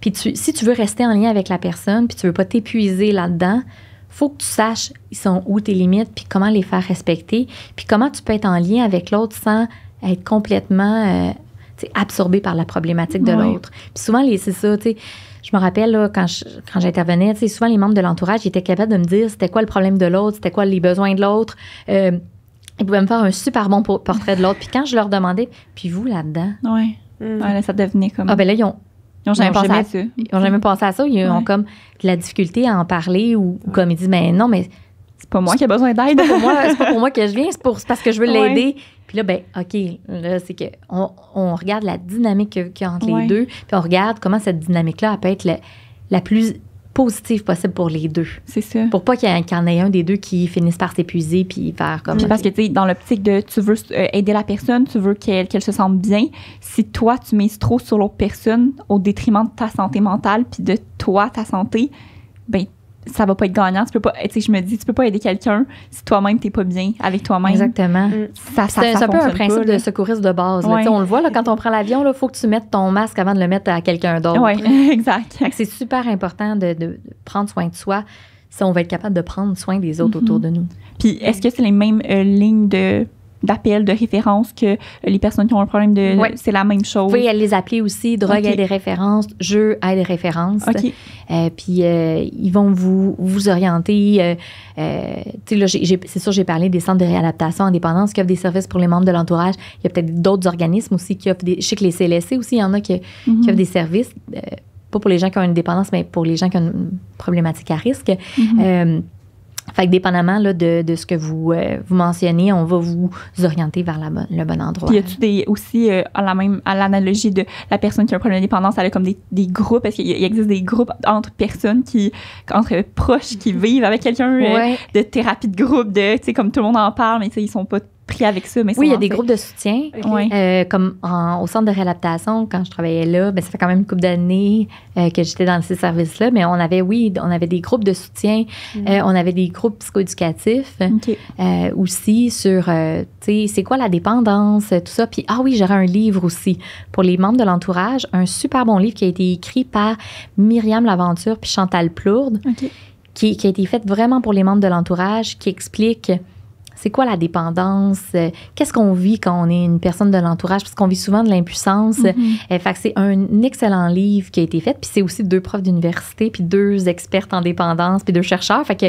Puis si tu veux rester en lien avec la personne, puis tu veux pas t'épuiser là-dedans, faut que tu saches ils sont où tes limites, puis comment les faire respecter, puis comment tu peux être en lien avec l'autre sans être complètement euh, absorbé par la problématique de l'autre. Puis souvent, c'est ça, Je me rappelle, quand, quand j'intervenais, souvent les membres de l'entourage étaient capables de me dire c'était quoi le problème de l'autre, c'était quoi les besoins de l'autre. Euh, ils pouvaient me faire un super bon portrait de l'autre. Puis quand je leur demandais, puis vous là-dedans, Oui. Mm. ça devenait comme. Ah, ben là, ils ont ils n'ont jamais, pensé à ça. Ils jamais pensé à ça. Ils ont comme de la difficulté à en parler ou, comme ils disent, mais ben non, mais c'est pas moi qui ai besoin d'aide. C'est pas, pour moi que je viens, c'est, parce que je veux l'aider. Puis là, ben, OK, là, c'est que on, regarde la dynamique qu'il y a entre les deux, puis on regarde comment cette dynamique-là peut être la plus positif possible pour les deux. C'est ça. Pour pas qu'il y, en ait un des deux qui finisse par s'épuiser puis faire comme. Puis parce que, tu sais, dans l'optique de tu veux euh, aider la personne, tu veux qu'elle se sente bien. Si toi, tu mises trop sur l'autre personne au détriment de ta santé mentale puis de toi, ta santé, ben, ça va pas être gagnant. Tu peux pas, tu sais, je me dis, tu peux pas aider quelqu'un si toi-même t'es pas bien avec toi-même. Exactement. Mm. Ça, ça, c'est un peu un principe de secouriste de base. on le voit là, quand on prend l'avion, il faut que tu mettes ton masque avant de le mettre à quelqu'un d'autre. Oui, exact. c'est super important de, de, prendre soin de soi si on veut être capable de prendre soin des autres mm-hmm. autour de nous. Puis est-ce que c'est les mêmes euh, lignes de d'appels, de références que les personnes qui ont un problème de. C'est la même chose. Oui, les appeler aussi. Drogue a des références, jeu a des références. OK. Euh, puis euh, ils vont vous, vous orienter. Euh, euh c'est sûr, j'ai parlé des centres de réadaptation en dépendance qui offrent des services pour les membres de l'entourage. Il y a peut-être d'autres organismes aussi qui offrent des. Je sais que les CLSC aussi, il y en a qui, qui mhm. offrent des services. pas pour les gens qui ont une dépendance, mais pour les gens qui ont une problématique à risque. Mhm. Fait que dépendamment de, ce que vous, euh, vous mentionnez, on va vous orienter vers le bon endroit. Puis y a-tu des, aussi euh, à la même à l'analogie de la personne qui a un problème de dépendance, elle a comme des, groupes, est-ce qu'il existe des groupes entre personnes qui entre proches qui vivent avec quelqu'un euh, de thérapie de groupe, de tu comme tout le monde en parle, mais tu ils sont pas avec ça. Mais oui, il y a des groupes de soutien. Euh, comme au centre de réadaptation, quand je travaillais là, ben, ça fait quand même une couple d'années euh, que j'étais dans ces services-là. Mais on avait, oui, on avait des groupes de soutien. Mm. Euh, on avait des groupes psychoéducatifs aussi sur, tu sais, c'est quoi la dépendance, tout ça. Puis, ah oui, j'aurais un livre aussi pour les membres de l'entourage. Un super bon livre qui a été écrit par Myriam Laventure puis Chantal Plourde. Qui, qui, a été faite vraiment pour les membres de l'entourage, qui explique c'est quoi la dépendance? Euh, qu'est-ce qu'on vit quand on est une personne de l'entourage? Parce qu'on vit souvent de l'impuissance. Mm-hmm. Euh, fait c'est un excellent livre qui a été fait. Puis c'est aussi deux profs d'université, puis deux expertes en dépendance, puis deux chercheurs. Fait que,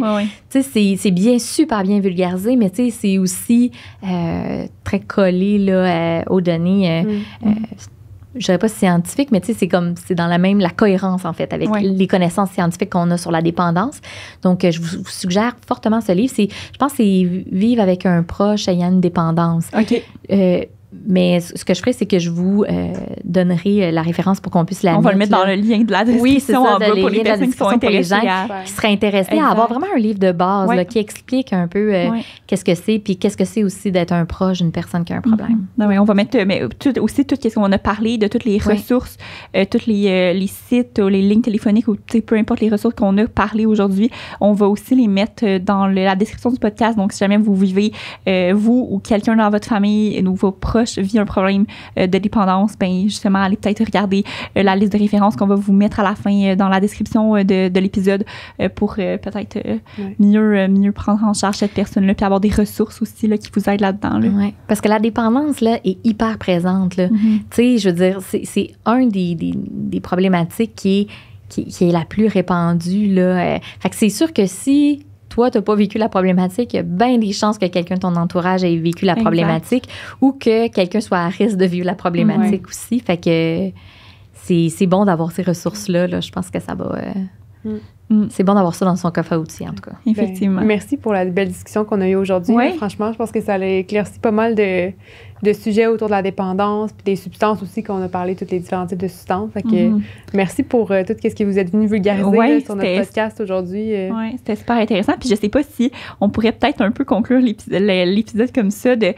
c'est bien, super bien vulgarisé, mais c'est aussi euh, très collé là, aux données. Mm je dirais pas scientifique, mais tu sais, c'est comme, c'est dans la même, la cohérence, en fait, avec les connaissances scientifiques qu'on a sur la dépendance. Donc, euh, je vous, suggère fortement ce livre. je pense que c'est Vivre avec un proche ayant une dépendance. OK. Euh, mais ce que je ferai, c'est que je vous euh, donnerai euh, la référence pour qu'on puisse la On mettre, va le mettre dans le lien de la description. Oui, pour les personnes qui sont intéressées. qui seraient intéressés à avoir vraiment un livre de base qui explique un peu euh, qu'est-ce que c'est, puis qu'est-ce que c'est aussi d'être un proche d'une personne qui a un mhm. problème. non, mais on va mettre mais aussi tout ce qu'on a parlé, de toutes les ressources, toutes tous les, sites, ou les lignes téléphoniques, ou peu importe les ressources qu'on a parlé aujourd'hui, on va aussi les mettre dans la description du podcast. Donc, si jamais vous vivez, vous ou quelqu'un dans votre famille, ou vos proches, proche vit un problème euh, de dépendance, ben justement, allez peut-être regarder euh, la liste de références qu'on va vous mettre à la fin euh, dans la description de, de l'épisode pour peut-être mieux, mieux prendre en charge cette personne-là, puis avoir des ressources aussi là, qui vous aident là-dedans. Oui, parce que la dépendance là, est hyper présente. Mm-hmm. Tu sais, je veux dire, c'est un des, des, problématiques qui est qui, qui, est la plus répandue. Là. Fait que c'est sûr que si toi, tu n'as pas vécu la problématique, il y a bien des chances que quelqu'un de ton entourage ait vécu la problématique ou que quelqu'un soit à risque de vivre la problématique aussi. Fait que c'est bon d'avoir ces ressources-là. Je pense que ça va. Euh, mm. Mm. C'est bon d'avoir ça dans son coffre à outils, en tout cas. Effectivement. Ben, merci pour la belle discussion qu'on a eue aujourd'hui. Hein. Franchement, je pense que ça éclairci pas mal de, de sujets autour de la dépendance, puis des substances aussi qu'on a parlé, toutes les différents types de substances. que, euh, mhm. merci pour euh, tout ce que vous êtes venu vulgariser sur notre podcast aujourd'hui. Euh. Oui, c'était super intéressant. Puis je sais pas si on pourrait peut-être un peu conclure l'épisode comme ça, de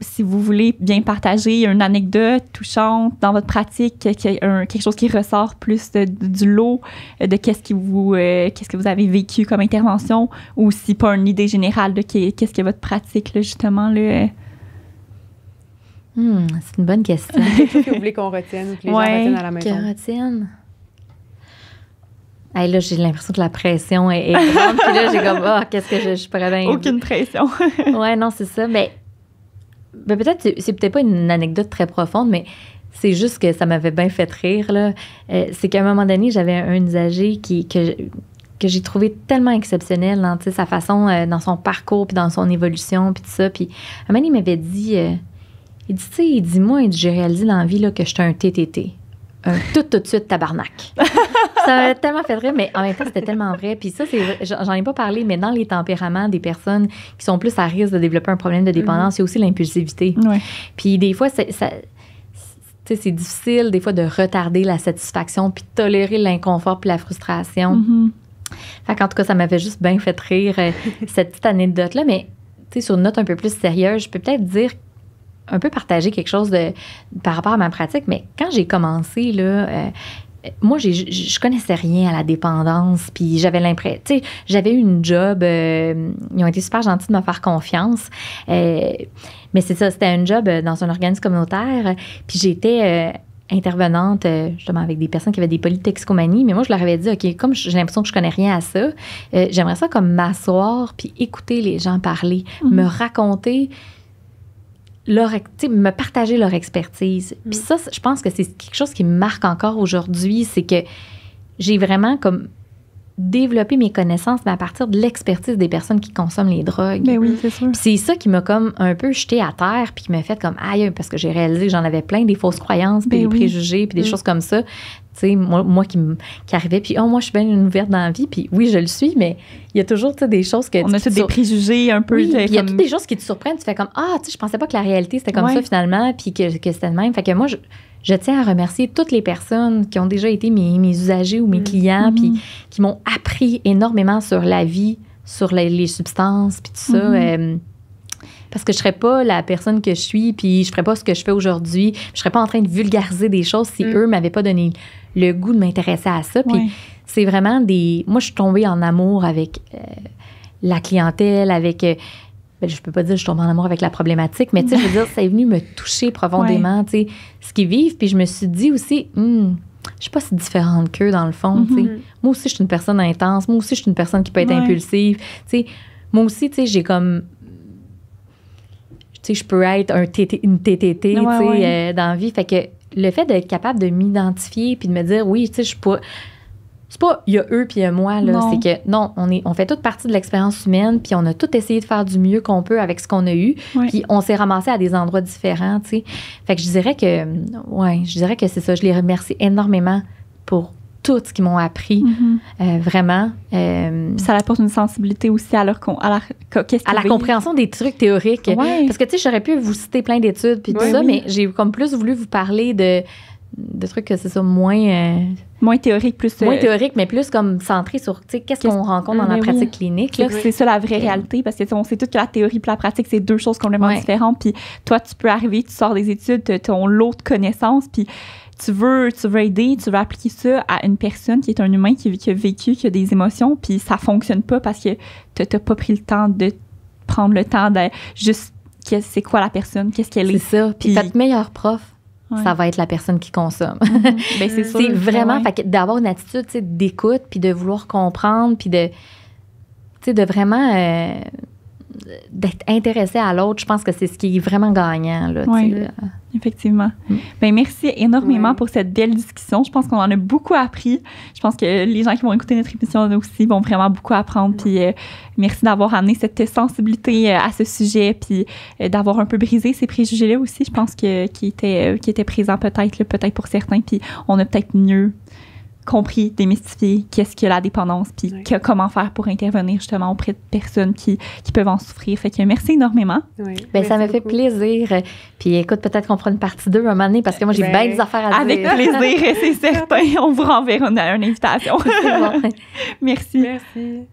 si vous voulez bien partager une anecdote touchante dans votre pratique, quelque chose qui ressort plus du lot, de qu'est-ce qui vous, qu'est-ce que vous avez vécu comme intervention, ou si pas une idée générale de qu'est-ce que votre pratique justement là. Hmm, c'est une bonne question. Qu'est-ce que vous voulez qu'on retienne ou que les gens retiennent à la maison? Qu'on retienne. Hey, là, j'ai l'impression que la pression est, grande. puis là, j'ai comme, oh, qu'est-ce que je, je pourrais bien. Aucune pression. ouais, non, c'est ça. Mais, mais ben, peut-être, c'est peut-être pas une anecdote très profonde, mais c'est juste que ça m'avait bien fait rire. Là. Euh, c'est qu'à un moment donné, j'avais un, usager qui, que, que j'ai trouvé tellement exceptionnel dans hein, sa façon, euh, dans son parcours, puis dans son évolution, puis tout ça. Puis, à un moment, il m'avait dit. Euh, il dit, tu sais, il dit, moi, j'ai réalisé dans la vie là, que j'étais un TTT. Un tout, tout de suite tabarnak. ça m'a tellement fait rire, mais en même temps, c'était tellement vrai. Puis ça, c'est j'en ai pas parlé, mais dans les tempéraments des personnes qui sont plus à risque de développer un problème de dépendance, mm-hmm. il y a aussi l'impulsivité. Puis des fois, c'est, ça, c'est difficile des fois de retarder la satisfaction puis de tolérer l'inconfort puis la frustration. Mm-hmm. Fait qu'en tout cas, ça m'avait juste bien fait rire euh, cette petite anecdote-là. Mais tu sais, sur une note un peu plus sérieuse, je peux peut-être dire un peu partager quelque chose de, par rapport à ma pratique, mais quand j'ai commencé, là, euh, moi, je connaissais rien à la dépendance, puis j'avais l'impression, tu sais, j'avais une job, euh, ils ont été super gentils de me faire confiance, euh, mais c'est ça, c'était une job dans un organisme communautaire, puis j'étais intervenante justement avec des personnes qui avaient des polytexcomanies, mais moi je leur avais dit, OK, comme j'ai l'impression que je connais rien à ça, j'aimerais ça comme m'asseoir puis écouter les gens parler, mm-hmm. me raconter leur, me partager leur expertise. Puis mm. ça, je pense que c'est quelque chose qui me marque encore aujourd'hui, c'est que j'ai vraiment comme développer mes connaissances, mais à partir de l'expertise des personnes qui consomment les drogues. Mais oui, c'est ça qui m'a comme un peu jeté à terre, puis qui m'a fait comme aïe, parce que j'ai réalisé que j'en avais plein des fausses croyances, ben des préjugés, puis des mm. choses comme ça. Tu moi, moi qui, arrivais, puis oh, moi, je suis bien une ouverte dans la vie, puis oui, je le suis, mais il y a toujours des choses que. On a tous des préjugés un peu. il y a toutes des choses qui te surprennent. Tu fais comme ah, tu sais, je pensais pas que la réalité c'était comme ça finalement, puis que, que c'était le même. Fait que moi, je je tiens à remercier toutes les personnes qui ont déjà été mes, usagers ou mes mm-hmm. clients, puis mm-hmm. qui m'ont appris énormément sur la vie, sur les, substances, puis tout ça. Mm-hmm. Euh, parce que je ne serais pas la personne que je suis, puis je ne ferais pas ce que je fais aujourd'hui. Je ne serais pas en train de vulgariser des choses si mm. eux m'avaient pas donné le goût de m'intéresser à ça. Puis c'est vraiment des. Moi, je suis tombée en amour avec euh, la clientèle, avec euh, je ben, je peux pas dire je tombe en amour avec la problématique, mais tu sais, je veux dire, c'est venu me toucher profondément, tu sais, ce qu'ils vivent. Puis je me suis dit aussi, hmm, je suis pas si différente qu'eux, dans le fond, tu sais. Mm-hmm. Moi aussi, je suis une personne intense. Moi aussi, je suis une personne qui peut être impulsive. Tu sais, moi aussi, tu sais, j'ai comme. Tu sais, je peux être un une TTT, tu sais, euh, dans la vie. Fait que le fait d'être capable de m'identifier puis de me dire, oui, tu sais, je suis pas c'est pas il y a eux puis il y a moi là, c'est que non, on est on fait toute partie de l'expérience humaine puis on a tout essayé de faire du mieux qu'on peut avec ce qu'on a eu puis on s'est ramassé à des endroits différents, tu sais. Fait que je dirais que ouais, je dirais que c'est ça, je les remercie énormément pour tout ce qu'ils m'ont appris, mm-hmm. euh, vraiment. Euh, ça apporte une sensibilité aussi à leur, à à la compréhension des trucs théoriques. Parce que, tu sais, j'aurais pu vous citer plein d'études puis tout ça, mais j'ai comme plus voulu vous parler de, de trucs que c'est ça, moins... Euh, Moins théorique, plus. Moins euh, théorique, mais plus comme centré sur qu'est-ce qu'on rencontre dans ah, la pratique clinique. C'est ça la vraie réalité, parce que on sait tout que la théorie et la pratique, c'est deux choses complètement différentes. Puis toi, tu peux arriver, tu sors des études, tu as l'autre connaissance, puis tu veux, tu veux aider, tu veux appliquer ça à une personne qui est un humain, qui, a vécu, qui a des émotions, puis ça fonctionne pas parce que tu n'as pas pris le temps de prendre le temps de juste c'est quoi la personne, qu'est-ce qu'elle est. C'est ça. Puis, ta meilleure prof ça va être la personne qui consomme. Mhm. Ben, c'est vraiment d'avoir une attitude d'écoute, puis de vouloir comprendre, puis de, de vraiment euh, d'être intéressé à l'autre, je pense que c'est ce qui est vraiment gagnant. Là, oui, effectivement. Mm. Ben, merci énormément pour cette belle discussion. Je pense qu'on en a beaucoup appris. Je pense que les gens qui vont écouter notre émission aussi vont vraiment beaucoup apprendre. Puis euh, merci d'avoir amené cette sensibilité euh, à ce sujet, puis euh, d'avoir un peu brisé ces préjugés-là aussi, je pense que qui étaient, qui était présents peut-être, peut-être pour certains. Puis on a peut-être mieux compris, démystifier qu'est-ce que la dépendance, puis comment faire pour intervenir justement auprès de personnes qui, qui peuvent en souffrir. Fait que merci énormément. Ben, ça me fait plaisir. Puis écoute, peut-être qu'on fera une partie 2 un moment donné, parce que moi, j'ai ben, bien des affaires à avec dire. Avec plaisir, c'est certain. On vous renverra une, invitation. merci. Merci.